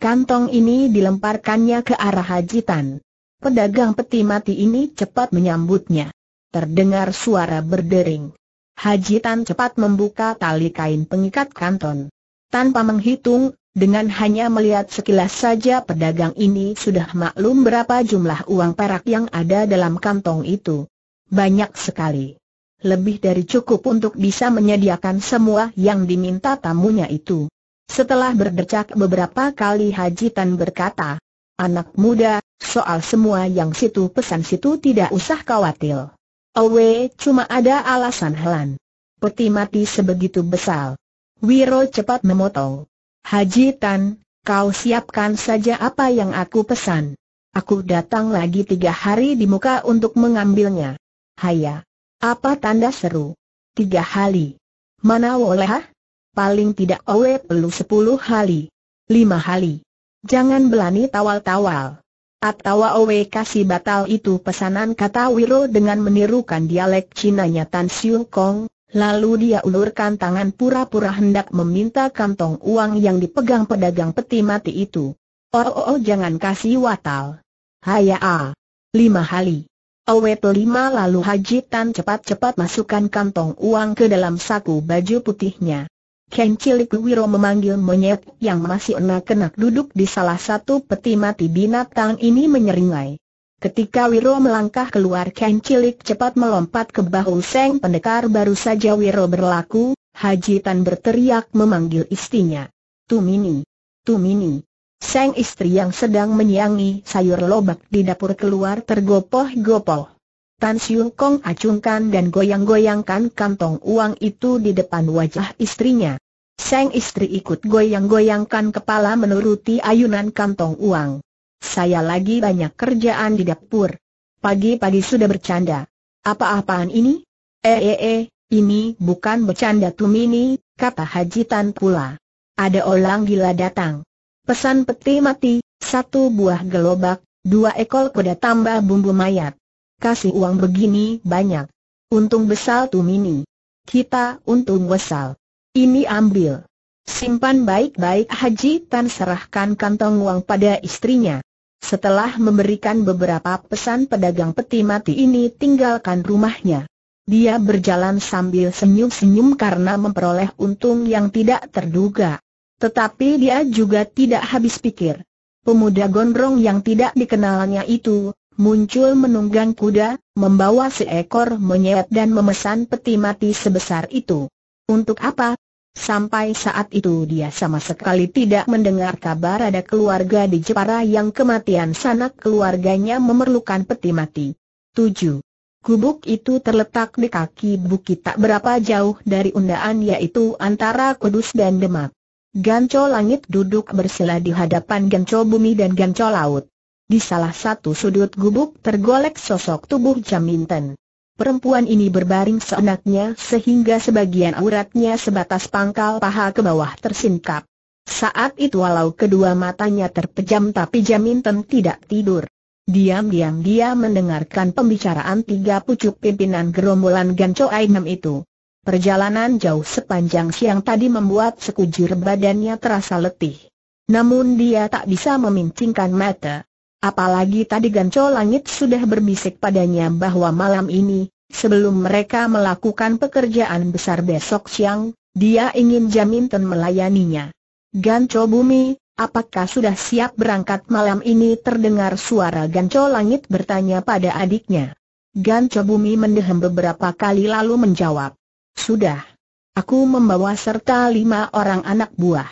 S1: Kantong ini dilemparkannya ke arah Hajitan. Pedagang peti mati ini cepat menyambutnya. Terdengar suara berdering. Hajitan cepat membuka tali kain pengikat kantong. Tanpa menghitung, dengan hanya melihat sekilas saja pedagang ini sudah maklum berapa jumlah uang perak yang ada dalam kantong itu. Banyak sekali. Lebih dari cukup untuk bisa menyediakan semua yang diminta tamunya itu. Setelah berdecak beberapa kali Haji Tan berkata, Anak muda, soal semua yang situ pesan situ tidak usah khawatir. Owe cuma ada alasan helan. Peti mati sebegitu besar. Wiro cepat memotong. Haji Tan, kau siapkan saja apa yang aku pesan. Aku datang lagi tiga hari di muka untuk mengambilnya. Haya. Apa tanda seru? Tiga hali. Mana woleh? Ah? Paling tidak owe perlu sepuluh hali. Lima hali. Jangan belani tawal-tawal. Atau owe kasih batal itu pesanan kata Wiro dengan menirukan dialek Cinanya Tan Siu Kong, lalu dia ulurkan tangan pura-pura hendak meminta kantong uang yang dipegang pedagang peti mati itu. Oh, oh, oh jangan kasih watal. Haya ah. Lima hali. Awet lima lalu Haji Tan cepat-cepat masukkan kantong uang ke dalam saku baju putihnya. Ken Cilik Wiro memanggil monyet yang masih enak-enak duduk di salah satu peti mati binatang ini menyeringai. Ketika Wiro melangkah keluar Ken Cilik cepat melompat ke bahu Seng Pendekar baru saja Wiro berlaku, Haji Tan berteriak memanggil istrinya. Tumini! Tumini! Sang istri yang sedang menyiangi sayur lobak di dapur keluar tergopoh-gopoh. Tan Siung Kong acungkan dan goyang-goyangkan kantong uang itu di depan wajah istrinya. Sang istri ikut goyang-goyangkan kepala menuruti ayunan kantong uang. Saya lagi banyak kerjaan di dapur. Pagi-pagi sudah bercanda. Apa-apaan ini? Eh eh eh, ini bukan bercanda Tumini, kata Haji Tan pula. Ada orang gila datang. Pesan peti mati, satu buah gelobak, dua ekor kuda tambah bumbu mayat. Kasih uang begini banyak. Untung besar tu mini. Kita untung besar. Ini ambil. Simpan baik-baik Haji Tan serahkan kantong uang pada istrinya. Setelah memberikan beberapa pesan pedagang peti mati ini tinggalkan rumahnya. Dia berjalan sambil senyum-senyum karena memperoleh untung yang tidak terduga. Tetapi dia juga tidak habis pikir. Pemuda gondrong yang tidak dikenalnya itu, muncul menunggang kuda, membawa seekor monyet dan memesan peti mati sebesar itu. Untuk apa? Sampai saat itu dia sama sekali tidak mendengar kabar ada keluarga di Jepara yang kematian sanak keluarganya memerlukan peti mati. 7. Kubuk itu terletak di kaki bukit tak berapa jauh dari undaan yaitu antara Kudus dan Demak. Ganco langit duduk bersila di hadapan ganco bumi dan ganco laut. Di salah satu sudut gubuk tergolek sosok tubuh Jaminten. Perempuan ini berbaring seenaknya sehingga sebagian auratnya sebatas pangkal paha ke bawah tersingkap. Saat itu walau kedua matanya terpejam tapi Jaminten tidak tidur. Diam-diam dia mendengarkan pembicaraan tiga pucuk pimpinan gerombolan Ganco Ainem itu. Perjalanan jauh sepanjang siang tadi membuat sekujur badannya terasa letih. Namun dia tak bisa memincingkan mata. Apalagi tadi Ganco Langit sudah berbisik padanya bahwa malam ini, sebelum mereka melakukan pekerjaan besar besok siang, dia ingin ten melayaninya. Ganco Bumi, apakah sudah siap berangkat malam ini terdengar suara Ganco Langit bertanya pada adiknya. Ganco Bumi mendehem beberapa kali lalu menjawab, sudah. Aku membawa serta lima orang anak buah.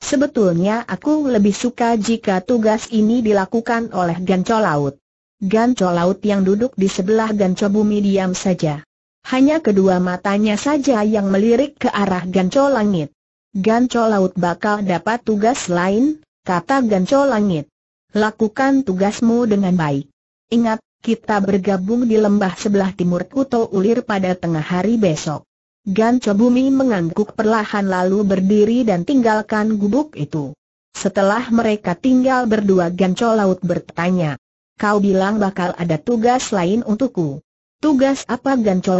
S1: Sebetulnya aku lebih suka jika tugas ini dilakukan oleh Ganco Laut. Ganco Laut yang duduk di sebelah Ganco Bumi diam saja. Hanya kedua matanya saja yang melirik ke arah Ganco Langit. Ganco Laut bakal dapat tugas lain, kata Ganco Langit. Lakukan tugasmu dengan baik. Ingat, kita bergabung di lembah sebelah timur Kuto Ulir pada tengah hari besok. Gan Cobumi mengangguk perlahan lalu berdiri dan tinggalkan gubuk itu. Setelah mereka tinggal berdua Gan Cho bertanya. Kau bilang bakal ada tugas lain untukku. Tugas apa Gan Cho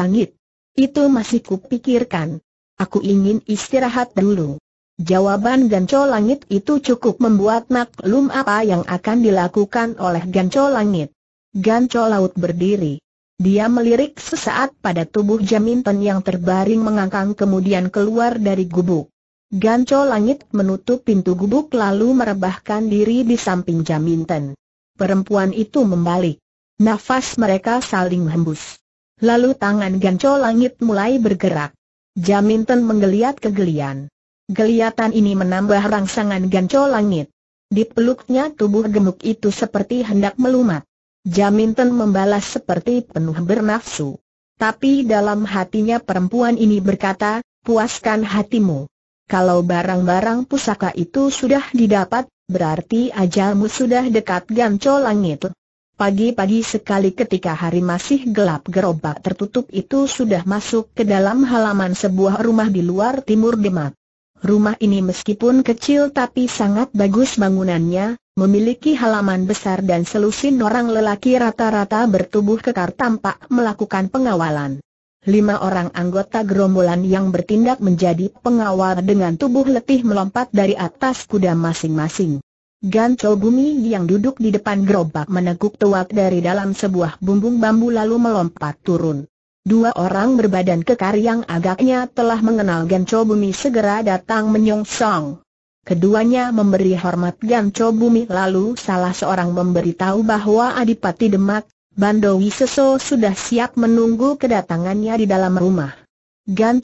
S1: Itu masih kupikirkan. Aku ingin istirahat dulu. Jawaban Ganco Langit itu cukup membuat maklum apa yang akan dilakukan oleh Ganco Langit. Ganco Laut berdiri. Dia melirik sesaat pada tubuh Jaminton yang terbaring mengangkang kemudian keluar dari gubuk. Ganco langit menutup pintu gubuk lalu merebahkan diri di samping Jaminton. Perempuan itu membalik. Nafas mereka saling hembus. Lalu tangan Ganco langit mulai bergerak. Jaminton menggeliat kegelian. Geliatan ini menambah rangsangan Ganco langit. Dipeluknya tubuh gemuk itu seperti hendak melumat. Jaminten membalas seperti penuh bernafsu. Tapi dalam hatinya perempuan ini berkata, puaskan hatimu. Kalau barang-barang pusaka itu sudah didapat, berarti ajalmu sudah dekat ganco langit. Pagi-pagi sekali ketika hari masih gelap gerobak tertutup itu sudah masuk ke dalam halaman sebuah rumah di luar timur Demak. Rumah ini meskipun kecil tapi sangat bagus bangunannya, memiliki halaman besar dan selusin orang lelaki rata-rata bertubuh kekar tampak melakukan pengawalan. Lima orang anggota gerombolan yang bertindak menjadi pengawal dengan tubuh letih melompat dari atas kuda masing-masing. Ganco Bumi yang duduk di depan gerobak meneguk tuak dari dalam sebuah bumbung bambu lalu melompat turun. Dua orang berbadan kekar yang agaknya telah mengenal Cho Bumi segera datang menyongsong. Keduanya memberi hormat Cho Bumi lalu salah seorang memberitahu bahwa Adipati Demak, Bando Wiseso sudah siap menunggu kedatangannya di dalam rumah.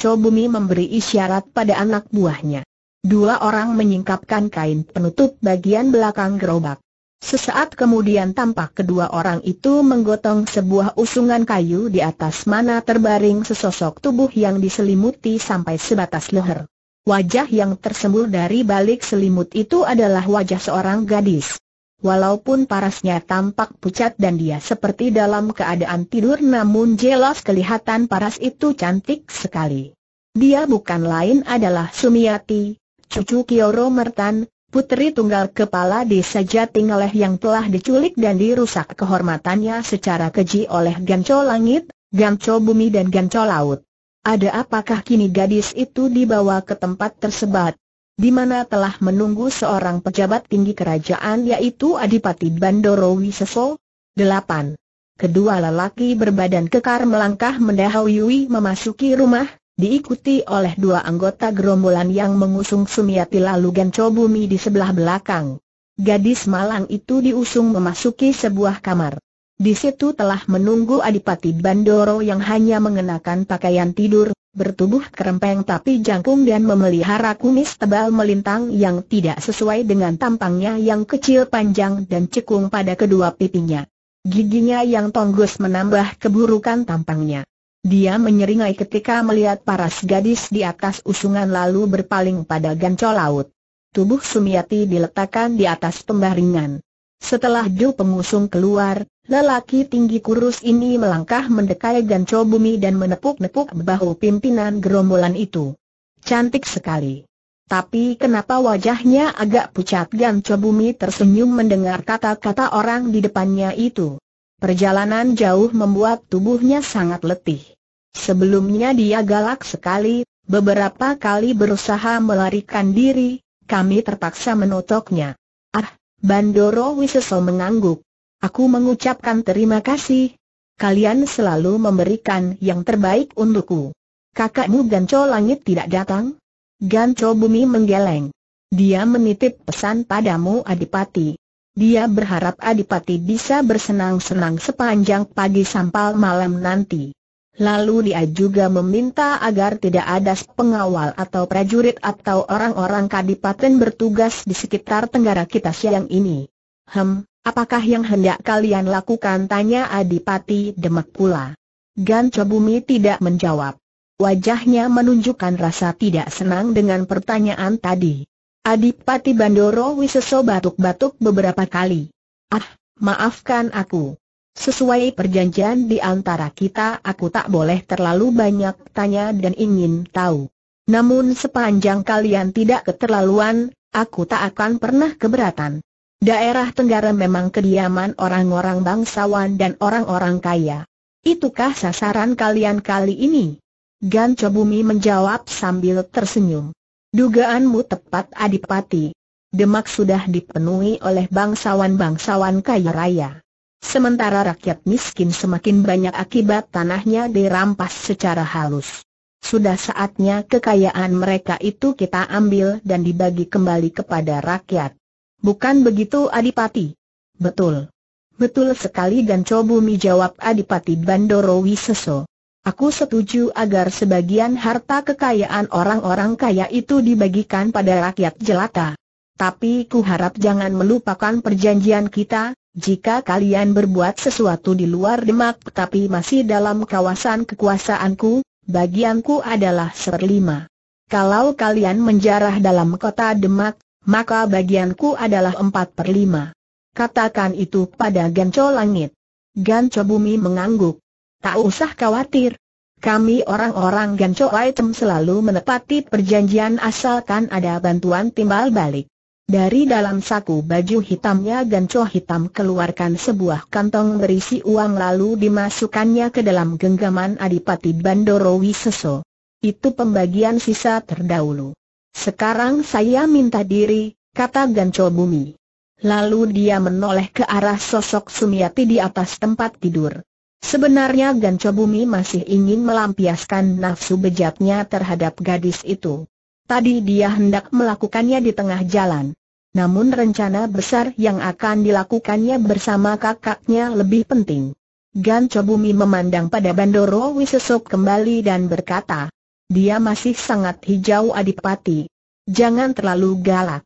S1: Cho Bumi memberi isyarat pada anak buahnya. Dua orang menyingkapkan kain penutup bagian belakang gerobak. Sesaat kemudian tampak kedua orang itu menggotong sebuah usungan kayu di atas mana terbaring sesosok tubuh yang diselimuti sampai sebatas leher. Wajah yang tersembul dari balik selimut itu adalah wajah seorang gadis. Walaupun parasnya tampak pucat dan dia seperti dalam keadaan tidur namun jelas kelihatan paras itu cantik sekali. Dia bukan lain adalah Sumiati, cucu Kioro Mertan, Putri tunggal kepala desa Jatingaleh yang telah diculik dan dirusak kehormatannya secara keji oleh Ganco Langit, Ganco Bumi dan Ganco Laut. Ada apakah kini gadis itu dibawa ke tempat tersebut, di mana telah menunggu seorang pejabat tinggi kerajaan yaitu Adipati Bandoro Wiseso. 8. Kedua lelaki berbadan kekar melangkah mendahului memasuki rumah, diikuti oleh dua anggota gerombolan yang mengusung Sumiati lalu Genco Bumi di sebelah belakang. Gadis malang itu diusung memasuki sebuah kamar. Di situ telah menunggu Adipati Bandoro yang hanya mengenakan pakaian tidur, bertubuh kerempeng tapi jangkung dan memelihara kumis tebal melintang yang tidak sesuai dengan tampangnya yang kecil panjang dan cekung pada kedua pipinya. Giginya yang tonggos menambah keburukan tampangnya. Dia menyeringai ketika melihat paras gadis di atas usungan lalu berpaling pada gancol laut. Tubuh Sumiati diletakkan di atas pembaringan. Setelah Du pengusung keluar, lelaki tinggi kurus ini melangkah mendekai gancol bumi dan menepuk-nepuk bahu pimpinan gerombolan itu. Cantik sekali. Tapi kenapa wajahnya agak pucat Gancobumi bumi tersenyum mendengar kata-kata orang di depannya itu. Perjalanan jauh membuat tubuhnya sangat letih. Sebelumnya dia galak sekali, beberapa kali berusaha melarikan diri, kami terpaksa menotoknya. Ah, Bandoro Wiseso mengangguk. Aku mengucapkan terima kasih. Kalian selalu memberikan yang terbaik untukku. Kakakmu Ganco Langit tidak datang? Ganco Bumi menggeleng. Dia menitip pesan padamu Adipati. Dia berharap Adipati bisa bersenang-senang sepanjang pagi sampai malam nanti. Lalu dia juga meminta agar tidak ada pengawal atau prajurit atau orang-orang kadipaten bertugas di sekitar Tenggara kita siang ini. Hem, apakah yang hendak kalian lakukan? Tanya Adipati Demak pula. Ganco Bumi tidak menjawab. Wajahnya menunjukkan rasa tidak senang dengan pertanyaan tadi. Adipati Bandoro Wiseso batuk-batuk beberapa kali. Ah, maafkan aku. Sesuai perjanjian di antara kita aku tak boleh terlalu banyak tanya dan ingin tahu. Namun sepanjang kalian tidak keterlaluan, aku tak akan pernah keberatan. Daerah Tenggara memang kediaman orang-orang bangsawan dan orang-orang kaya. Itukah sasaran kalian kali ini? Gan Bumi menjawab sambil tersenyum. Dugaanmu tepat adipati. Demak sudah dipenuhi oleh bangsawan-bangsawan kaya raya. Sementara rakyat miskin semakin banyak akibat tanahnya dirampas secara halus. Sudah saatnya kekayaan mereka itu kita ambil dan dibagi kembali kepada rakyat. Bukan begitu Adipati? Betul. Betul sekali dan coba jawab Adipati Bandoro Wiseso. Aku setuju agar sebagian harta kekayaan orang-orang kaya itu dibagikan pada rakyat jelata. Tapi ku harap jangan melupakan perjanjian kita, jika kalian berbuat sesuatu di luar demak tetapi masih dalam kawasan kekuasaanku, bagianku adalah seperlima. Kalau kalian menjarah dalam kota demak, maka bagianku adalah empat per lima. Katakan itu pada Ganco Langit. Ganco Bumi mengangguk. Tak usah khawatir. Kami orang-orang Ganco Item selalu menepati perjanjian asalkan ada bantuan timbal balik. Dari dalam saku baju hitamnya Ganco Hitam keluarkan sebuah kantong berisi uang lalu dimasukkannya ke dalam genggaman Adipati Bandoro Wiseso. Itu pembagian sisa terdahulu. Sekarang saya minta diri, kata Ganco Bumi. Lalu dia menoleh ke arah sosok Sumiati di atas tempat tidur. Sebenarnya Gan Bumi masih ingin melampiaskan nafsu bejatnya terhadap gadis itu. Tadi dia hendak melakukannya di tengah jalan. Namun rencana besar yang akan dilakukannya bersama kakaknya lebih penting. Gan Bumi memandang pada Bandoro Wisesok kembali dan berkata, dia masih sangat hijau adipati. Jangan terlalu galak.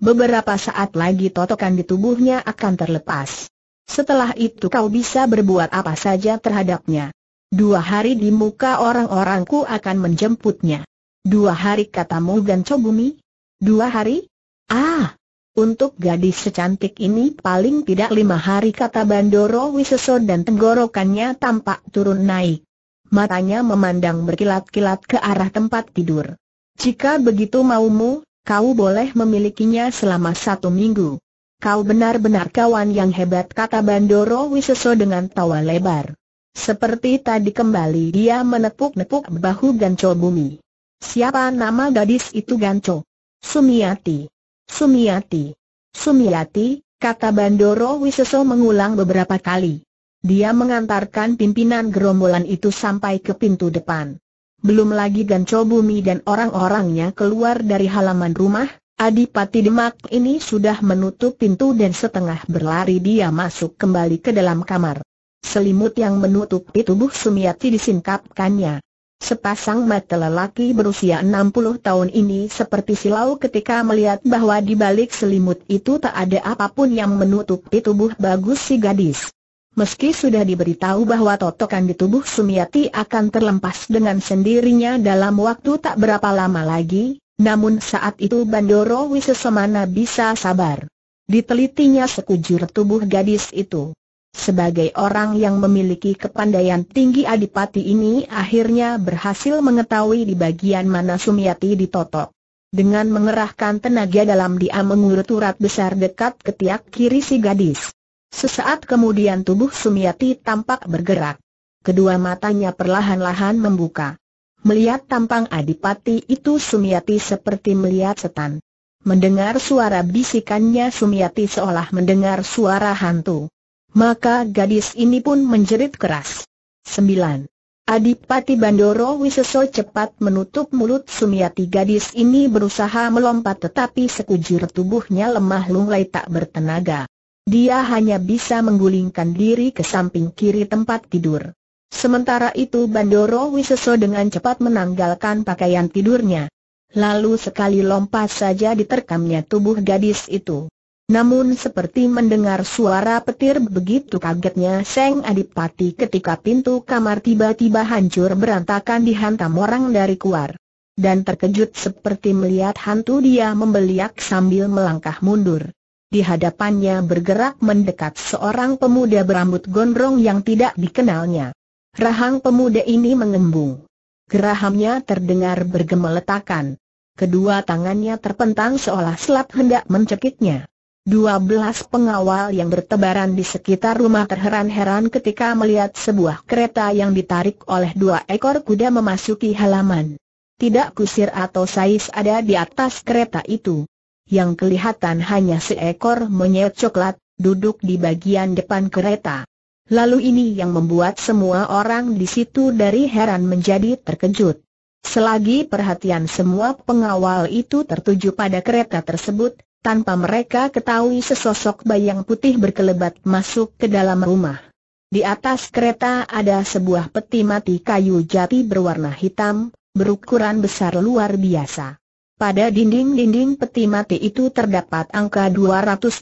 S1: Beberapa saat lagi totokan di tubuhnya akan terlepas. Setelah itu kau bisa berbuat apa saja terhadapnya. Dua hari di muka orang-orangku akan menjemputnya. Dua hari katamu dan Cobumi? Dua hari? Ah! Untuk gadis secantik ini paling tidak lima hari kata Bandoro Wiseso dan tenggorokannya tampak turun naik. Matanya memandang berkilat-kilat ke arah tempat tidur. Jika begitu maumu, kau boleh memilikinya selama satu minggu. Kau benar-benar kawan yang hebat kata Bandoro Wiseso dengan tawa lebar. Seperti tadi kembali dia menepuk-nepuk bahu Ganco Bumi. Siapa nama gadis itu Ganco? Sumiati. Sumiati. Sumiati, kata Bandoro Wiseso mengulang beberapa kali. Dia mengantarkan pimpinan gerombolan itu sampai ke pintu depan. Belum lagi Ganco Bumi dan orang-orangnya keluar dari halaman rumah, Adipati Demak ini sudah menutup pintu dan setengah berlari dia masuk kembali ke dalam kamar. Selimut yang menutupi tubuh Sumiati disingkapkannya. Sepasang mata lelaki berusia 60 tahun ini seperti silau ketika melihat bahwa di balik selimut itu tak ada apapun yang menutupi tubuh bagus si gadis. Meski sudah diberitahu bahwa totokan di tubuh Sumiati akan terlepas dengan sendirinya dalam waktu tak berapa lama lagi, namun saat itu Bandoro Wisesemana bisa sabar. Ditelitinya sekujur tubuh gadis itu. Sebagai orang yang memiliki kepandaian tinggi adipati ini akhirnya berhasil mengetahui di bagian mana Sumiati ditotok. Dengan mengerahkan tenaga dalam dia mengurut urat besar dekat ketiak kiri si gadis. Sesaat kemudian tubuh Sumiati tampak bergerak. Kedua matanya perlahan-lahan membuka. Melihat tampang adipati itu Sumiati seperti melihat setan. Mendengar suara bisikannya Sumiati seolah mendengar suara hantu. Maka gadis ini pun menjerit keras. 9. Adipati Bandoro Wiseso cepat menutup mulut Sumiati gadis ini berusaha melompat tetapi sekujur tubuhnya lemah lunglai tak bertenaga. Dia hanya bisa menggulingkan diri ke samping kiri tempat tidur. Sementara itu Bandoro Wiseso dengan cepat menanggalkan pakaian tidurnya. Lalu sekali lompat saja diterkamnya tubuh gadis itu. Namun seperti mendengar suara petir begitu kagetnya Seng Adipati ketika pintu kamar tiba-tiba hancur berantakan dihantam orang dari kuar. Dan terkejut seperti melihat hantu dia membeliak sambil melangkah mundur. Di hadapannya bergerak mendekat seorang pemuda berambut gondrong yang tidak dikenalnya. Rahang pemuda ini mengembung. Gerahamnya terdengar bergemeletakan. Kedua tangannya terpentang seolah selap hendak mencekiknya. Dua belas pengawal yang bertebaran di sekitar rumah terheran-heran ketika melihat sebuah kereta yang ditarik oleh dua ekor kuda memasuki halaman. Tidak kusir atau sais ada di atas kereta itu. Yang kelihatan hanya seekor monyet coklat, duduk di bagian depan kereta. Lalu ini yang membuat semua orang di situ dari heran menjadi terkejut. Selagi perhatian semua pengawal itu tertuju pada kereta tersebut, tanpa mereka ketahui sesosok bayang putih berkelebat masuk ke dalam rumah. Di atas kereta ada sebuah peti mati kayu jati berwarna hitam, berukuran besar luar biasa. Pada dinding-dinding peti mati itu terdapat angka 212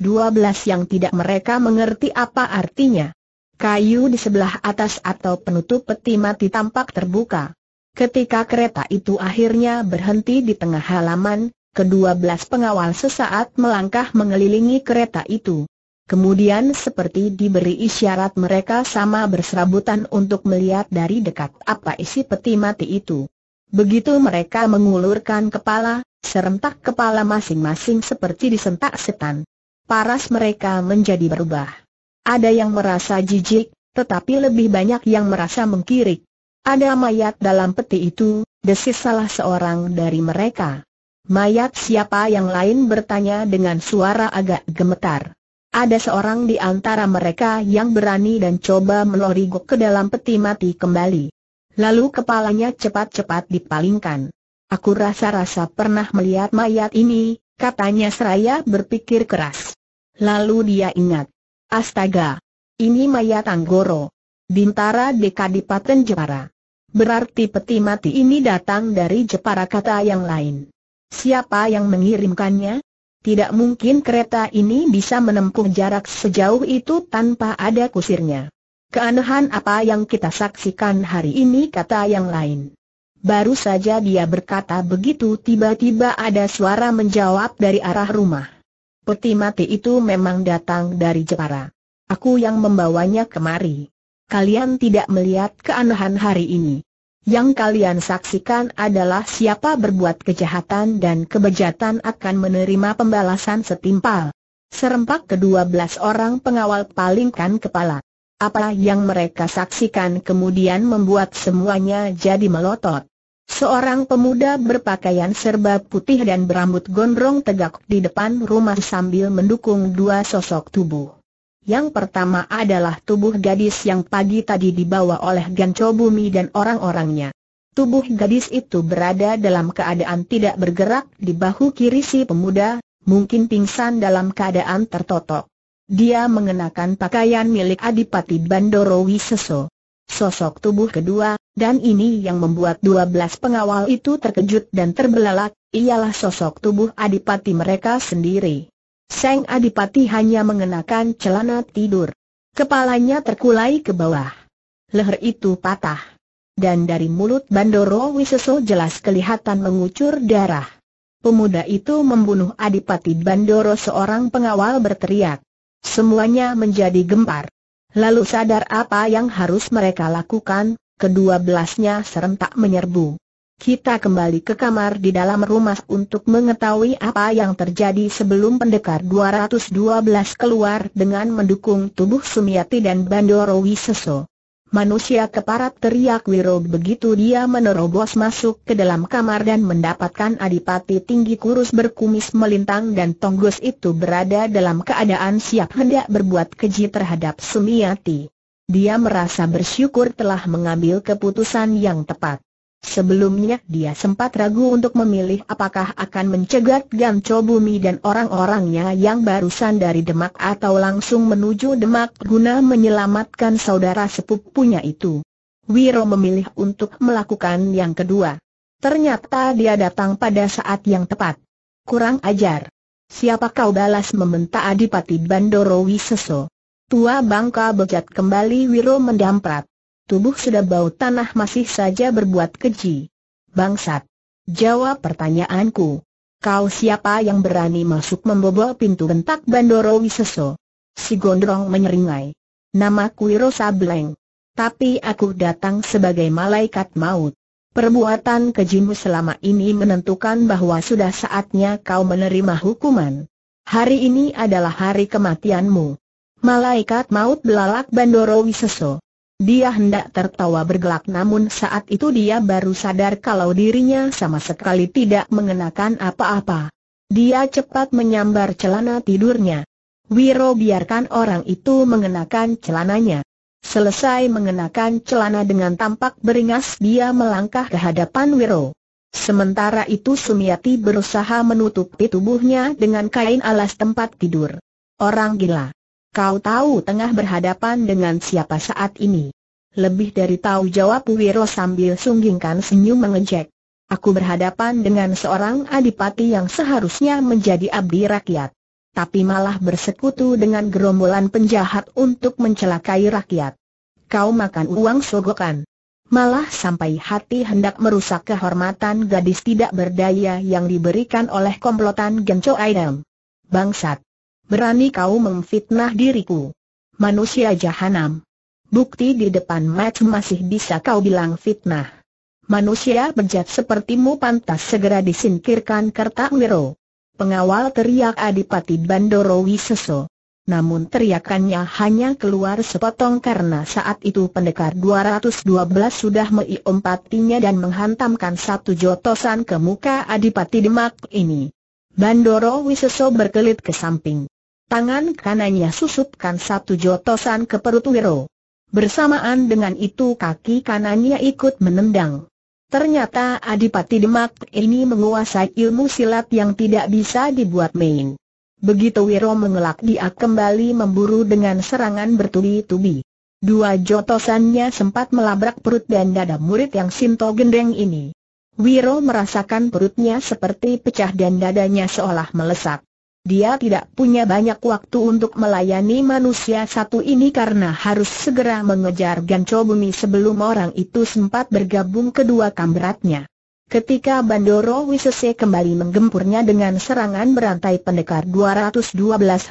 S1: yang tidak mereka mengerti apa artinya. Kayu di sebelah atas atau penutup peti mati tampak terbuka. Ketika kereta itu akhirnya berhenti di tengah halaman, kedua belas pengawal sesaat melangkah mengelilingi kereta itu. Kemudian seperti diberi isyarat mereka sama berserabutan untuk melihat dari dekat apa isi peti mati itu. Begitu mereka mengulurkan kepala, serentak kepala masing-masing seperti disentak setan. Paras mereka menjadi berubah. Ada yang merasa jijik, tetapi lebih banyak yang merasa mengkirik. Ada mayat dalam peti itu, desis salah seorang dari mereka. Mayat siapa yang lain bertanya dengan suara agak gemetar. Ada seorang di antara mereka yang berani dan coba melorigok ke dalam peti mati kembali. Lalu kepalanya cepat-cepat dipalingkan. Aku rasa-rasa pernah melihat mayat ini, katanya seraya berpikir keras. Lalu dia ingat, Astaga! Ini mayat Anggoro. Bintara Dekadipaten Paten Jepara. Berarti peti mati ini datang dari Jepara kata yang lain. Siapa yang mengirimkannya? Tidak mungkin kereta ini bisa menempuh jarak sejauh itu tanpa ada kusirnya. Keanehan apa yang kita saksikan hari ini kata yang lain. Baru saja dia berkata begitu tiba-tiba ada suara menjawab dari arah rumah peti mati itu memang datang dari Jepara. Aku yang membawanya kemari. Kalian tidak melihat keanehan hari ini. Yang kalian saksikan adalah siapa berbuat kejahatan dan kebejatan akan menerima pembalasan setimpal. Serempak kedua belas orang pengawal palingkan kepala. Apa yang mereka saksikan kemudian membuat semuanya jadi melotot. Seorang pemuda berpakaian serba putih dan berambut gondrong tegak di depan rumah sambil mendukung dua sosok tubuh. Yang pertama adalah tubuh gadis yang pagi tadi dibawa oleh Ganco Bumi dan orang-orangnya. Tubuh gadis itu berada dalam keadaan tidak bergerak di bahu kiri si pemuda, mungkin pingsan dalam keadaan tertotok. Dia mengenakan pakaian milik Adipati Bandoro Wiseso sosok tubuh kedua, dan ini yang membuat 12 pengawal itu terkejut dan terbelalak, ialah sosok tubuh adipati mereka sendiri. Seng adipati hanya mengenakan celana tidur. Kepalanya terkulai ke bawah. Leher itu patah. Dan dari mulut Bandoro Wiseso jelas kelihatan mengucur darah. Pemuda itu membunuh Adipati Bandoro seorang pengawal berteriak. Semuanya menjadi gempar. Lalu sadar apa yang harus mereka lakukan, kedua belasnya serentak menyerbu. Kita kembali ke kamar di dalam rumah untuk mengetahui apa yang terjadi sebelum pendekar 212 keluar dengan mendukung tubuh Sumiati dan Bandoro Wiseso. Manusia keparat teriak Wiro begitu dia menerobos masuk ke dalam kamar dan mendapatkan adipati tinggi kurus berkumis melintang dan Tonggos itu berada dalam keadaan siap hendak berbuat keji terhadap Sumiati. Dia merasa bersyukur telah mengambil keputusan yang tepat. Sebelumnya dia sempat ragu untuk memilih apakah akan mencegat Gan Bumi dan orang-orangnya yang barusan dari Demak atau langsung menuju Demak guna menyelamatkan saudara sepupunya itu. Wiro memilih untuk melakukan yang kedua. Ternyata dia datang pada saat yang tepat. Kurang ajar. Siapa kau balas membentak Adipati Bandoro Wiseso? Tua bangka bejat kembali Wiro mendamprat tubuh sudah bau tanah masih saja berbuat keji. Bangsat! Jawab pertanyaanku. Kau siapa yang berani masuk membobol pintu bentak Bandoro Wiseso? Si Gondrong menyeringai. Namaku Rosa Sableng. Tapi aku datang sebagai malaikat maut. Perbuatan kejimu selama ini menentukan bahwa sudah saatnya kau menerima hukuman. Hari ini adalah hari kematianmu. Malaikat maut belalak Bandoro Wiseso. Dia hendak tertawa bergelak namun saat itu dia baru sadar kalau dirinya sama sekali tidak mengenakan apa-apa. Dia cepat menyambar celana tidurnya. Wiro biarkan orang itu mengenakan celananya. Selesai mengenakan celana dengan tampak beringas dia melangkah ke hadapan Wiro. Sementara itu Sumiati berusaha menutupi tubuhnya dengan kain alas tempat tidur. Orang gila kau tahu tengah berhadapan dengan siapa saat ini. Lebih dari tahu jawab Wiro sambil sunggingkan senyum mengejek. Aku berhadapan dengan seorang adipati yang seharusnya menjadi abdi rakyat. Tapi malah bersekutu dengan gerombolan penjahat untuk mencelakai rakyat. Kau makan uang sogokan. Malah sampai hati hendak merusak kehormatan gadis tidak berdaya yang diberikan oleh komplotan Genco Aidam. Bangsat! Berani kau memfitnah diriku. Manusia jahanam. Bukti di depan match masih bisa kau bilang fitnah. Manusia bejat sepertimu pantas segera disingkirkan kertak Pengawal teriak Adipati Bandoro Wiseso. Namun teriakannya hanya keluar sepotong karena saat itu pendekar 212 sudah meiompatinya dan menghantamkan satu jotosan ke muka Adipati Demak ini. Bandoro Wiseso berkelit ke samping. Tangan kanannya susupkan satu jotosan ke perut Wiro. Bersamaan dengan itu kaki kanannya ikut menendang. Ternyata Adipati Demak ini menguasai ilmu silat yang tidak bisa dibuat main. Begitu Wiro mengelak dia kembali memburu dengan serangan bertubi-tubi. Dua jotosannya sempat melabrak perut dan dada murid yang Sinto gendeng ini. Wiro merasakan perutnya seperti pecah dan dadanya seolah melesak. Dia tidak punya banyak waktu untuk melayani manusia satu ini karena harus segera mengejar Ganco Bumi sebelum orang itu sempat bergabung kedua kamratnya. Ketika Bandoro Wisese kembali menggempurnya dengan serangan berantai pendekar 212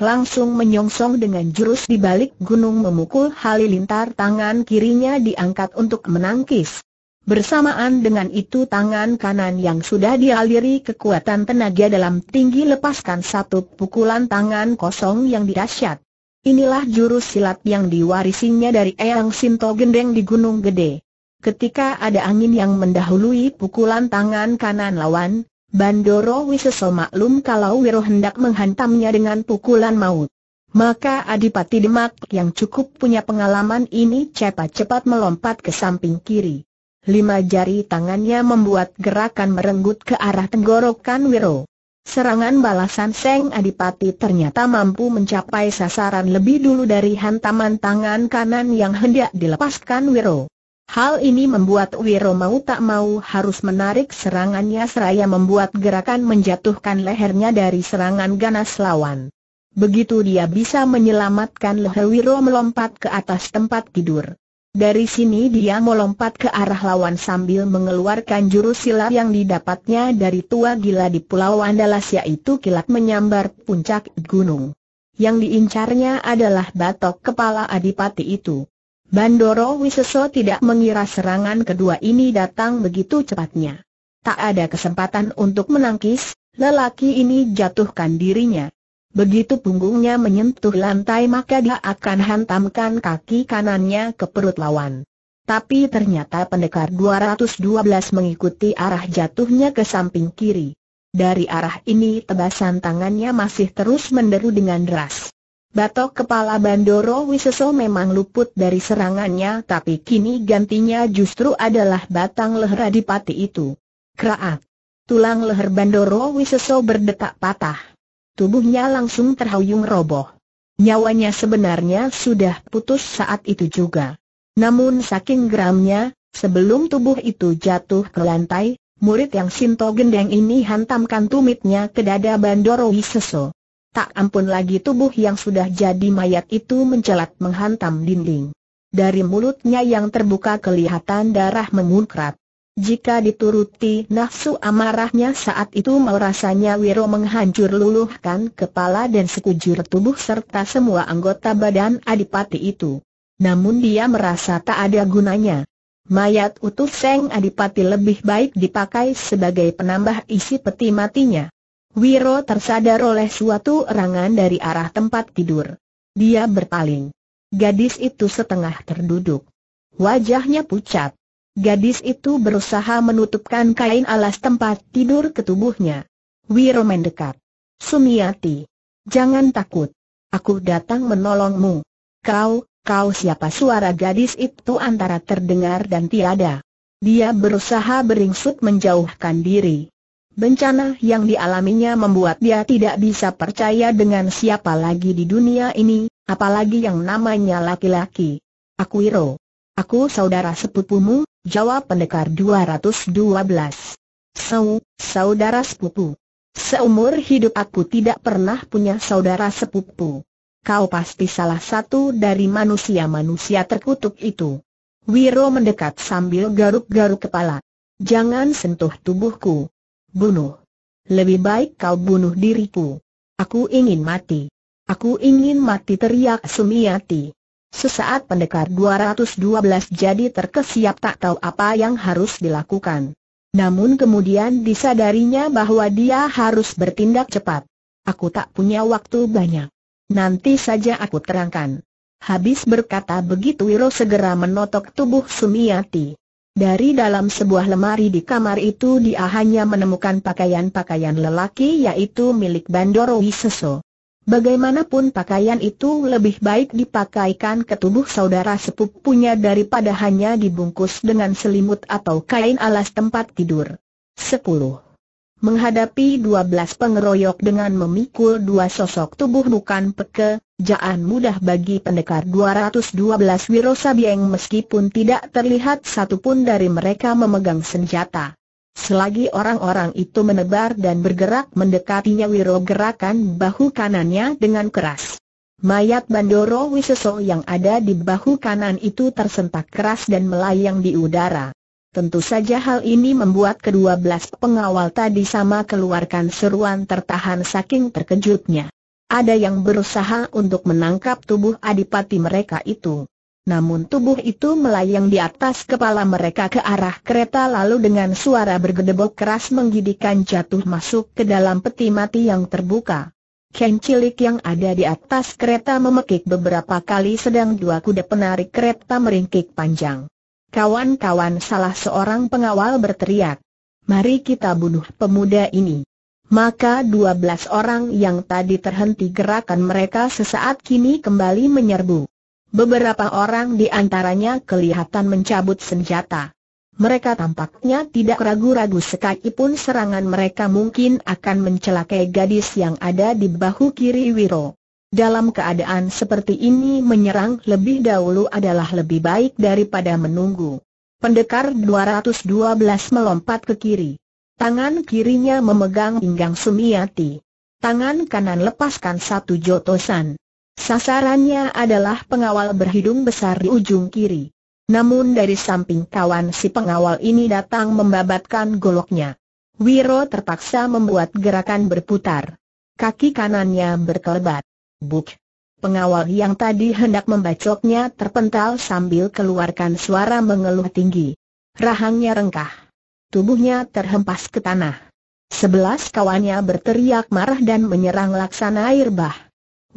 S1: langsung menyongsong dengan jurus di balik gunung memukul halilintar tangan kirinya diangkat untuk menangkis. Bersamaan dengan itu tangan kanan yang sudah dialiri kekuatan tenaga dalam tinggi lepaskan satu pukulan tangan kosong yang dirasyat. Inilah jurus silat yang diwarisinya dari Eyang Sinto Gendeng di Gunung Gede. Ketika ada angin yang mendahului pukulan tangan kanan lawan, Bandoro Wiseso maklum kalau Wiro hendak menghantamnya dengan pukulan maut. Maka Adipati Demak yang cukup punya pengalaman ini cepat-cepat melompat ke samping kiri lima jari tangannya membuat gerakan merenggut ke arah tenggorokan Wiro. Serangan balasan Seng Adipati ternyata mampu mencapai sasaran lebih dulu dari hantaman tangan kanan yang hendak dilepaskan Wiro. Hal ini membuat Wiro mau tak mau harus menarik serangannya seraya membuat gerakan menjatuhkan lehernya dari serangan ganas lawan. Begitu dia bisa menyelamatkan leher Wiro melompat ke atas tempat tidur. Dari sini dia melompat ke arah lawan sambil mengeluarkan jurus silat yang didapatnya dari tua gila di Pulau Andalas yaitu kilat menyambar puncak gunung. Yang diincarnya adalah batok kepala adipati itu. Bandoro Wiseso tidak mengira serangan kedua ini datang begitu cepatnya. Tak ada kesempatan untuk menangkis, lelaki ini jatuhkan dirinya. Begitu punggungnya menyentuh lantai maka dia akan hantamkan kaki kanannya ke perut lawan. Tapi ternyata pendekar 212 mengikuti arah jatuhnya ke samping kiri. Dari arah ini tebasan tangannya masih terus menderu dengan deras. Batok kepala Bandoro Wiseso memang luput dari serangannya tapi kini gantinya justru adalah batang leher adipati itu. Kraak. Tulang leher Bandoro Wiseso berdetak patah tubuhnya langsung terhuyung roboh. Nyawanya sebenarnya sudah putus saat itu juga. Namun saking geramnya, sebelum tubuh itu jatuh ke lantai, murid yang Sinto gendeng ini hantamkan tumitnya ke dada Bandoro Wiseso. Tak ampun lagi tubuh yang sudah jadi mayat itu mencelat menghantam dinding. Dari mulutnya yang terbuka kelihatan darah mengungkrat. Jika dituruti nafsu amarahnya saat itu mau Wiro menghancur luluhkan kepala dan sekujur tubuh serta semua anggota badan adipati itu. Namun dia merasa tak ada gunanya. Mayat utuh Seng Adipati lebih baik dipakai sebagai penambah isi peti matinya. Wiro tersadar oleh suatu erangan dari arah tempat tidur. Dia berpaling. Gadis itu setengah terduduk. Wajahnya pucat. Gadis itu berusaha menutupkan kain alas tempat tidur ke tubuhnya. Wiro mendekat. Sumiati. Jangan takut. Aku datang menolongmu. Kau, kau siapa suara gadis itu antara terdengar dan tiada. Dia berusaha beringsut menjauhkan diri. Bencana yang dialaminya membuat dia tidak bisa percaya dengan siapa lagi di dunia ini, apalagi yang namanya laki-laki. Aku Wiro. Aku saudara sepupumu, jawab pendekar 212. Sau, saudara sepupu. Seumur hidup aku tidak pernah punya saudara sepupu. Kau pasti salah satu dari manusia-manusia terkutuk itu. Wiro mendekat sambil garuk-garuk kepala. Jangan sentuh tubuhku. Bunuh. Lebih baik kau bunuh diriku. Aku ingin mati. Aku ingin mati teriak Sumiati. Sesaat pendekar 212 jadi terkesiap tak tahu apa yang harus dilakukan. Namun kemudian disadarinya bahwa dia harus bertindak cepat. Aku tak punya waktu banyak. Nanti saja aku terangkan. Habis berkata begitu Wiro segera menotok tubuh Sumiati. Dari dalam sebuah lemari di kamar itu dia hanya menemukan pakaian-pakaian lelaki yaitu milik Bandoro Wiseso. Bagaimanapun pakaian itu lebih baik dipakaikan ke tubuh saudara sepupunya daripada hanya dibungkus dengan selimut atau kain alas tempat tidur. 10. Menghadapi 12 pengeroyok dengan memikul dua sosok tubuh bukan peke, jaan mudah bagi pendekar 212 Wiro meskipun tidak terlihat satupun dari mereka memegang senjata. Selagi orang-orang itu menebar dan bergerak mendekatinya Wiro gerakan bahu kanannya dengan keras. Mayat Bandoro Wiseso yang ada di bahu kanan itu tersentak keras dan melayang di udara. Tentu saja hal ini membuat kedua belas pengawal tadi sama keluarkan seruan tertahan saking terkejutnya. Ada yang berusaha untuk menangkap tubuh adipati mereka itu. Namun tubuh itu melayang di atas kepala mereka ke arah kereta lalu dengan suara bergedebok keras menggidikan jatuh masuk ke dalam peti mati yang terbuka. Ken cilik yang ada di atas kereta memekik beberapa kali sedang dua kuda penarik kereta meringkik panjang. Kawan-kawan salah seorang pengawal berteriak. Mari kita bunuh pemuda ini. Maka dua belas orang yang tadi terhenti gerakan mereka sesaat kini kembali menyerbu. Beberapa orang di antaranya kelihatan mencabut senjata. Mereka tampaknya tidak ragu-ragu sekalipun serangan mereka mungkin akan mencelakai gadis yang ada di bahu kiri Wiro. Dalam keadaan seperti ini menyerang lebih dahulu adalah lebih baik daripada menunggu. Pendekar 212 melompat ke kiri. Tangan kirinya memegang pinggang Sumiati. Tangan kanan lepaskan satu jotosan. Sasarannya adalah pengawal berhidung besar di ujung kiri. Namun dari samping kawan si pengawal ini datang membabatkan goloknya. Wiro terpaksa membuat gerakan berputar. Kaki kanannya berkelebat. Buk! Pengawal yang tadi hendak membacoknya terpental sambil keluarkan suara mengeluh tinggi. Rahangnya rengkah. Tubuhnya terhempas ke tanah. Sebelas kawannya berteriak marah dan menyerang laksana air bah.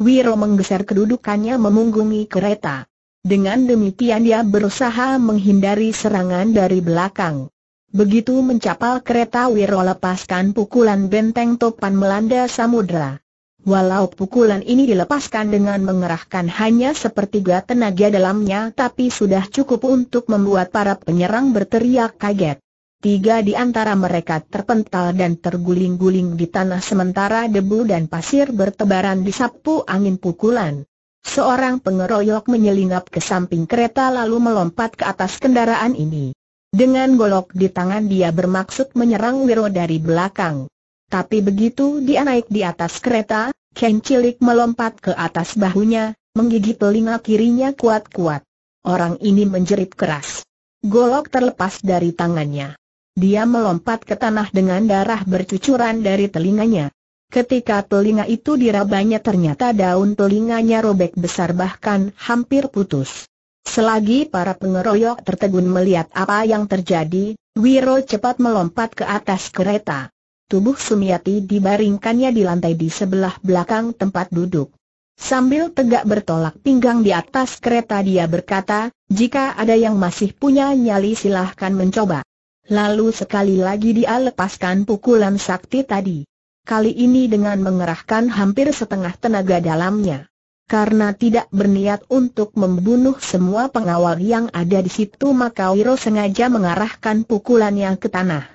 S1: Wiro menggeser kedudukannya memunggungi kereta. Dengan demikian dia berusaha menghindari serangan dari belakang. Begitu mencapal kereta Wiro lepaskan pukulan benteng topan melanda samudra. Walau pukulan ini dilepaskan dengan mengerahkan hanya sepertiga tenaga dalamnya tapi sudah cukup untuk membuat para penyerang berteriak kaget. Tiga di antara mereka terpental dan terguling-guling di tanah sementara debu dan pasir bertebaran di sapu angin pukulan. Seorang pengeroyok menyelinap ke samping kereta lalu melompat ke atas kendaraan ini. Dengan golok di tangan dia bermaksud menyerang Wiro dari belakang. Tapi begitu dia naik di atas kereta, Ken Cilik melompat ke atas bahunya, menggigit telinga kirinya kuat-kuat. Orang ini menjerit keras. Golok terlepas dari tangannya. Dia melompat ke tanah dengan darah bercucuran dari telinganya. Ketika telinga itu dirabanya ternyata daun telinganya robek besar bahkan hampir putus. Selagi para pengeroyok tertegun melihat apa yang terjadi, Wiro cepat melompat ke atas kereta. Tubuh Sumiati dibaringkannya di lantai di sebelah belakang tempat duduk. Sambil tegak bertolak pinggang di atas kereta dia berkata, jika ada yang masih punya nyali silahkan mencoba. Lalu sekali lagi dia lepaskan pukulan sakti tadi. Kali ini dengan mengerahkan hampir setengah tenaga dalamnya. Karena tidak berniat untuk membunuh semua pengawal yang ada di situ maka Wiro sengaja mengarahkan pukulannya ke tanah.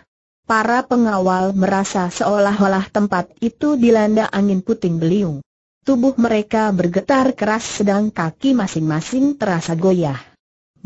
S1: Para pengawal merasa seolah-olah tempat itu dilanda angin puting beliung. Tubuh mereka bergetar keras sedang kaki masing-masing terasa goyah.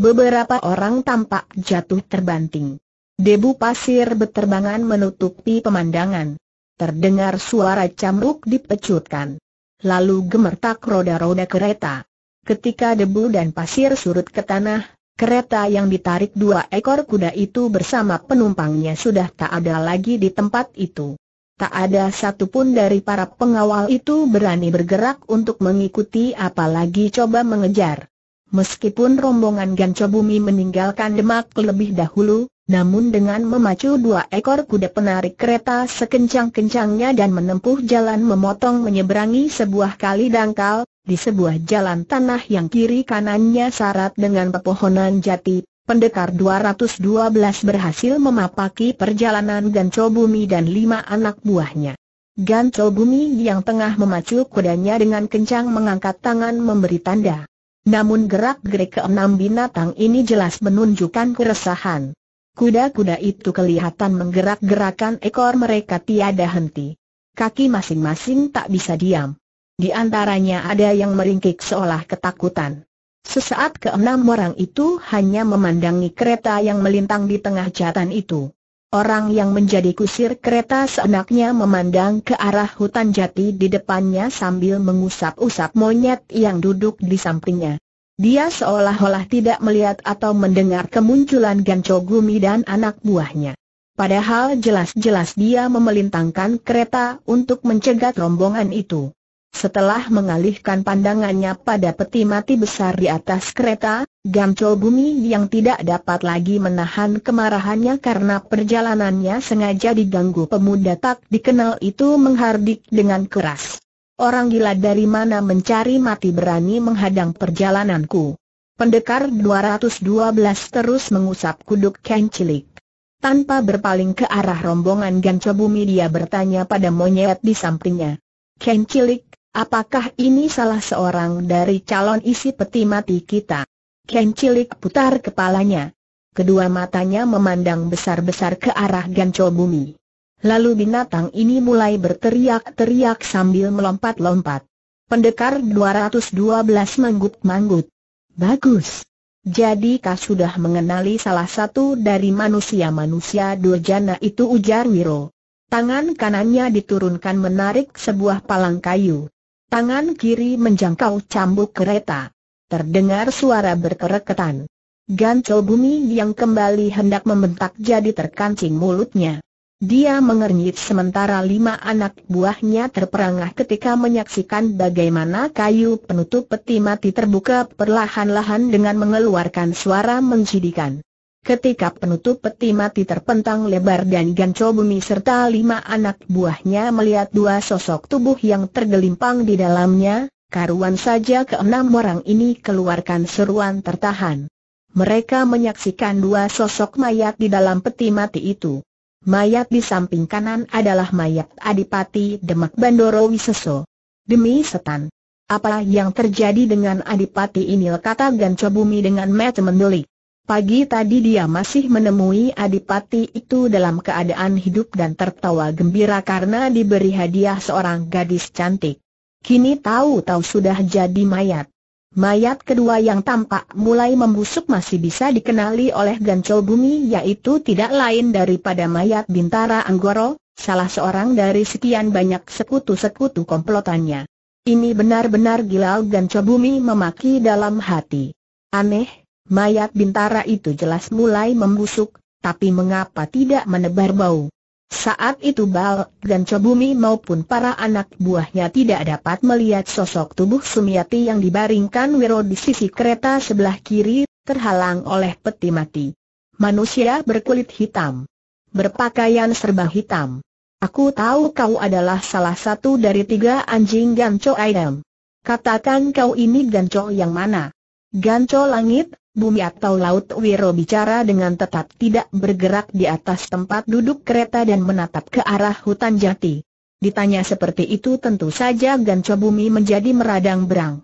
S1: Beberapa orang tampak jatuh terbanting. Debu pasir beterbangan menutupi pemandangan. Terdengar suara cambuk dipecutkan. Lalu gemertak roda-roda kereta. Ketika debu dan pasir surut ke tanah, Kereta yang ditarik dua ekor kuda itu bersama penumpangnya sudah tak ada lagi di tempat itu. Tak ada satupun dari para pengawal itu berani bergerak untuk mengikuti apalagi coba mengejar. Meskipun rombongan Gancobumi meninggalkan Demak lebih dahulu, namun dengan memacu dua ekor kuda penarik kereta sekencang-kencangnya dan menempuh jalan memotong menyeberangi sebuah kali dangkal, di sebuah jalan tanah yang kiri kanannya syarat dengan pepohonan jati, pendekar 212 berhasil memapaki perjalanan Ganco Bumi dan lima anak buahnya. Ganco Bumi yang tengah memacu kudanya dengan kencang mengangkat tangan memberi tanda. Namun gerak-gerik keenam binatang ini jelas menunjukkan keresahan. Kuda-kuda itu kelihatan menggerak-gerakan ekor mereka tiada henti. Kaki masing-masing tak bisa diam. Di antaranya ada yang meringkik seolah ketakutan. Sesaat keenam orang itu hanya memandangi kereta yang melintang di tengah jalan itu. Orang yang menjadi kusir kereta seenaknya memandang ke arah hutan jati di depannya sambil mengusap-usap monyet yang duduk di sampingnya. Dia seolah-olah tidak melihat atau mendengar kemunculan Ganco Gumi dan anak buahnya. Padahal jelas-jelas dia memelintangkan kereta untuk mencegat rombongan itu. Setelah mengalihkan pandangannya pada peti mati besar di atas kereta, Gancho Bumi yang tidak dapat lagi menahan kemarahannya karena perjalanannya sengaja diganggu pemuda tak dikenal itu menghardik dengan keras. Orang gila dari mana mencari mati berani menghadang perjalananku. Pendekar 212 terus mengusap kuduk kain cilik. Tanpa berpaling ke arah rombongan Ganco Bumi dia bertanya pada monyet di sampingnya. Kain cilik, apakah ini salah seorang dari calon isi peti mati kita? Kain cilik putar kepalanya. Kedua matanya memandang besar-besar ke arah Ganco Bumi. Lalu binatang ini mulai berteriak-teriak sambil melompat-lompat. Pendekar 212 manggut-manggut. Bagus. Jadi kau sudah mengenali salah satu dari manusia-manusia durjana itu ujar Wiro. Tangan kanannya diturunkan menarik sebuah palang kayu. Tangan kiri menjangkau cambuk kereta. Terdengar suara berkereketan. Gancol bumi yang kembali hendak membentak jadi terkancing mulutnya. Dia mengernyit sementara lima anak buahnya terperangah ketika menyaksikan bagaimana kayu penutup peti mati terbuka perlahan-lahan dengan mengeluarkan suara menjidikan. Ketika penutup peti mati terpentang lebar dan ganco bumi serta lima anak buahnya melihat dua sosok tubuh yang tergelimpang di dalamnya, karuan saja keenam orang ini keluarkan seruan tertahan. Mereka menyaksikan dua sosok mayat di dalam peti mati itu. Mayat di samping kanan adalah mayat Adipati Demak Bandoro Wiseso. Demi setan. Apa yang terjadi dengan Adipati ini kata Ganco Bumi dengan mata mendelik. Pagi tadi dia masih menemui Adipati itu dalam keadaan hidup dan tertawa gembira karena diberi hadiah seorang gadis cantik. Kini tahu-tahu sudah jadi mayat. Mayat kedua yang tampak mulai membusuk masih bisa dikenali oleh gancol bumi yaitu tidak lain daripada mayat Bintara Anggoro, salah seorang dari sekian banyak sekutu-sekutu komplotannya. Ini benar-benar gila gancol bumi memaki dalam hati. Aneh, mayat Bintara itu jelas mulai membusuk, tapi mengapa tidak menebar bau? Saat itu Bal dan Cobumi maupun para anak buahnya tidak dapat melihat sosok tubuh Sumiati yang dibaringkan Wiro di sisi kereta sebelah kiri, terhalang oleh peti mati. Manusia berkulit hitam. Berpakaian serba hitam. Aku tahu kau adalah salah satu dari tiga anjing Ganco Aidam. Katakan kau ini Ganco yang mana? Gancho langit, bumi atau laut Wiro bicara dengan tetap tidak bergerak di atas tempat duduk kereta dan menatap ke arah hutan jati. Ditanya seperti itu tentu saja Ganco Bumi menjadi meradang berang.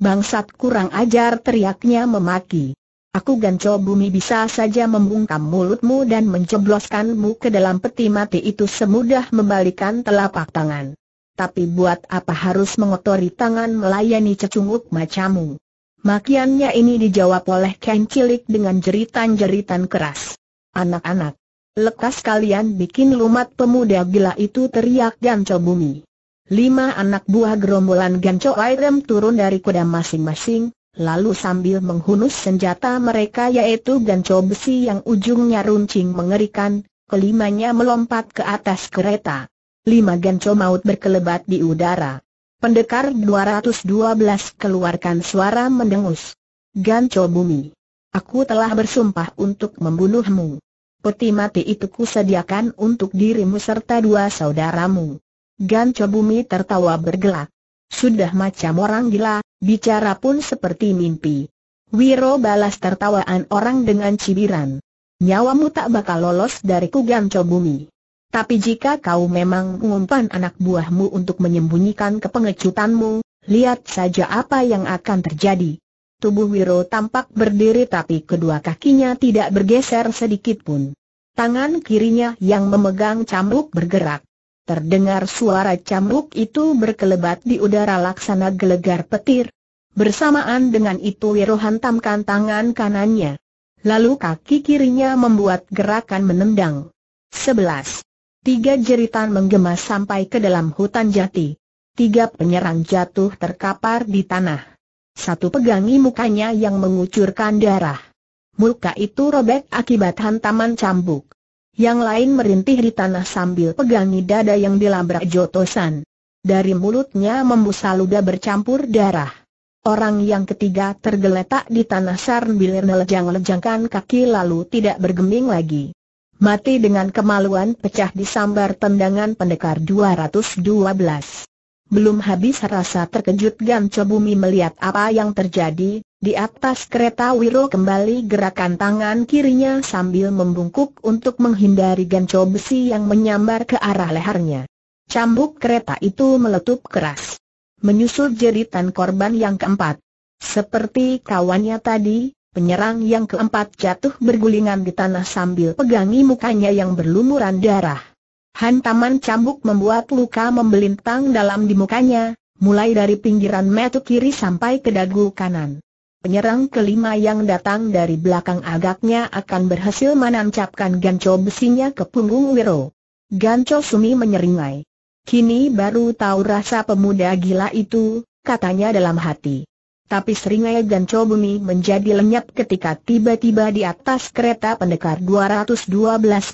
S1: Bangsat kurang ajar teriaknya memaki. Aku Ganco Bumi bisa saja membungkam mulutmu dan menjebloskanmu ke dalam peti mati itu semudah membalikan telapak tangan. Tapi buat apa harus mengotori tangan melayani cecunguk macamu? Makiannya ini dijawab oleh Ken Cilik dengan jeritan-jeritan keras. Anak-anak, lekas kalian bikin lumat pemuda gila itu teriak Ganco Bumi. Lima anak buah gerombolan Ganco Airem turun dari kuda masing-masing, lalu sambil menghunus senjata mereka yaitu Ganco Besi yang ujungnya runcing mengerikan, kelimanya melompat ke atas kereta. Lima Ganco maut berkelebat di udara. Pendekar 212 keluarkan suara mendengus. Ganco bumi. Aku telah bersumpah untuk membunuhmu. Peti mati itu kusediakan untuk dirimu serta dua saudaramu. Ganco bumi tertawa bergelak. Sudah macam orang gila, bicara pun seperti mimpi. Wiro balas tertawaan orang dengan cibiran. Nyawamu tak bakal lolos dari Ganco bumi. Tapi jika kau memang mengumpan anak buahmu untuk menyembunyikan kepengecutanmu, lihat saja apa yang akan terjadi. Tubuh Wiro tampak berdiri tapi kedua kakinya tidak bergeser sedikit pun. Tangan kirinya yang memegang cambuk bergerak. Terdengar suara cambuk itu berkelebat di udara laksana gelegar petir. Bersamaan dengan itu Wiro hantamkan tangan kanannya. Lalu kaki kirinya membuat gerakan menendang. 11. Tiga jeritan menggema sampai ke dalam hutan jati. Tiga penyerang jatuh terkapar di tanah. Satu pegangi mukanya yang mengucurkan darah. Muka itu robek akibat hantaman cambuk. Yang lain merintih di tanah sambil pegangi dada yang dilabrak jotosan. Dari mulutnya membusa luda bercampur darah. Orang yang ketiga tergeletak di tanah sarn bilir nelejang-lejangkan kaki lalu tidak bergeming lagi. Mati dengan kemaluan pecah disambar tendangan pendekar 212. Belum habis rasa terkejut Gan Cobumi melihat apa yang terjadi, di atas kereta Wiro kembali gerakan tangan kirinya sambil membungkuk untuk menghindari Gan besi yang menyambar ke arah lehernya. Cambuk kereta itu meletup keras. Menyusul jeritan korban yang keempat. Seperti kawannya tadi, Penyerang yang keempat jatuh bergulingan di tanah sambil pegangi mukanya yang berlumuran darah. Hantaman cambuk membuat luka membelintang dalam di mukanya, mulai dari pinggiran metu kiri sampai ke dagu kanan. Penyerang kelima yang datang dari belakang agaknya akan berhasil menancapkan ganco besinya ke punggung Wiro. Ganco Sumi menyeringai. Kini baru tahu rasa pemuda gila itu, katanya dalam hati tapi Seringai dan Bumi menjadi lenyap ketika tiba-tiba di atas kereta pendekar 212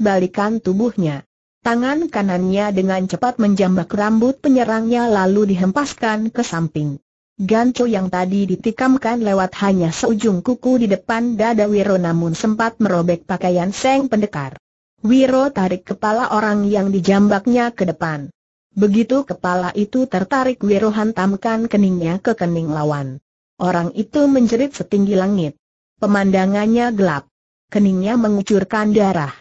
S1: balikan tubuhnya. Tangan kanannya dengan cepat menjambak rambut penyerangnya lalu dihempaskan ke samping. Gancho yang tadi ditikamkan lewat hanya seujung kuku di depan dada Wiro namun sempat merobek pakaian seng pendekar. Wiro tarik kepala orang yang dijambaknya ke depan. Begitu kepala itu tertarik Wiro hantamkan keningnya ke kening lawan. Orang itu menjerit setinggi langit. Pemandangannya gelap. Keningnya mengucurkan darah.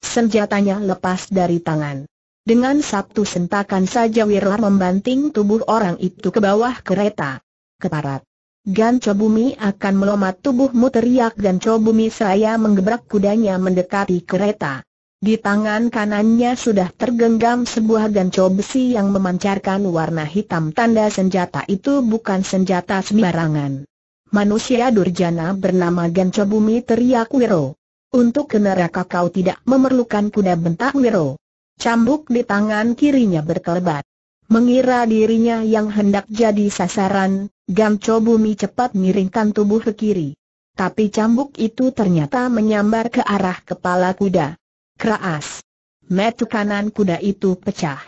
S1: Senjatanya lepas dari tangan. Dengan satu sentakan saja Wirla membanting tubuh orang itu ke bawah kereta. Keparat. Ganco Bumi akan melompat tubuhmu teriak Ganco Bumi saya menggebrak kudanya mendekati kereta. Di tangan kanannya sudah tergenggam sebuah ganco besi yang memancarkan warna hitam tanda senjata itu bukan senjata sembarangan. Manusia durjana bernama Ganco Bumi teriak Wiro. Untuk ke neraka kau tidak memerlukan kuda bentak Wiro. Cambuk di tangan kirinya berkelebat. Mengira dirinya yang hendak jadi sasaran, Ganco Bumi cepat miringkan tubuh ke kiri. Tapi cambuk itu ternyata menyambar ke arah kepala kuda. Keras. Metu kanan kuda itu pecah.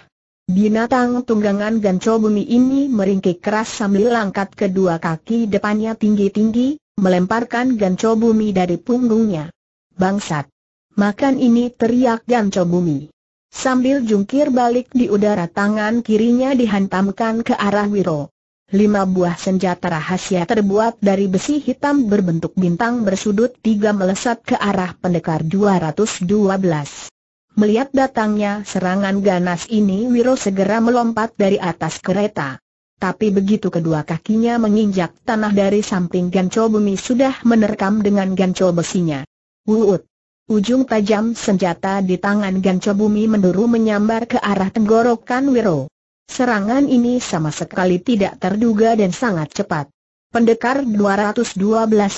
S1: Binatang tunggangan ganco bumi ini meringkik keras sambil angkat kedua kaki depannya tinggi-tinggi, melemparkan ganco bumi dari punggungnya. Bangsat! Makan ini teriak ganco bumi. Sambil jungkir balik di udara tangan kirinya dihantamkan ke arah Wiro lima buah senjata rahasia terbuat dari besi hitam berbentuk bintang bersudut tiga melesat ke arah pendekar 212. Melihat datangnya serangan ganas ini Wiro segera melompat dari atas kereta. Tapi begitu kedua kakinya menginjak tanah dari samping ganco bumi sudah menerkam dengan ganco besinya. Wuut! Ujung tajam senjata di tangan ganco bumi menduru menyambar ke arah tenggorokan Wiro. Serangan ini sama sekali tidak terduga dan sangat cepat. Pendekar 212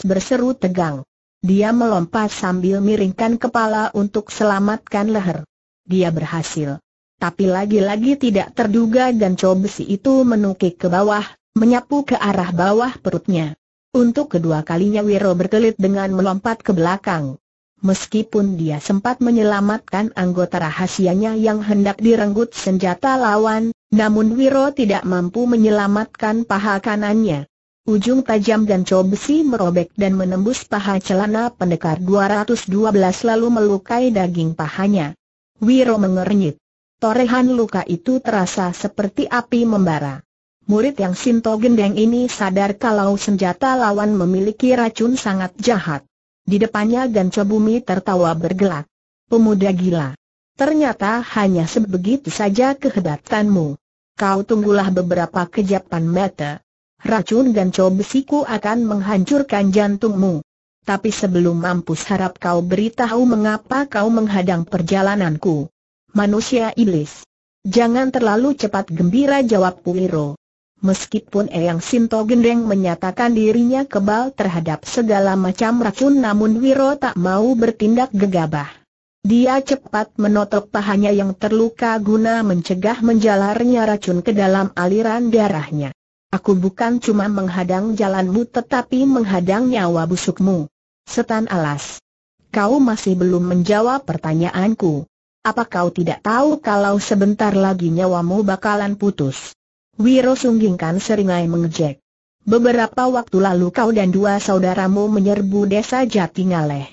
S1: berseru tegang. Dia melompat sambil miringkan kepala untuk selamatkan leher. Dia berhasil. Tapi lagi-lagi tidak terduga dan besi itu menukik ke bawah, menyapu ke arah bawah perutnya. Untuk kedua kalinya Wiro berkelit dengan melompat ke belakang. Meskipun dia sempat menyelamatkan anggota rahasianya yang hendak direnggut senjata lawan, namun Wiro tidak mampu menyelamatkan paha kanannya. Ujung tajam dan besi merobek dan menembus paha celana pendekar 212 lalu melukai daging pahanya. Wiro mengernyit. Torehan luka itu terasa seperti api membara. Murid yang Sinto Gendeng ini sadar kalau senjata lawan memiliki racun sangat jahat. Di depannya Ganco Bumi tertawa bergelak. Pemuda gila. Ternyata hanya sebegitu saja kehebatanmu. Kau tunggulah beberapa kejapan mata. Racun Ganco besiku akan menghancurkan jantungmu. Tapi sebelum mampus harap kau beritahu mengapa kau menghadang perjalananku. Manusia iblis. Jangan terlalu cepat gembira jawab Puiro. Meskipun Eyang Sinto Gendeng menyatakan dirinya kebal terhadap segala macam racun namun Wiro tak mau bertindak gegabah. Dia cepat menotok pahanya yang terluka guna mencegah menjalarnya racun ke dalam aliran darahnya. Aku bukan cuma menghadang jalanmu tetapi menghadang nyawa busukmu. Setan alas. Kau masih belum menjawab pertanyaanku. Apa kau tidak tahu kalau sebentar lagi nyawamu bakalan putus? Wiro Sunggingkan seringai mengejek. Beberapa waktu lalu kau dan dua saudaramu menyerbu desa Jatingaleh.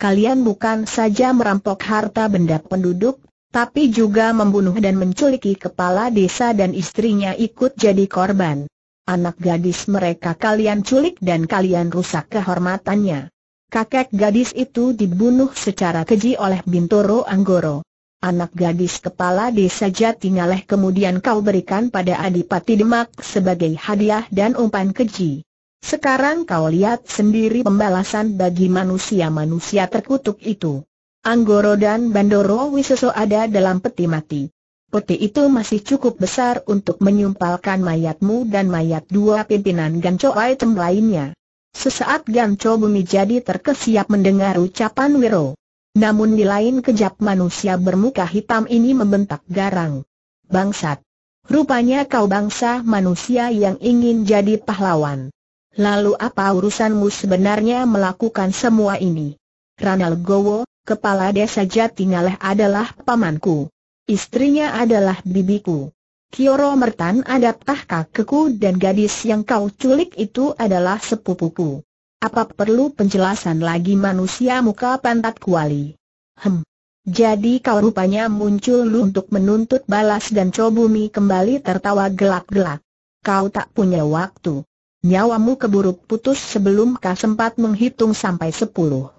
S1: Kalian bukan saja merampok harta benda penduduk, tapi juga membunuh dan menculiki kepala desa dan istrinya ikut jadi korban. Anak gadis mereka kalian culik dan kalian rusak kehormatannya. Kakek gadis itu dibunuh secara keji oleh Bintoro Anggoro. Anak gadis kepala desa Jatingaleh kemudian kau berikan pada Adipati Demak sebagai hadiah dan umpan keji. Sekarang kau lihat sendiri pembalasan bagi manusia-manusia terkutuk itu. Anggoro dan Bandoro Wiseso ada dalam peti mati. Peti itu masih cukup besar untuk menyumpalkan mayatmu dan mayat dua pimpinan Ganco item lainnya. Sesaat Ganco Bumi jadi terkesiap mendengar ucapan Wiro. Namun di lain kejap manusia bermuka hitam ini membentak garang. Bangsat! Rupanya kau bangsa manusia yang ingin jadi pahlawan. Lalu apa urusanmu sebenarnya melakukan semua ini? Ranal Gowo, kepala desa Jatingaleh adalah pamanku. Istrinya adalah bibiku. Kioro Mertan adalah keku dan gadis yang kau culik itu adalah sepupuku. Apa perlu penjelasan lagi manusia muka pantat kuali? Hem. Jadi kau rupanya muncul lu untuk menuntut balas dan Cobumi kembali tertawa gelak-gelak. Kau tak punya waktu. Nyawamu keburu putus sebelum kau sempat menghitung sampai sepuluh.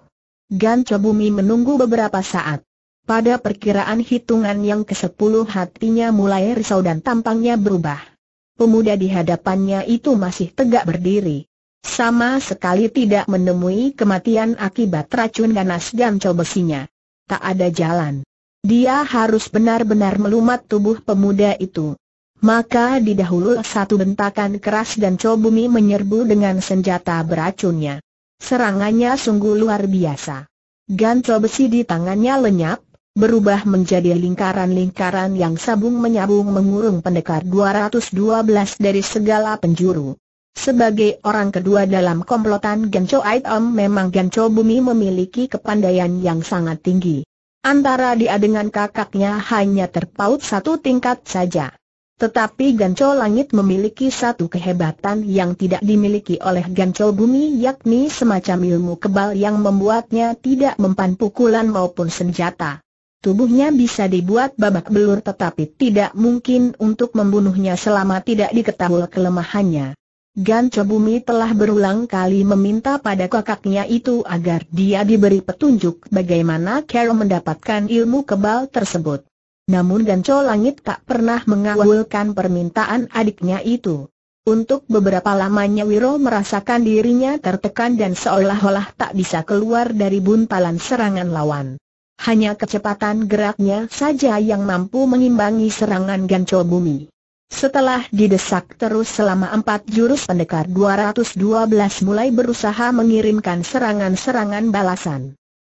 S1: Gan Cobumi menunggu beberapa saat. Pada perkiraan hitungan yang ke-10 hatinya mulai risau dan tampangnya berubah. Pemuda di hadapannya itu masih tegak berdiri. Sama sekali tidak menemui kematian akibat racun ganas dan cobesinya. Tak ada jalan. Dia harus benar-benar melumat tubuh pemuda itu. Maka dahulu satu bentakan keras dan Cobumi menyerbu dengan senjata beracunnya. Serangannya sungguh luar biasa. Ganco besi di tangannya lenyap, berubah menjadi lingkaran-lingkaran yang sabung menyabung mengurung pendekar 212 dari segala penjuru. Sebagai orang kedua dalam komplotan Genco Aitom memang Genco Bumi memiliki kepandaian yang sangat tinggi. Antara dia dengan kakaknya hanya terpaut satu tingkat saja. Tetapi Genco Langit memiliki satu kehebatan yang tidak dimiliki oleh Genco Bumi yakni semacam ilmu kebal yang membuatnya tidak mempan pukulan maupun senjata. Tubuhnya bisa dibuat babak belur tetapi tidak mungkin untuk membunuhnya selama tidak diketahui kelemahannya. Gan Bumi telah berulang kali meminta pada kakaknya itu agar dia diberi petunjuk bagaimana Carol mendapatkan ilmu kebal tersebut. Namun Ganco Langit tak pernah mengawalkan permintaan adiknya itu. Untuk beberapa lamanya Wiro merasakan dirinya tertekan dan seolah-olah tak bisa keluar dari buntalan serangan lawan. Hanya kecepatan geraknya saja yang mampu mengimbangi serangan Ganco Bumi. Setelah didesak terus selama empat jurus pendekar 212 mulai berusaha mengirimkan serangan-serangan balasan.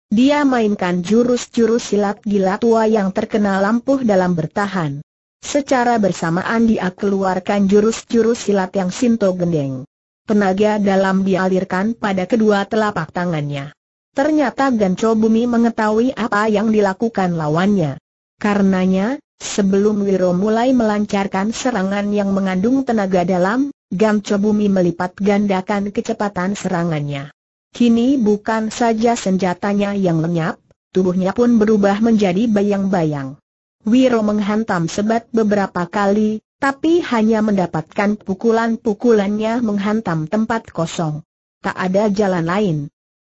S1: Dia mainkan jurus-jurus silat gila tua yang terkena lampuh dalam bertahan. Secara bersamaan dia keluarkan jurus-jurus silat yang Sinto gendeng. Tenaga dalam dialirkan pada kedua telapak tangannya. Ternyata Gancho Bumi mengetahui apa yang dilakukan lawannya. Karenanya, Sebelum Wiro mulai melancarkan serangan yang mengandung tenaga dalam, Gamco Bumi melipat gandakan kecepatan serangannya. Kini bukan saja senjatanya yang lenyap, tubuhnya pun berubah menjadi bayang-bayang. Wiro menghantam sebat beberapa kali, tapi hanya mendapatkan pukulan-pukulannya menghantam tempat kosong. Tak ada jalan lain.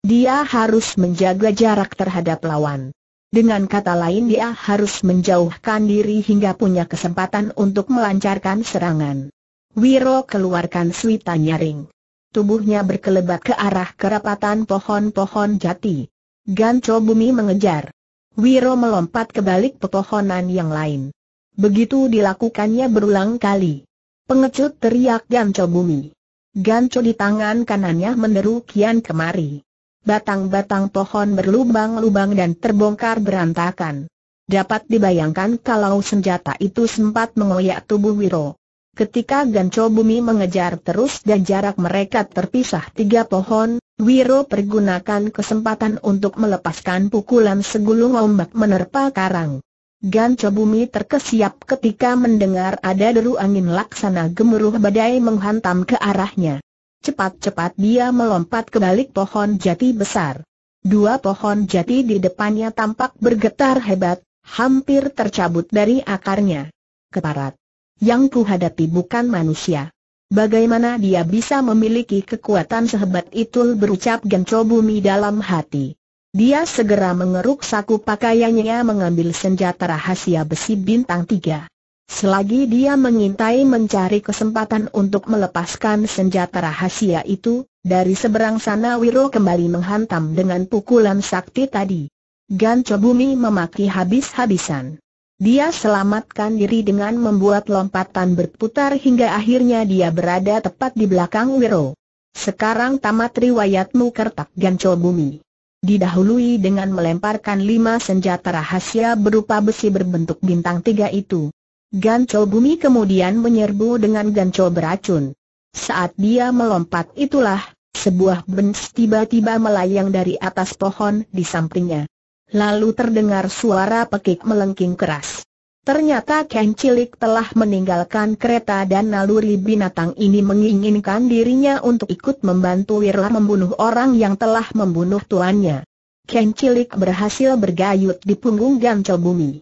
S1: Dia harus menjaga jarak terhadap lawan. Dengan kata lain dia harus menjauhkan diri hingga punya kesempatan untuk melancarkan serangan. Wiro keluarkan suita nyaring. Tubuhnya berkelebat ke arah kerapatan pohon-pohon jati. Ganco bumi mengejar. Wiro melompat ke balik pepohonan yang lain. Begitu dilakukannya berulang kali. Pengecut teriak Ganco bumi. Ganco di tangan kanannya menerukian kian kemari batang-batang pohon berlubang-lubang dan terbongkar berantakan. Dapat dibayangkan kalau senjata itu sempat mengoyak tubuh Wiro. Ketika Ganco Bumi mengejar terus dan jarak mereka terpisah tiga pohon, Wiro pergunakan kesempatan untuk melepaskan pukulan segulung ombak menerpa karang. Ganco Bumi terkesiap ketika mendengar ada deru angin laksana gemuruh badai menghantam ke arahnya. Cepat-cepat dia melompat ke balik pohon jati besar. Dua pohon jati di depannya tampak bergetar hebat, hampir tercabut dari akarnya. Keparat. Yang kuhadapi bukan manusia. Bagaimana dia bisa memiliki kekuatan sehebat itu berucap Genco Bumi dalam hati. Dia segera mengeruk saku pakaiannya mengambil senjata rahasia besi bintang tiga. Selagi dia mengintai mencari kesempatan untuk melepaskan senjata rahasia itu, dari seberang sana Wiro kembali menghantam dengan pukulan sakti tadi. Ganco Bumi memaki habis-habisan. Dia selamatkan diri dengan membuat lompatan berputar hingga akhirnya dia berada tepat di belakang Wiro. Sekarang tamat riwayatmu kertak Ganco Bumi. Didahului dengan melemparkan lima senjata rahasia berupa besi berbentuk bintang tiga itu. Gancol bumi kemudian menyerbu dengan gancol beracun. Saat dia melompat itulah, sebuah bens tiba-tiba melayang dari atas pohon di sampingnya. Lalu terdengar suara pekik melengking keras. Ternyata Ken Cilik telah meninggalkan kereta dan naluri binatang ini menginginkan dirinya untuk ikut membantu Wirla membunuh orang yang telah membunuh tuannya. Ken Cilik berhasil bergayut di punggung gancol bumi.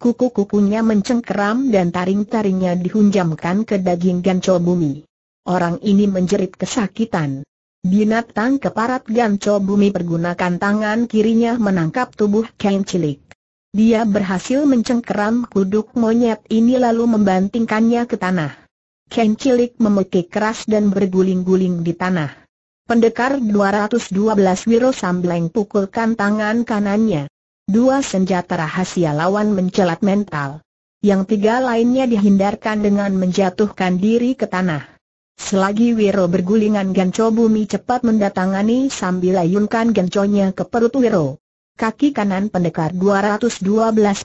S1: Kuku-kukunya mencengkeram dan taring-taringnya dihunjamkan ke daging ganco bumi. Orang ini menjerit kesakitan. Binatang keparat ganco bumi pergunakan tangan kirinya menangkap tubuh kain cilik. Dia berhasil mencengkeram kuduk monyet ini lalu membantingkannya ke tanah. Kain cilik memekik keras dan berguling-guling di tanah. Pendekar 212 Wiro Sambleng pukulkan tangan kanannya. Dua senjata rahasia lawan mencelat mental. Yang tiga lainnya dihindarkan dengan menjatuhkan diri ke tanah. Selagi Wiro bergulingan Genco Bumi cepat mendatangani sambil ayunkan Genconya ke perut Wiro. Kaki kanan pendekar 212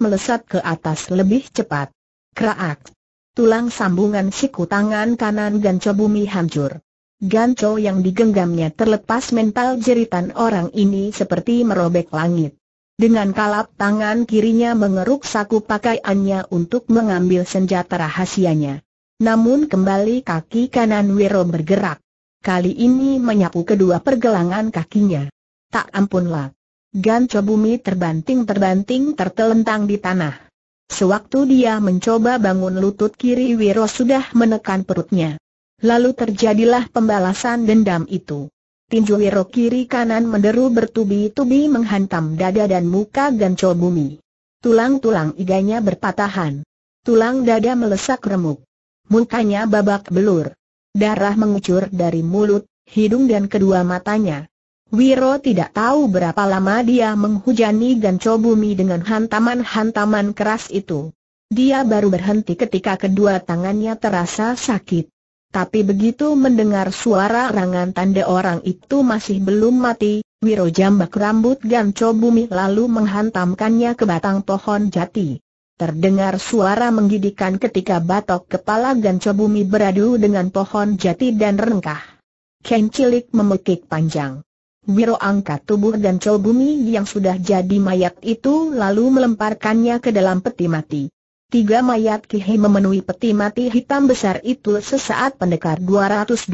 S1: melesat ke atas lebih cepat. Kraak. Tulang sambungan siku tangan kanan genco Bumi hancur. Ganco yang digenggamnya terlepas mental jeritan orang ini seperti merobek langit. Dengan kalap tangan kirinya mengeruk saku pakaiannya untuk mengambil senjata rahasianya. Namun kembali kaki kanan Wiro bergerak. Kali ini menyapu kedua pergelangan kakinya. Tak ampunlah. Ganco bumi terbanting-terbanting tertelentang di tanah. Sewaktu dia mencoba bangun lutut kiri Wiro sudah menekan perutnya. Lalu terjadilah pembalasan dendam itu tinju Wiro kiri kanan menderu bertubi-tubi menghantam dada dan muka ganco bumi. Tulang-tulang iganya berpatahan. Tulang dada melesak remuk. Mukanya babak belur. Darah mengucur dari mulut, hidung dan kedua matanya. Wiro tidak tahu berapa lama dia menghujani ganco bumi dengan hantaman-hantaman keras itu. Dia baru berhenti ketika kedua tangannya terasa sakit. Tapi begitu mendengar suara rangan tanda orang itu masih belum mati, Wiro jambak rambut Ganco Bumi lalu menghantamkannya ke batang pohon jati. Terdengar suara menggidikan ketika batok kepala Ganco Bumi beradu dengan pohon jati dan rengkah. Ken Cilik memekik panjang. Wiro angkat tubuh Ganco Bumi yang sudah jadi mayat itu lalu melemparkannya ke dalam peti mati. Tiga mayat Kihi memenuhi peti mati hitam besar itu sesaat pendekar 212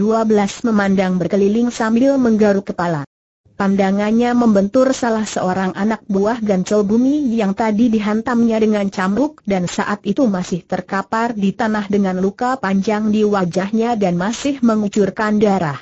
S1: memandang berkeliling sambil menggaruk kepala. Pandangannya membentur salah seorang anak buah gancol bumi yang tadi dihantamnya dengan cambuk dan saat itu masih terkapar di tanah dengan luka panjang di wajahnya dan masih mengucurkan darah.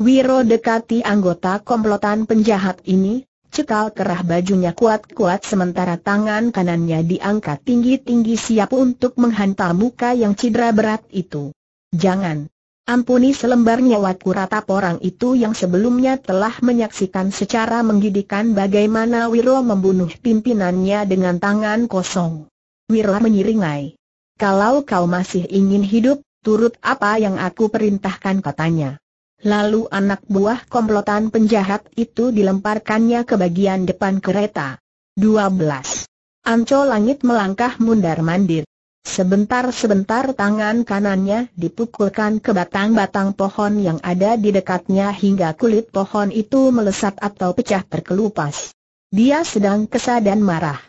S1: Wiro dekati anggota komplotan penjahat ini, Cekal kerah bajunya kuat-kuat sementara tangan kanannya diangkat tinggi-tinggi siap untuk menghantam muka yang cedera berat itu. Jangan! Ampuni selembar nyawaku ratap porang itu yang sebelumnya telah menyaksikan secara menggidikan bagaimana Wiro membunuh pimpinannya dengan tangan kosong. Wiro menyiringai. Kalau kau masih ingin hidup, turut apa yang aku perintahkan katanya. Lalu anak buah komplotan penjahat itu dilemparkannya ke bagian depan kereta. 12. Anco langit melangkah mundar-mandir. Sebentar-sebentar tangan kanannya dipukulkan ke batang-batang pohon yang ada di dekatnya hingga kulit pohon itu melesat atau pecah terkelupas. Dia sedang kesal dan marah.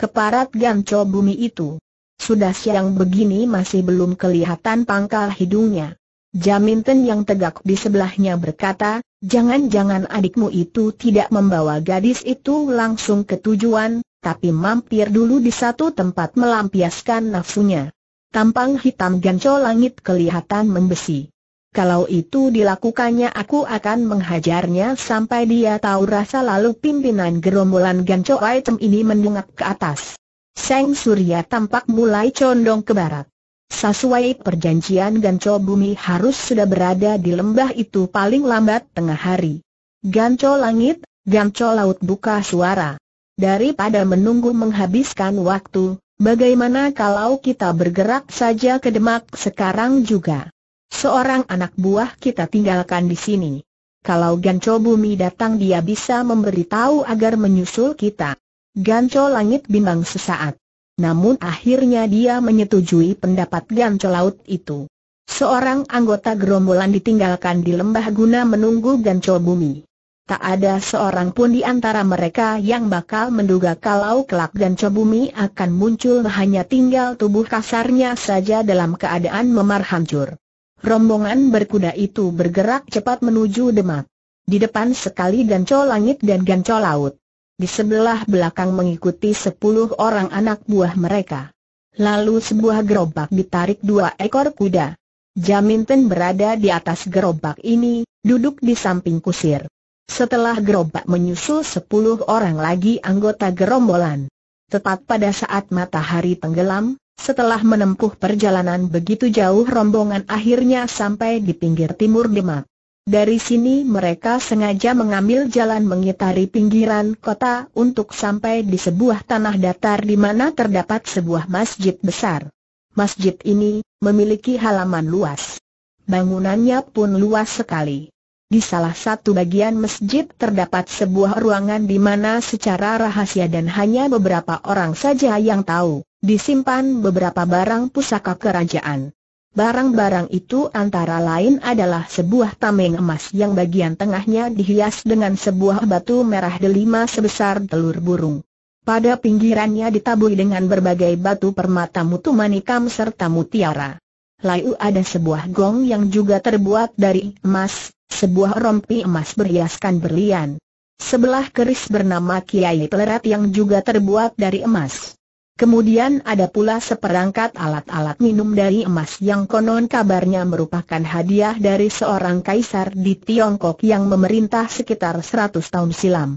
S1: Keparat ganco bumi itu. Sudah siang begini masih belum kelihatan pangkal hidungnya. Jaminten yang tegak di sebelahnya berkata, jangan-jangan adikmu itu tidak membawa gadis itu langsung ke tujuan, tapi mampir dulu di satu tempat melampiaskan nafsunya. Tampang hitam ganco langit kelihatan membesi. Kalau itu dilakukannya aku akan menghajarnya sampai dia tahu rasa lalu pimpinan gerombolan ganco item ini mendungap ke atas. Seng Surya tampak mulai condong ke barat. Sesuai perjanjian Ganco Bumi harus sudah berada di lembah itu paling lambat tengah hari. Ganco langit, Ganco laut buka suara. Daripada menunggu menghabiskan waktu, bagaimana kalau kita bergerak saja ke Demak sekarang juga? Seorang anak buah kita tinggalkan di sini. Kalau Ganco Bumi datang dia bisa memberitahu agar menyusul kita. Ganco langit bimbang sesaat. Namun akhirnya dia menyetujui pendapat Gan Laut itu. Seorang anggota gerombolan ditinggalkan di lembah guna menunggu Ganco Bumi. Tak ada seorang pun di antara mereka yang bakal menduga kalau kelak Ganco Bumi akan muncul hanya tinggal tubuh kasarnya saja dalam keadaan memar hancur. Rombongan berkuda itu bergerak cepat menuju Demak. Di depan sekali Ganco Langit dan Ganco Laut di sebelah belakang mengikuti sepuluh orang anak buah mereka. Lalu sebuah gerobak ditarik dua ekor kuda. Jaminten berada di atas gerobak ini, duduk di samping kusir. Setelah gerobak menyusul sepuluh orang lagi anggota gerombolan. Tepat pada saat matahari tenggelam, setelah menempuh perjalanan begitu jauh rombongan akhirnya sampai di pinggir timur Demak. Dari sini mereka sengaja mengambil jalan mengitari pinggiran kota untuk sampai di sebuah tanah datar di mana terdapat sebuah masjid besar. Masjid ini memiliki halaman luas. Bangunannya pun luas sekali. Di salah satu bagian masjid terdapat sebuah ruangan di mana secara rahasia dan hanya beberapa orang saja yang tahu, disimpan beberapa barang pusaka kerajaan. Barang-barang itu antara lain adalah sebuah tameng emas yang bagian tengahnya dihias dengan sebuah batu merah delima sebesar telur burung. Pada pinggirannya ditaburi dengan berbagai batu permata mutu manikam serta mutiara. Lalu ada sebuah gong yang juga terbuat dari emas, sebuah rompi emas berhiaskan berlian. Sebelah keris bernama Kiai Pelerat yang juga terbuat dari emas. Kemudian ada pula seperangkat alat-alat minum dari emas yang konon kabarnya merupakan hadiah dari seorang kaisar di Tiongkok yang memerintah sekitar 100 tahun silam.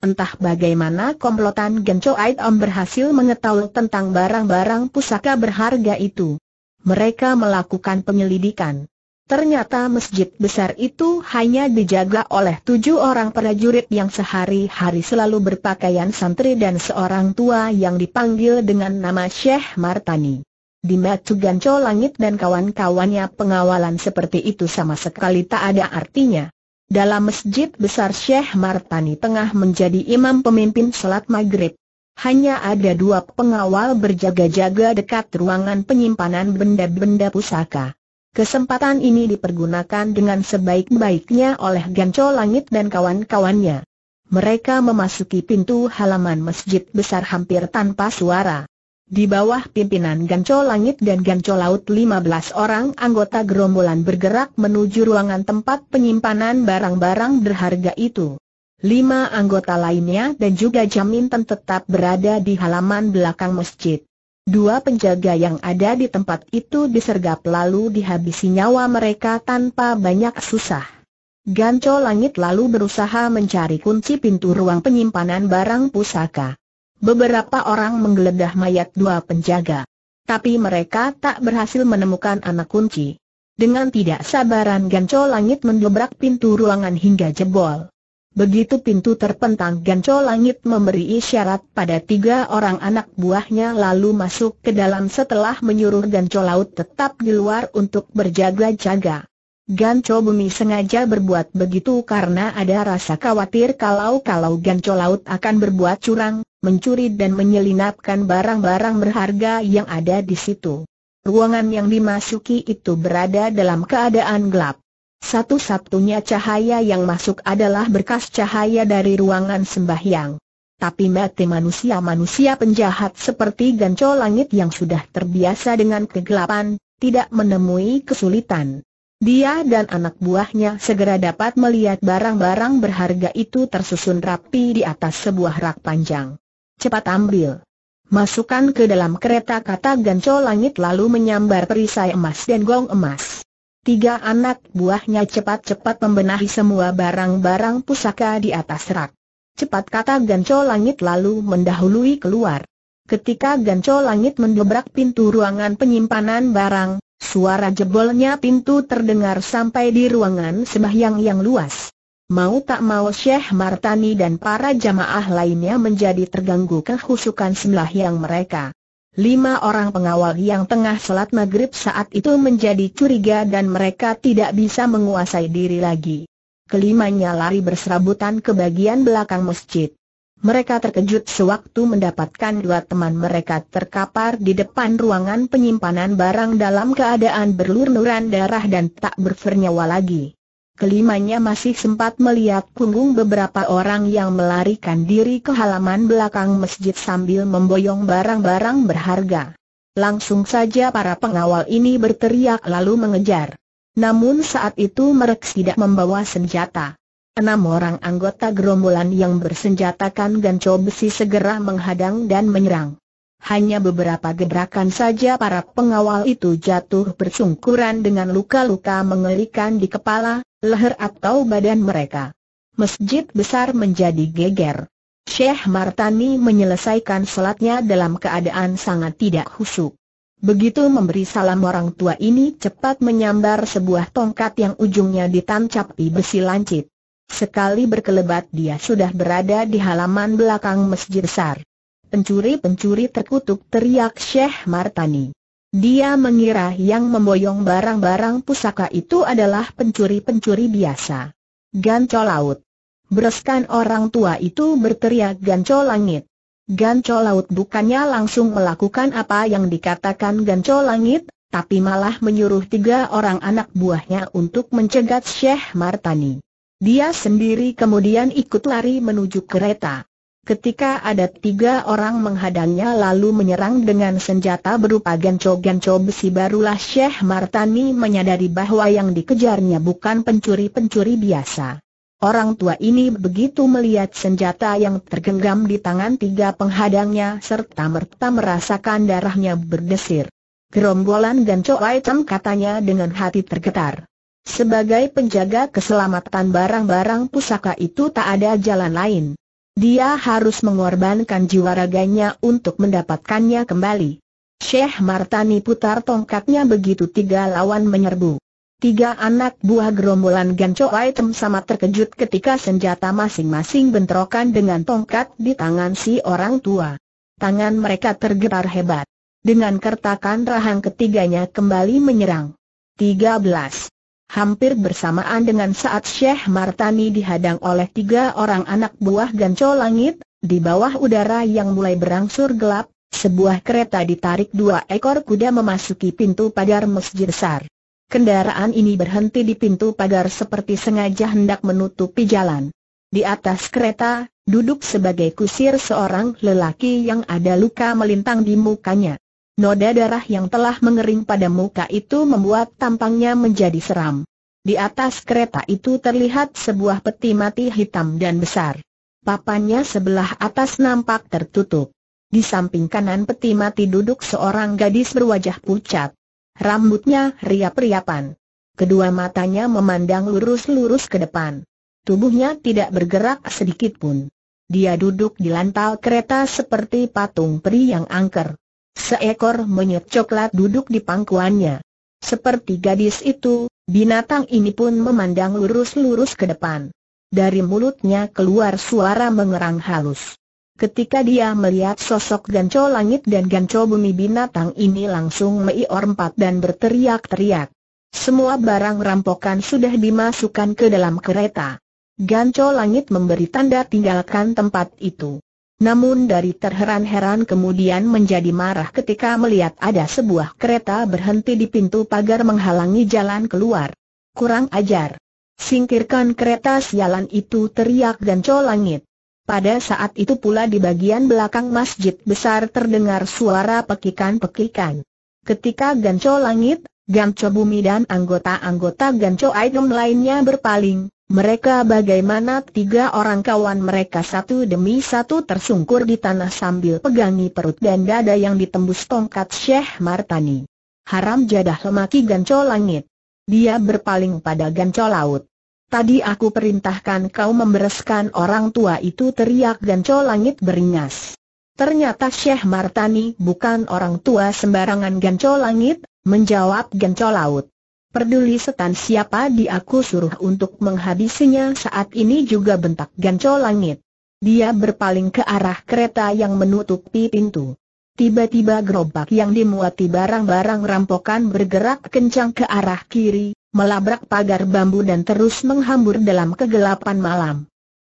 S1: Entah bagaimana komplotan Genco Aidom berhasil mengetahui tentang barang-barang pusaka berharga itu. Mereka melakukan penyelidikan. Ternyata masjid besar itu hanya dijaga oleh tujuh orang prajurit yang sehari-hari selalu berpakaian santri dan seorang tua yang dipanggil dengan nama Syekh Martani. Di Matuganco Langit dan kawan-kawannya pengawalan seperti itu sama sekali tak ada artinya. Dalam masjid besar Syekh Martani tengah menjadi imam pemimpin selat maghrib. Hanya ada dua pengawal berjaga-jaga dekat ruangan penyimpanan benda-benda pusaka. Kesempatan ini dipergunakan dengan sebaik-baiknya oleh Ganco Langit dan kawan-kawannya. Mereka memasuki pintu halaman masjid besar hampir tanpa suara. Di bawah pimpinan Ganco Langit dan Ganco Laut 15 orang anggota gerombolan bergerak menuju ruangan tempat penyimpanan barang-barang berharga itu. Lima anggota lainnya dan juga Jaminten tetap berada di halaman belakang masjid. Dua penjaga yang ada di tempat itu disergap lalu dihabisi nyawa mereka tanpa banyak susah. Ganco Langit lalu berusaha mencari kunci pintu ruang penyimpanan barang pusaka. Beberapa orang menggeledah mayat dua penjaga. Tapi mereka tak berhasil menemukan anak kunci. Dengan tidak sabaran Ganco Langit mendobrak pintu ruangan hingga jebol. Begitu pintu terpentang Ganco Langit memberi isyarat pada tiga orang anak buahnya lalu masuk ke dalam setelah menyuruh Ganco Laut tetap di luar untuk berjaga-jaga. Ganco Bumi sengaja berbuat begitu karena ada rasa khawatir kalau-kalau Ganco Laut akan berbuat curang, mencuri dan menyelinapkan barang-barang berharga yang ada di situ. Ruangan yang dimasuki itu berada dalam keadaan gelap. Satu-satunya cahaya yang masuk adalah berkas cahaya dari ruangan sembahyang. Tapi mati manusia-manusia penjahat seperti ganco langit yang sudah terbiasa dengan kegelapan, tidak menemui kesulitan. Dia dan anak buahnya segera dapat melihat barang-barang berharga itu tersusun rapi di atas sebuah rak panjang. Cepat ambil. Masukkan ke dalam kereta kata ganco langit lalu menyambar perisai emas dan gong emas. Tiga anak buahnya cepat-cepat membenahi semua barang-barang pusaka di atas rak. Cepat kata Ganco Langit lalu mendahului keluar. Ketika Ganco Langit mendobrak pintu ruangan penyimpanan barang, suara jebolnya pintu terdengar sampai di ruangan sembahyang yang luas. Mau tak mau Syekh Martani dan para jamaah lainnya menjadi terganggu kehusukan sembahyang mereka. Lima orang pengawal yang tengah sholat maghrib saat itu menjadi curiga dan mereka tidak bisa menguasai diri lagi. Kelimanya lari berserabutan ke bagian belakang masjid. Mereka terkejut sewaktu mendapatkan dua teman mereka terkapar di depan ruangan penyimpanan barang dalam keadaan berlumuran darah dan tak bernyawa lagi. Kelimanya masih sempat melihat punggung beberapa orang yang melarikan diri ke halaman belakang masjid sambil memboyong barang-barang berharga. Langsung saja para pengawal ini berteriak lalu mengejar. Namun saat itu mereka tidak membawa senjata. Enam orang anggota gerombolan yang bersenjatakan Ganco Besi segera menghadang dan menyerang hanya beberapa gebrakan saja para pengawal itu jatuh bersungkuran dengan luka-luka mengerikan di kepala, leher atau badan mereka. Masjid besar menjadi geger. Syekh Martani menyelesaikan sholatnya dalam keadaan sangat tidak khusyuk. Begitu memberi salam orang tua ini cepat menyambar sebuah tongkat yang ujungnya ditancapi besi lancip. Sekali berkelebat dia sudah berada di halaman belakang masjid besar. Pencuri-pencuri terkutuk teriak Syekh Martani. Dia mengira yang memboyong barang-barang pusaka itu adalah pencuri-pencuri biasa. Ganco laut. Bereskan orang tua itu berteriak ganco langit. Ganco laut bukannya langsung melakukan apa yang dikatakan ganco langit, tapi malah menyuruh tiga orang anak buahnya untuk mencegat Syekh Martani. Dia sendiri kemudian ikut lari menuju kereta ketika ada tiga orang menghadangnya lalu menyerang dengan senjata berupa genco-genco besi barulah Syekh Martani menyadari bahwa yang dikejarnya bukan pencuri-pencuri biasa. Orang tua ini begitu melihat senjata yang tergenggam di tangan tiga penghadangnya serta merta merasakan darahnya berdesir. Gerombolan genco item katanya dengan hati tergetar. Sebagai penjaga keselamatan barang-barang pusaka itu tak ada jalan lain. Dia harus mengorbankan jiwa raganya untuk mendapatkannya kembali. Syekh Martani putar tongkatnya begitu tiga lawan menyerbu. Tiga anak buah gerombolan Ganco Item sama terkejut ketika senjata masing-masing bentrokan dengan tongkat di tangan si orang tua. Tangan mereka tergetar hebat. Dengan kertakan rahang ketiganya kembali menyerang. 13 hampir bersamaan dengan saat Syekh Martani dihadang oleh tiga orang anak buah ganco langit, di bawah udara yang mulai berangsur gelap, sebuah kereta ditarik dua ekor kuda memasuki pintu pagar masjid besar. Kendaraan ini berhenti di pintu pagar seperti sengaja hendak menutupi jalan. Di atas kereta, duduk sebagai kusir seorang lelaki yang ada luka melintang di mukanya. Noda darah yang telah mengering pada muka itu membuat tampangnya menjadi seram. Di atas kereta itu terlihat sebuah peti mati hitam dan besar. Papannya sebelah atas nampak tertutup. Di samping kanan peti mati duduk seorang gadis berwajah pucat. Rambutnya riap-riapan. Kedua matanya memandang lurus-lurus ke depan. Tubuhnya tidak bergerak sedikit pun. Dia duduk di lantai kereta seperti patung peri yang angker. Seekor monyet coklat duduk di pangkuannya. Seperti gadis itu, binatang ini pun memandang lurus-lurus ke depan. Dari mulutnya keluar suara mengerang halus. Ketika dia melihat sosok ganco langit dan ganco bumi binatang ini langsung meior empat dan berteriak-teriak. Semua barang rampokan sudah dimasukkan ke dalam kereta. Ganco langit memberi tanda tinggalkan tempat itu. Namun dari terheran-heran kemudian menjadi marah ketika melihat ada sebuah kereta berhenti di pintu pagar menghalangi jalan keluar. Kurang ajar. Singkirkan kereta sialan itu teriak Ganco Langit. Pada saat itu pula di bagian belakang masjid besar terdengar suara pekikan-pekikan. Ketika Ganco Langit, Ganco Bumi dan anggota-anggota Ganco Item lainnya berpaling, mereka bagaimana tiga orang kawan mereka satu demi satu tersungkur di tanah sambil pegangi perut dan dada yang ditembus tongkat Syekh Martani. Haram jadah lemaki ganco langit. Dia berpaling pada ganco laut. Tadi aku perintahkan kau membereskan orang tua itu teriak ganco langit beringas. Ternyata Syekh Martani bukan orang tua sembarangan ganco langit, menjawab ganco laut. Perduli setan siapa diaku aku suruh untuk menghabisinya saat ini juga bentak ganco langit. Dia berpaling ke arah kereta yang menutupi pintu. Tiba-tiba gerobak yang dimuati barang-barang rampokan bergerak kencang ke arah kiri, melabrak pagar bambu dan terus menghambur dalam kegelapan malam.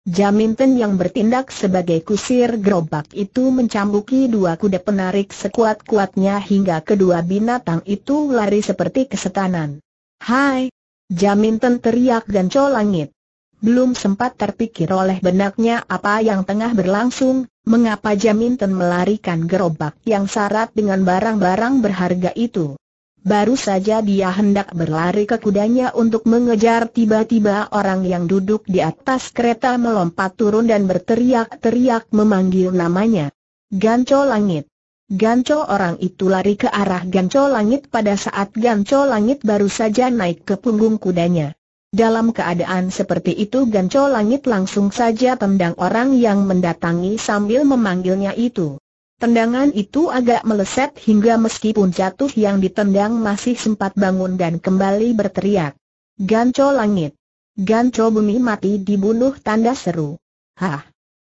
S1: Jaminten yang bertindak sebagai kusir gerobak itu mencambuki dua kuda penarik sekuat-kuatnya hingga kedua binatang itu lari seperti kesetanan. Hai! Jaminten teriak dan colangit. Belum sempat terpikir oleh benaknya apa yang tengah berlangsung, mengapa Jaminten melarikan gerobak yang syarat dengan barang-barang berharga itu. Baru saja dia hendak berlari ke kudanya untuk mengejar tiba-tiba orang yang duduk di atas kereta melompat turun dan berteriak-teriak memanggil namanya. Ganco Langit. Ganco orang itu lari ke arah Ganco Langit pada saat Ganco Langit baru saja naik ke punggung kudanya. Dalam keadaan seperti itu Ganco Langit langsung saja tendang orang yang mendatangi sambil memanggilnya itu. Tendangan itu agak meleset hingga meskipun jatuh yang ditendang masih sempat bangun dan kembali berteriak. Ganco Langit! Ganco Bumi mati dibunuh tanda seru. Hah!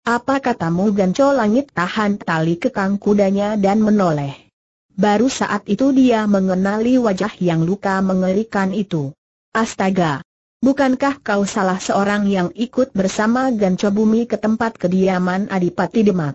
S1: Apa katamu Ganco Langit tahan tali kekang kudanya dan menoleh. Baru saat itu dia mengenali wajah yang luka mengerikan itu. Astaga! Bukankah kau salah seorang yang ikut bersama Ganco Bumi ke tempat kediaman Adipati Demak?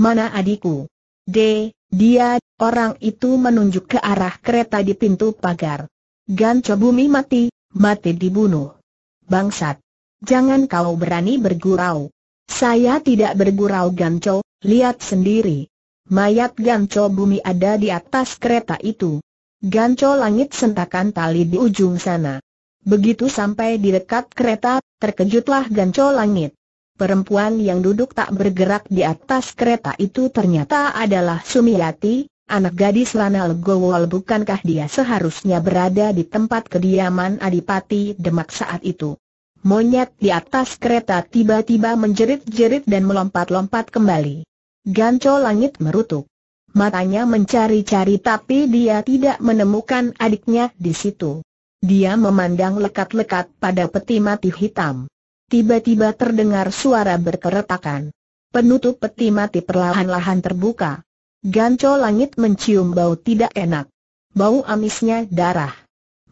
S1: Mana adikku? D, dia, orang itu menunjuk ke arah kereta di pintu pagar. Ganco Bumi mati, mati dibunuh. Bangsat! Jangan kau berani bergurau. Saya tidak bergurau Ganco, lihat sendiri. Mayat Ganco bumi ada di atas kereta itu. Ganco langit sentakan tali di ujung sana. Begitu sampai di dekat kereta, terkejutlah Ganco langit. Perempuan yang duduk tak bergerak di atas kereta itu ternyata adalah Sumiyati, Anak gadis Lana Legowol bukankah dia seharusnya berada di tempat kediaman Adipati Demak saat itu? Monyet di atas kereta tiba-tiba menjerit-jerit dan melompat-lompat kembali. Ganco langit merutuk. Matanya mencari-cari tapi dia tidak menemukan adiknya di situ. Dia memandang lekat-lekat pada peti mati hitam. Tiba-tiba terdengar suara berkeretakan. Penutup peti mati perlahan-lahan terbuka. Ganco langit mencium bau tidak enak. Bau amisnya darah.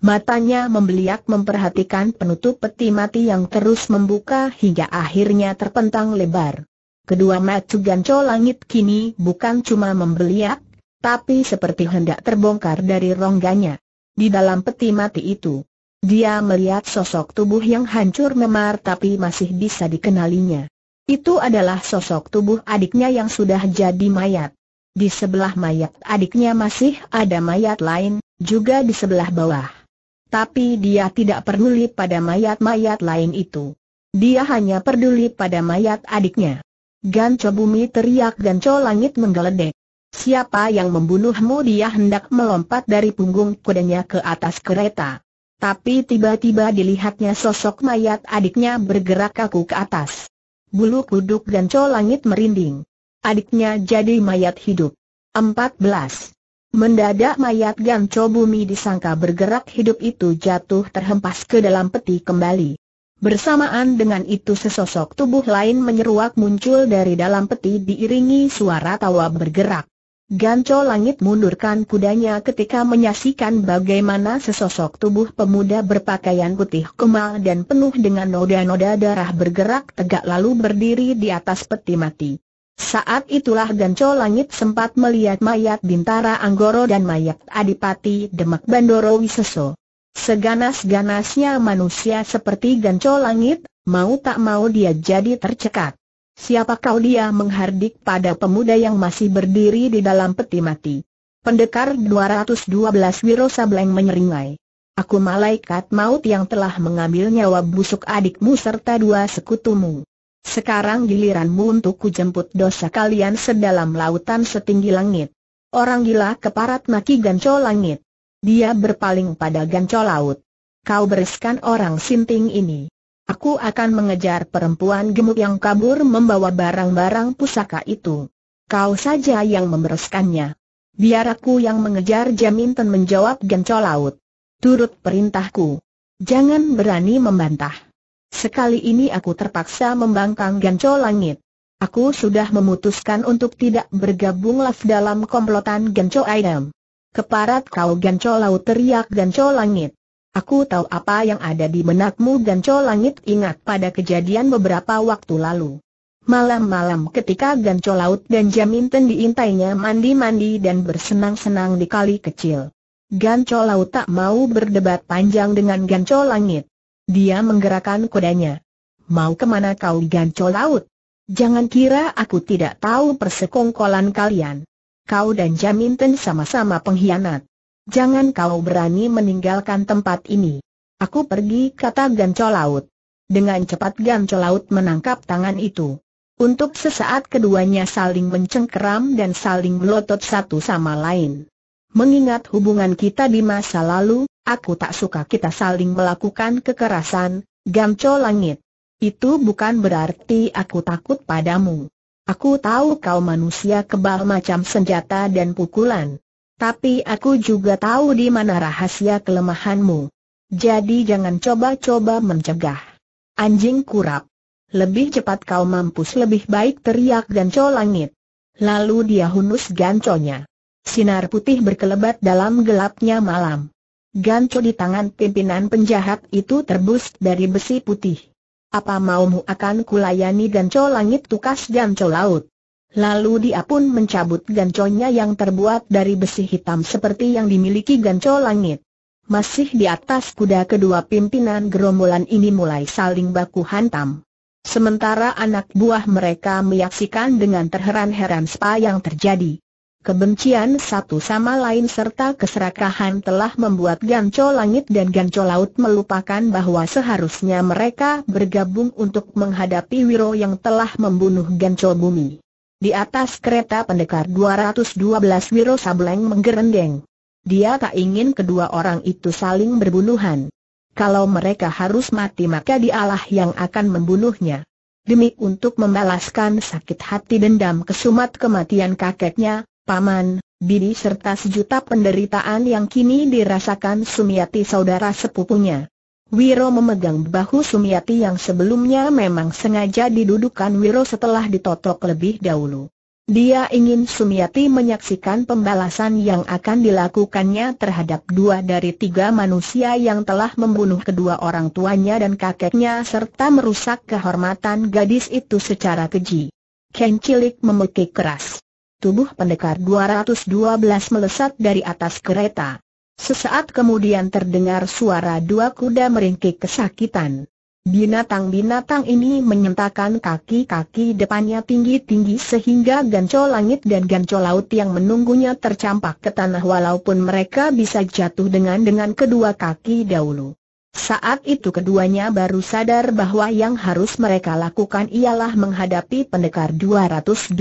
S1: Matanya membeliak memperhatikan penutup peti mati yang terus membuka hingga akhirnya terpentang lebar. Kedua mata ganco langit kini bukan cuma membeliak, tapi seperti hendak terbongkar dari rongganya. Di dalam peti mati itu, dia melihat sosok tubuh yang hancur memar tapi masih bisa dikenalinya. Itu adalah sosok tubuh adiknya yang sudah jadi mayat. Di sebelah mayat adiknya masih ada mayat lain, juga di sebelah bawah tapi dia tidak peduli pada mayat-mayat lain itu. Dia hanya peduli pada mayat adiknya. Ganco bumi teriak ganco langit menggeledek. Siapa yang membunuhmu dia hendak melompat dari punggung kudanya ke atas kereta. Tapi tiba-tiba dilihatnya sosok mayat adiknya bergerak kaku ke atas. Bulu kuduk ganco langit merinding. Adiknya jadi mayat hidup. 14. Mendadak mayat Ganco Bumi disangka bergerak hidup itu jatuh terhempas ke dalam peti kembali. Bersamaan dengan itu sesosok tubuh lain menyeruak muncul dari dalam peti diiringi suara tawa bergerak. Ganco Langit mundurkan kudanya ketika menyaksikan bagaimana sesosok tubuh pemuda berpakaian putih kemal dan penuh dengan noda-noda darah bergerak tegak lalu berdiri di atas peti mati. Saat itulah Ganco Langit sempat melihat mayat Bintara Anggoro dan mayat Adipati Demak Bandoro Wiseso. Seganas-ganasnya manusia seperti Ganco Langit, mau tak mau dia jadi tercekat. Siapa kau dia menghardik pada pemuda yang masih berdiri di dalam peti mati. Pendekar 212 Wiro Sableng menyeringai. Aku malaikat maut yang telah mengambil nyawa busuk adikmu serta dua sekutumu. Sekarang giliranmu untuk kujemput dosa kalian sedalam lautan setinggi langit. Orang gila keparat maki ganco langit. Dia berpaling pada ganco laut. Kau bereskan orang sinting ini. Aku akan mengejar perempuan gemuk yang kabur membawa barang-barang pusaka itu. Kau saja yang membereskannya. Biar aku yang mengejar Jaminten menjawab ganco laut. Turut perintahku. Jangan berani membantah. Sekali ini aku terpaksa membangkang ganco langit. Aku sudah memutuskan untuk tidak bergabung dalam komplotan ganco ayam. Keparat kau ganco laut teriak ganco langit. Aku tahu apa yang ada di benakmu Ganco Langit ingat pada kejadian beberapa waktu lalu. Malam-malam ketika Ganco Laut dan Jaminten diintainya mandi-mandi dan bersenang-senang di kali kecil. Ganco Laut tak mau berdebat panjang dengan Ganco Langit. Dia menggerakkan kudanya. Mau kemana kau gancol laut? Jangan kira aku tidak tahu persekongkolan kalian. Kau dan Jaminten sama-sama pengkhianat. Jangan kau berani meninggalkan tempat ini. Aku pergi kata gancol laut. Dengan cepat gancol laut menangkap tangan itu. Untuk sesaat keduanya saling mencengkeram dan saling melotot satu sama lain. Mengingat hubungan kita di masa lalu, Aku tak suka kita saling melakukan kekerasan, Gamco Langit. Itu bukan berarti aku takut padamu. Aku tahu kau manusia kebal macam senjata dan pukulan. Tapi aku juga tahu di mana rahasia kelemahanmu. Jadi jangan coba-coba mencegah. Anjing kurap. Lebih cepat kau mampus lebih baik teriak Ganco Langit. Lalu dia hunus ganconya. Sinar putih berkelebat dalam gelapnya malam. Ganco di tangan pimpinan penjahat itu terbus dari besi putih. Apa maumu akan kulayani ganco langit tukas ganco laut? Lalu dia pun mencabut ganconya yang terbuat dari besi hitam seperti yang dimiliki ganco langit. Masih di atas kuda kedua pimpinan gerombolan ini mulai saling baku hantam. Sementara anak buah mereka menyaksikan dengan terheran-heran spa yang terjadi. Kebencian satu sama lain serta keserakahan telah membuat Ganco Langit dan Ganco Laut melupakan bahwa seharusnya mereka bergabung untuk menghadapi Wiro yang telah membunuh Ganco Bumi. Di atas kereta pendekar 212 Wiro Sableng menggerendeng. Dia tak ingin kedua orang itu saling berbunuhan. Kalau mereka harus mati maka dialah yang akan membunuhnya. Demi untuk membalaskan sakit hati dendam kesumat kematian kakeknya, paman, bibi serta sejuta penderitaan yang kini dirasakan Sumiati saudara sepupunya. Wiro memegang bahu Sumiati yang sebelumnya memang sengaja didudukan Wiro setelah ditotok lebih dahulu. Dia ingin Sumiati menyaksikan pembalasan yang akan dilakukannya terhadap dua dari tiga manusia yang telah membunuh kedua orang tuanya dan kakeknya serta merusak kehormatan gadis itu secara keji. Ken Cilik memekik keras tubuh pendekar 212 melesat dari atas kereta. Sesaat kemudian terdengar suara dua kuda meringkik kesakitan. Binatang-binatang ini menyentakan kaki-kaki depannya tinggi-tinggi sehingga ganco langit dan ganco laut yang menunggunya tercampak ke tanah walaupun mereka bisa jatuh dengan dengan kedua kaki dahulu. Saat itu keduanya baru sadar bahwa yang harus mereka lakukan ialah menghadapi pendekar 212.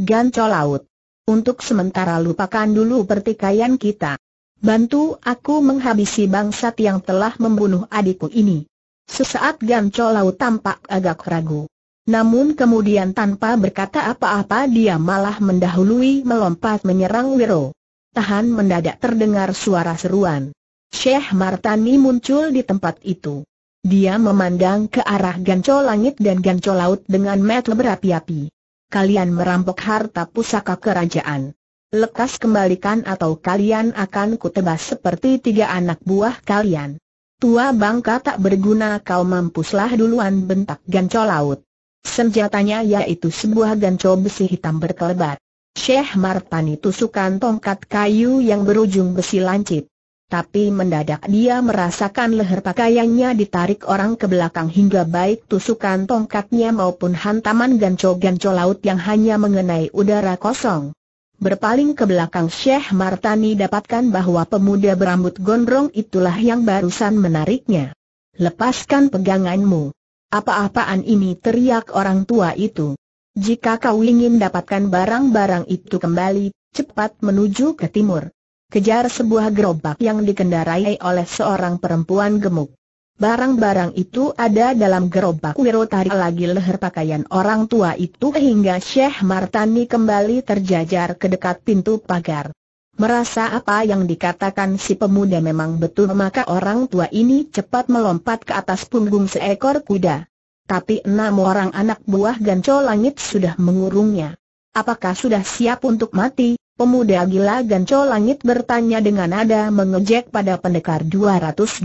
S1: Ganco Laut. Untuk sementara lupakan dulu pertikaian kita. Bantu aku menghabisi bangsat yang telah membunuh adikku ini. Sesaat Ganco Laut tampak agak ragu. Namun kemudian tanpa berkata apa-apa dia malah mendahului melompat menyerang Wiro. Tahan mendadak terdengar suara seruan. Syekh Martani muncul di tempat itu. Dia memandang ke arah Ganco Langit dan Ganco Laut dengan mata berapi-api kalian merampok harta pusaka kerajaan. Lekas kembalikan atau kalian akan kutebas seperti tiga anak buah kalian. Tua bangka tak berguna kau mampuslah duluan bentak ganco laut. Senjatanya yaitu sebuah ganco besi hitam berkelebat. Syekh Martani tusukan tongkat kayu yang berujung besi lancip. Tapi mendadak dia merasakan leher pakaiannya ditarik orang ke belakang hingga baik tusukan tongkatnya maupun hantaman ganco-ganco laut yang hanya mengenai udara kosong. Berpaling ke belakang Syekh Martani dapatkan bahwa pemuda berambut gondrong itulah yang barusan menariknya. Lepaskan peganganmu. Apa-apaan ini teriak orang tua itu. Jika kau ingin dapatkan barang-barang itu kembali, cepat menuju ke timur kejar sebuah gerobak yang dikendarai oleh seorang perempuan gemuk. Barang-barang itu ada dalam gerobak Wiro tarik lagi leher pakaian orang tua itu hingga Syekh Martani kembali terjajar ke dekat pintu pagar. Merasa apa yang dikatakan si pemuda memang betul maka orang tua ini cepat melompat ke atas punggung seekor kuda. Tapi enam orang anak buah ganco langit sudah mengurungnya. Apakah sudah siap untuk mati? Pemuda gila ganco langit bertanya dengan nada mengejek pada pendekar 212.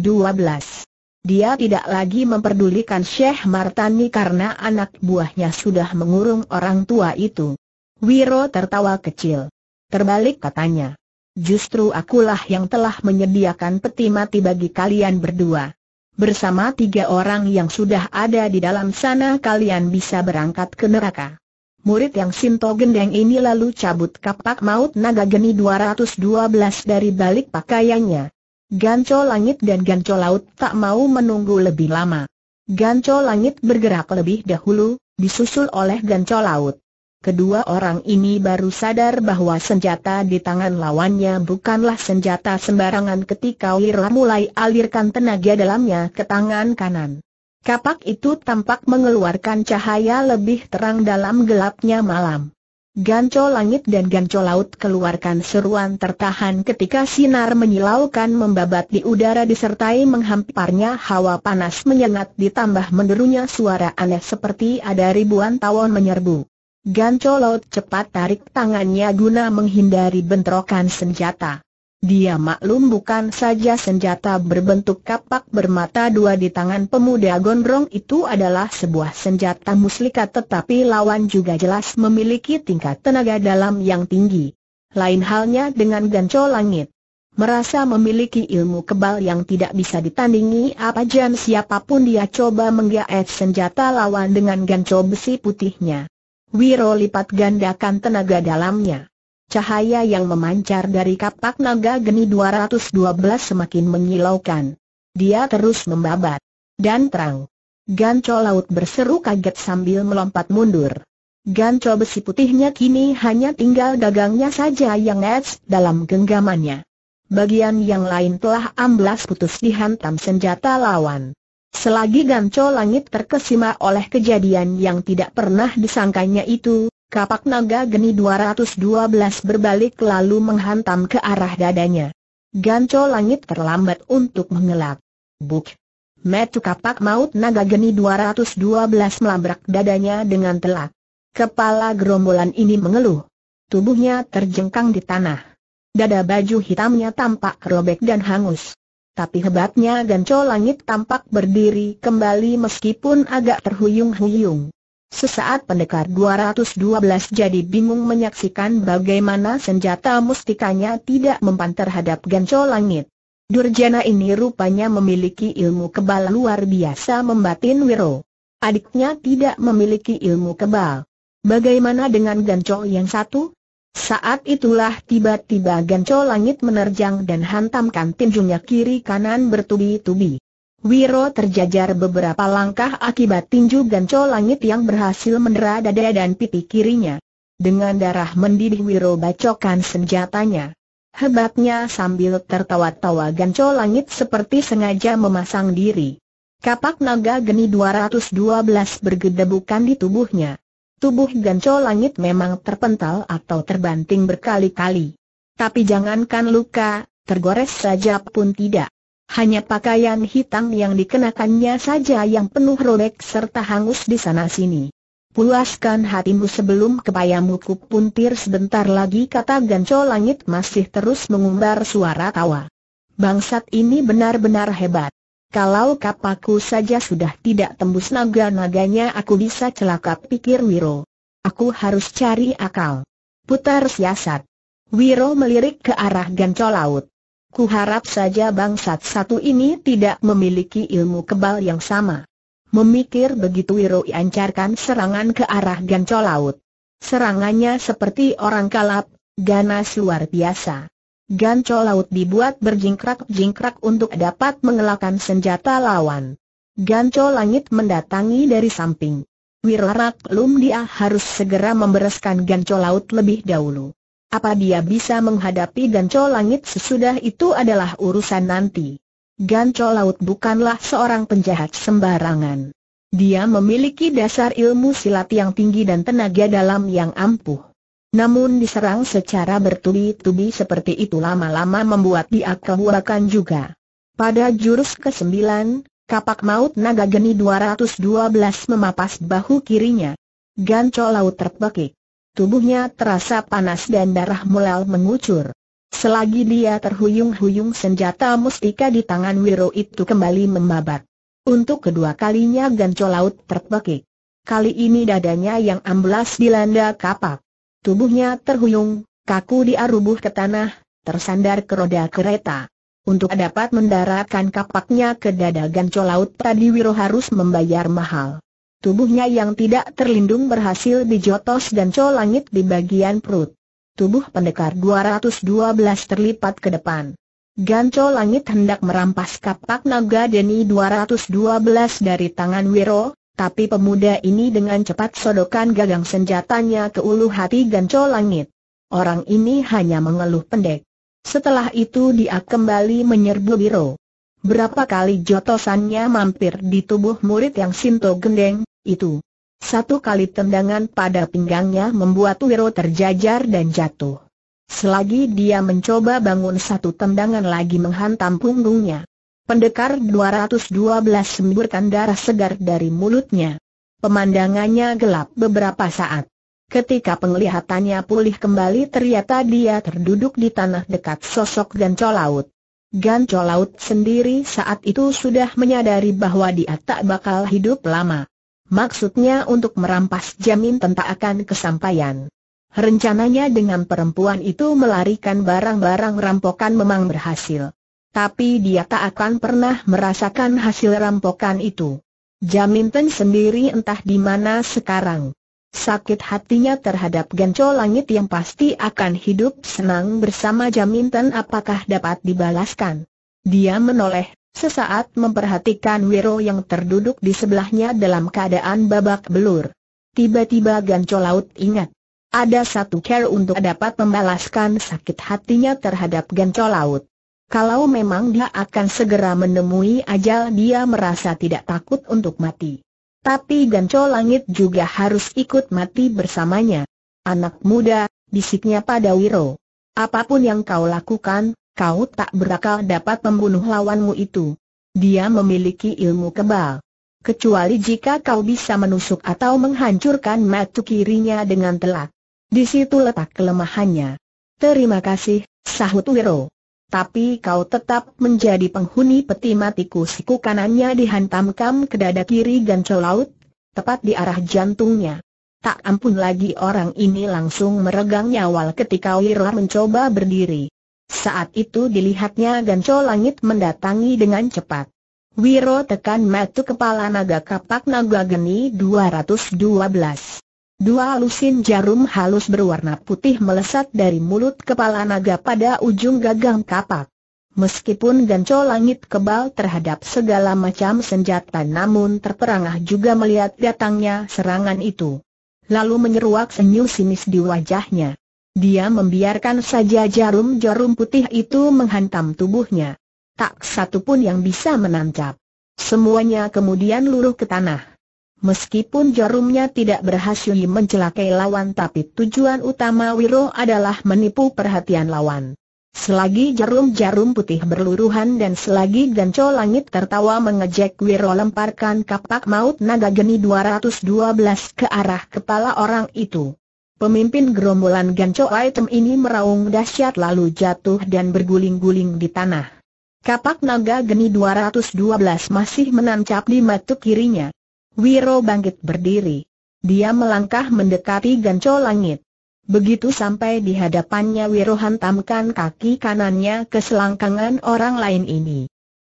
S1: Dia tidak lagi memperdulikan Syekh Martani karena anak buahnya sudah mengurung orang tua itu. Wiro tertawa kecil. Terbalik katanya. Justru akulah yang telah menyediakan peti mati bagi kalian berdua. Bersama tiga orang yang sudah ada di dalam sana kalian bisa berangkat ke neraka. Murid yang Sinto Gendeng ini lalu cabut kapak maut naga geni 212 dari balik pakaiannya. Ganco langit dan ganco laut tak mau menunggu lebih lama. Ganco langit bergerak lebih dahulu, disusul oleh ganco laut. Kedua orang ini baru sadar bahwa senjata di tangan lawannya bukanlah senjata sembarangan ketika Wira mulai alirkan tenaga dalamnya ke tangan kanan. Kapak itu tampak mengeluarkan cahaya lebih terang dalam gelapnya malam. Ganco langit dan ganco laut keluarkan seruan tertahan ketika sinar menyilaukan membabat di udara disertai menghamparnya hawa panas menyengat ditambah menderunya suara aneh seperti ada ribuan tawon menyerbu. Ganco laut cepat tarik tangannya guna menghindari bentrokan senjata. Dia maklum bukan saja senjata berbentuk kapak bermata dua di tangan pemuda gondrong itu adalah sebuah senjata muslika tetapi lawan juga jelas memiliki tingkat tenaga dalam yang tinggi. Lain halnya dengan ganco langit. Merasa memiliki ilmu kebal yang tidak bisa ditandingi apa jam siapapun dia coba menggaet senjata lawan dengan ganco besi putihnya. Wiro lipat gandakan tenaga dalamnya. Cahaya yang memancar dari kapak naga geni 212 semakin menyilaukan. Dia terus membabat. Dan terang. Ganco laut berseru kaget sambil melompat mundur. Ganco besi putihnya kini hanya tinggal dagangnya saja yang ets dalam genggamannya. Bagian yang lain telah amblas putus dihantam senjata lawan. Selagi Ganco langit terkesima oleh kejadian yang tidak pernah disangkanya itu, Kapak naga geni 212 berbalik lalu menghantam ke arah dadanya. Ganco langit terlambat untuk mengelak. Buk! Metu kapak maut naga geni 212 melabrak dadanya dengan telak. Kepala gerombolan ini mengeluh. Tubuhnya terjengkang di tanah. Dada baju hitamnya tampak robek dan hangus. Tapi hebatnya Ganco Langit tampak berdiri kembali meskipun agak terhuyung-huyung. Sesaat pendekar 212 jadi bingung menyaksikan bagaimana senjata mustikanya tidak mempan terhadap ganco langit. Durjana ini rupanya memiliki ilmu kebal luar biasa membatin Wiro. Adiknya tidak memiliki ilmu kebal. Bagaimana dengan ganco yang satu? Saat itulah tiba-tiba ganco langit menerjang dan hantamkan tinjunya kiri kanan bertubi-tubi. Wiro terjajar beberapa langkah akibat tinju ganco langit yang berhasil mendera dada dan pipi kirinya. Dengan darah mendidih Wiro bacokan senjatanya. Hebatnya sambil tertawa-tawa ganco langit seperti sengaja memasang diri. Kapak naga geni 212 bergedebukan di tubuhnya. Tubuh ganco langit memang terpental atau terbanting berkali-kali. Tapi jangankan luka, tergores saja pun tidak. Hanya pakaian hitam yang dikenakannya saja yang penuh robek serta hangus di sana-sini. Pulaskan hatimu sebelum kepayamu kupuntir sebentar lagi kata Ganco Langit masih terus mengumbar suara tawa. Bangsat ini benar-benar hebat. Kalau kapaku saja sudah tidak tembus naga-naganya aku bisa celaka pikir Wiro. Aku harus cari akal. Putar siasat. Wiro melirik ke arah Ganco Laut. Ku harap saja bangsat satu ini tidak memiliki ilmu kebal yang sama. Memikir begitu Wiro iancarkan serangan ke arah gancol Laut. Serangannya seperti orang kalap, ganas luar biasa. Gancol Laut dibuat berjingkrak-jingkrak untuk dapat mengelakkan senjata lawan. Gancol Langit mendatangi dari samping. Wiro Lum dia harus segera membereskan gancol Laut lebih dahulu. Apa dia bisa menghadapi Ganco Langit sesudah itu adalah urusan nanti. Ganco Laut bukanlah seorang penjahat sembarangan. Dia memiliki dasar ilmu silat yang tinggi dan tenaga dalam yang ampuh. Namun diserang secara bertubi-tubi seperti itu lama-lama membuat dia kehuakan juga. Pada jurus ke-9, kapak maut naga geni 212 memapas bahu kirinya. Ganco laut terbekik. Tubuhnya terasa panas dan darah mulai mengucur. Selagi dia terhuyung-huyung senjata mustika di tangan Wiro itu kembali membabat. Untuk kedua kalinya ganco laut terpekik. Kali ini dadanya yang amblas dilanda kapak. Tubuhnya terhuyung, kaku diarubuh ke tanah, tersandar ke roda kereta. Untuk dapat mendaratkan kapaknya ke dada ganco laut tadi Wiro harus membayar mahal. Tubuhnya yang tidak terlindung berhasil dijotos dan colangit di bagian perut. Tubuh pendekar 212 terlipat ke depan. Ganco langit hendak merampas kapak naga Deni 212 dari tangan Wiro, tapi pemuda ini dengan cepat sodokan gagang senjatanya ke ulu hati Ganco langit. Orang ini hanya mengeluh pendek. Setelah itu dia kembali menyerbu Wiro. Berapa kali jotosannya mampir di tubuh murid yang Sinto gendeng, itu. Satu kali tendangan pada pinggangnya membuat Wiro terjajar dan jatuh. Selagi dia mencoba bangun satu tendangan lagi menghantam punggungnya. Pendekar 212 semburkan darah segar dari mulutnya. Pemandangannya gelap beberapa saat. Ketika penglihatannya pulih kembali ternyata dia terduduk di tanah dekat sosok dan colaut. Gan Laut sendiri saat itu sudah menyadari bahwa dia tak bakal hidup lama. Maksudnya untuk merampas jamin tak akan kesampaian. Rencananya dengan perempuan itu melarikan barang-barang rampokan memang berhasil. Tapi dia tak akan pernah merasakan hasil rampokan itu. Jamin Ten sendiri entah di mana sekarang. Sakit hatinya terhadap Ganco Langit yang pasti akan hidup senang bersama Jaminten apakah dapat dibalaskan. Dia menoleh, sesaat memperhatikan Wiro yang terduduk di sebelahnya dalam keadaan babak belur. Tiba-tiba Ganco Laut ingat. Ada satu cara untuk dapat membalaskan sakit hatinya terhadap Ganco Laut. Kalau memang dia akan segera menemui ajal dia merasa tidak takut untuk mati tapi Ganco Langit juga harus ikut mati bersamanya. Anak muda, bisiknya pada Wiro. Apapun yang kau lakukan, kau tak berakal dapat membunuh lawanmu itu. Dia memiliki ilmu kebal. Kecuali jika kau bisa menusuk atau menghancurkan mata kirinya dengan telak. Di situ letak kelemahannya. Terima kasih, sahut Wiro. Tapi kau tetap menjadi penghuni peti matiku siku kanannya dihantamkan ke dada kiri gancol laut, tepat di arah jantungnya. Tak ampun lagi orang ini langsung meregang nyawal ketika Wira mencoba berdiri. Saat itu dilihatnya gancol langit mendatangi dengan cepat. Wiro tekan matu kepala naga kapak naga geni 212. Dua lusin jarum halus berwarna putih melesat dari mulut kepala naga pada ujung gagang kapak. Meskipun ganco langit kebal terhadap segala macam senjata namun terperangah juga melihat datangnya serangan itu. Lalu menyeruak senyum sinis di wajahnya. Dia membiarkan saja jarum-jarum putih itu menghantam tubuhnya. Tak satu pun yang bisa menancap. Semuanya kemudian luruh ke tanah. Meskipun jarumnya tidak berhasil mencelakai lawan tapi tujuan utama Wiro adalah menipu perhatian lawan. Selagi jarum-jarum putih berluruhan dan selagi ganco langit tertawa mengejek Wiro lemparkan kapak maut naga geni 212 ke arah kepala orang itu. Pemimpin gerombolan ganco item ini meraung dahsyat lalu jatuh dan berguling-guling di tanah. Kapak naga geni 212 masih menancap di matuk kirinya. Wiro bangkit berdiri. Dia melangkah mendekati ganco langit. Begitu sampai di hadapannya Wiro hantamkan kaki kanannya ke selangkangan orang lain ini.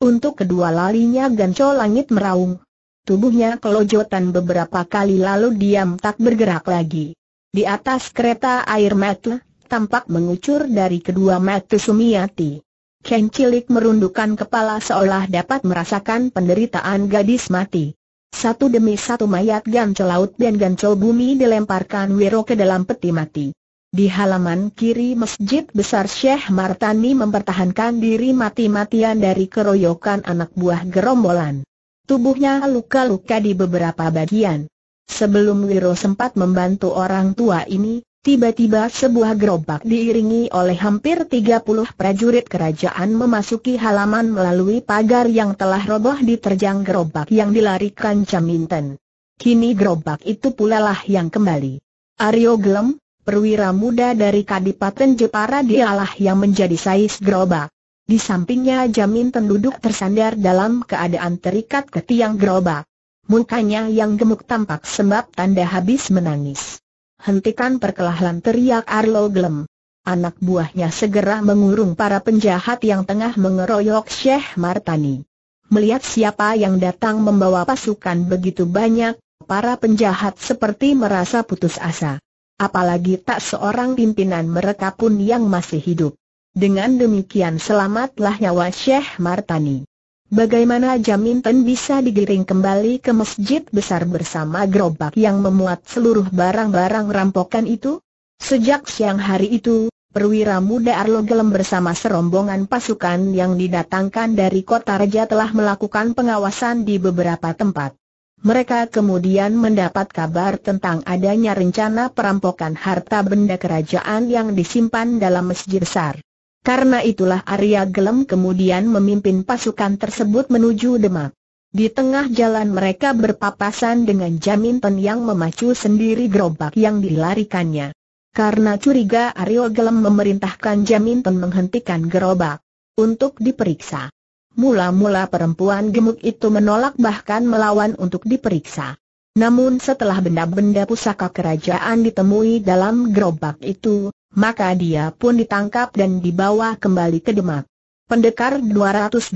S1: Untuk kedua lalinya ganco langit meraung. Tubuhnya kelojotan beberapa kali lalu diam tak bergerak lagi. Di atas kereta air mata, tampak mengucur dari kedua mata Sumiati. Ken Cilik merundukkan kepala seolah dapat merasakan penderitaan gadis mati. Satu demi satu mayat gancol laut dan gancol bumi dilemparkan Wiro ke dalam peti mati. Di halaman kiri masjid besar Syekh Martani mempertahankan diri mati-matian dari keroyokan anak buah gerombolan. Tubuhnya luka-luka di beberapa bagian. Sebelum Wiro sempat membantu orang tua ini, Tiba-tiba sebuah gerobak diiringi oleh hampir 30 prajurit kerajaan memasuki halaman melalui pagar yang telah roboh di terjang gerobak yang dilarikan Caminten. Kini gerobak itu pula lah yang kembali. Aryo Glem, perwira muda dari Kadipaten Jepara dialah yang menjadi sais gerobak. Di sampingnya Jaminten duduk tersandar dalam keadaan terikat ke tiang gerobak. Mukanya yang gemuk tampak sebab tanda habis menangis hentikan perkelahan teriak Arlo Glem. Anak buahnya segera mengurung para penjahat yang tengah mengeroyok Syekh Martani. Melihat siapa yang datang membawa pasukan begitu banyak, para penjahat seperti merasa putus asa. Apalagi tak seorang pimpinan mereka pun yang masih hidup. Dengan demikian selamatlah nyawa Syekh Martani. Bagaimana Jaminten bisa digiring kembali ke masjid besar bersama gerobak yang memuat seluruh barang-barang rampokan itu? Sejak siang hari itu, perwira muda Arlo Gelem bersama serombongan pasukan yang didatangkan dari kota raja telah melakukan pengawasan di beberapa tempat. Mereka kemudian mendapat kabar tentang adanya rencana perampokan harta benda kerajaan yang disimpan dalam masjid besar. Karena itulah Arya Gelem kemudian memimpin pasukan tersebut menuju Demak. Di tengah jalan mereka berpapasan dengan Jaminten yang memacu sendiri gerobak yang dilarikannya. Karena curiga Arya Gelem memerintahkan Jaminten menghentikan gerobak untuk diperiksa. Mula-mula perempuan gemuk itu menolak bahkan melawan untuk diperiksa. Namun setelah benda-benda pusaka kerajaan ditemui dalam gerobak itu, maka dia pun ditangkap dan dibawa kembali ke Demak. Pendekar 212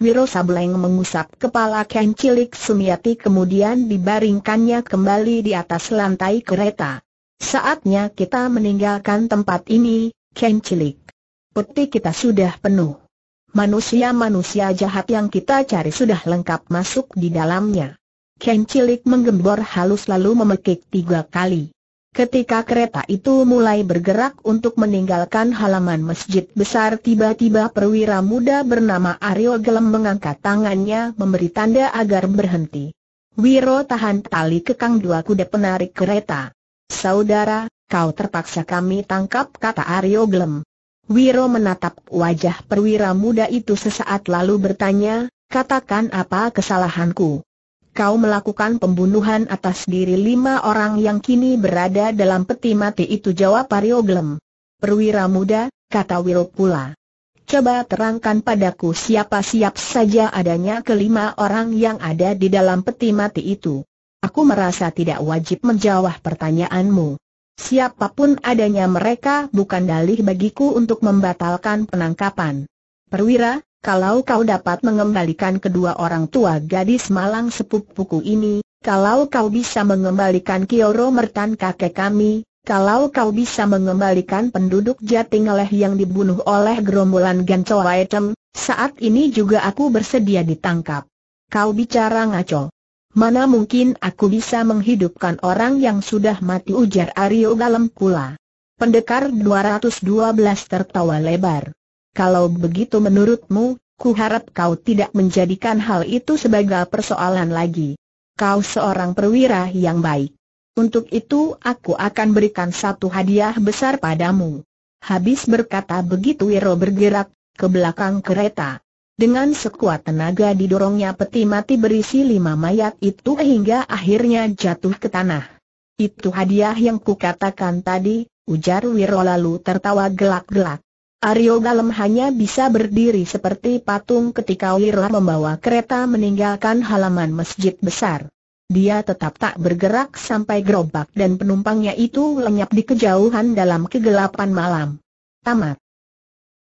S1: Wiro Sableng mengusap kepala Ken Cilik Sumiati kemudian dibaringkannya kembali di atas lantai kereta. Saatnya kita meninggalkan tempat ini, Ken Cilik. Peti kita sudah penuh. Manusia-manusia jahat yang kita cari sudah lengkap masuk di dalamnya. Ken Cilik menggembor halus lalu memekik tiga kali. Ketika kereta itu mulai bergerak untuk meninggalkan halaman masjid besar tiba-tiba perwira muda bernama Aryo Gelem mengangkat tangannya memberi tanda agar berhenti. Wiro tahan tali kekang dua kuda penarik kereta. Saudara, kau terpaksa kami tangkap kata Aryo Gelem. Wiro menatap wajah perwira muda itu sesaat lalu bertanya, katakan apa kesalahanku kau melakukan pembunuhan atas diri lima orang yang kini berada dalam peti mati itu jawab Pario Glem. Perwira muda, kata Wiro pula. Coba terangkan padaku siapa siap saja adanya kelima orang yang ada di dalam peti mati itu. Aku merasa tidak wajib menjawab pertanyaanmu. Siapapun adanya mereka bukan dalih bagiku untuk membatalkan penangkapan. Perwira, kalau kau dapat mengembalikan kedua orang tua gadis malang sepupuku ini, kalau kau bisa mengembalikan Kioro Mertan kakek kami, kalau kau bisa mengembalikan penduduk Jatingeleh yang dibunuh oleh gerombolan Ganco Item, saat ini juga aku bersedia ditangkap. Kau bicara ngaco. Mana mungkin aku bisa menghidupkan orang yang sudah mati ujar Aryo Galem Kula. Pendekar 212 tertawa lebar. Kalau begitu menurutmu, ku harap kau tidak menjadikan hal itu sebagai persoalan lagi. Kau seorang perwira yang baik. Untuk itu aku akan berikan satu hadiah besar padamu. Habis berkata begitu Wiro bergerak ke belakang kereta. Dengan sekuat tenaga didorongnya peti mati berisi lima mayat itu hingga akhirnya jatuh ke tanah. Itu hadiah yang kukatakan tadi, ujar Wiro lalu tertawa gelak-gelak. Aryo Dalem hanya bisa berdiri seperti patung ketika Wirah membawa kereta meninggalkan halaman masjid besar. Dia tetap tak bergerak sampai gerobak dan penumpangnya itu lenyap di kejauhan dalam kegelapan malam. Tamat.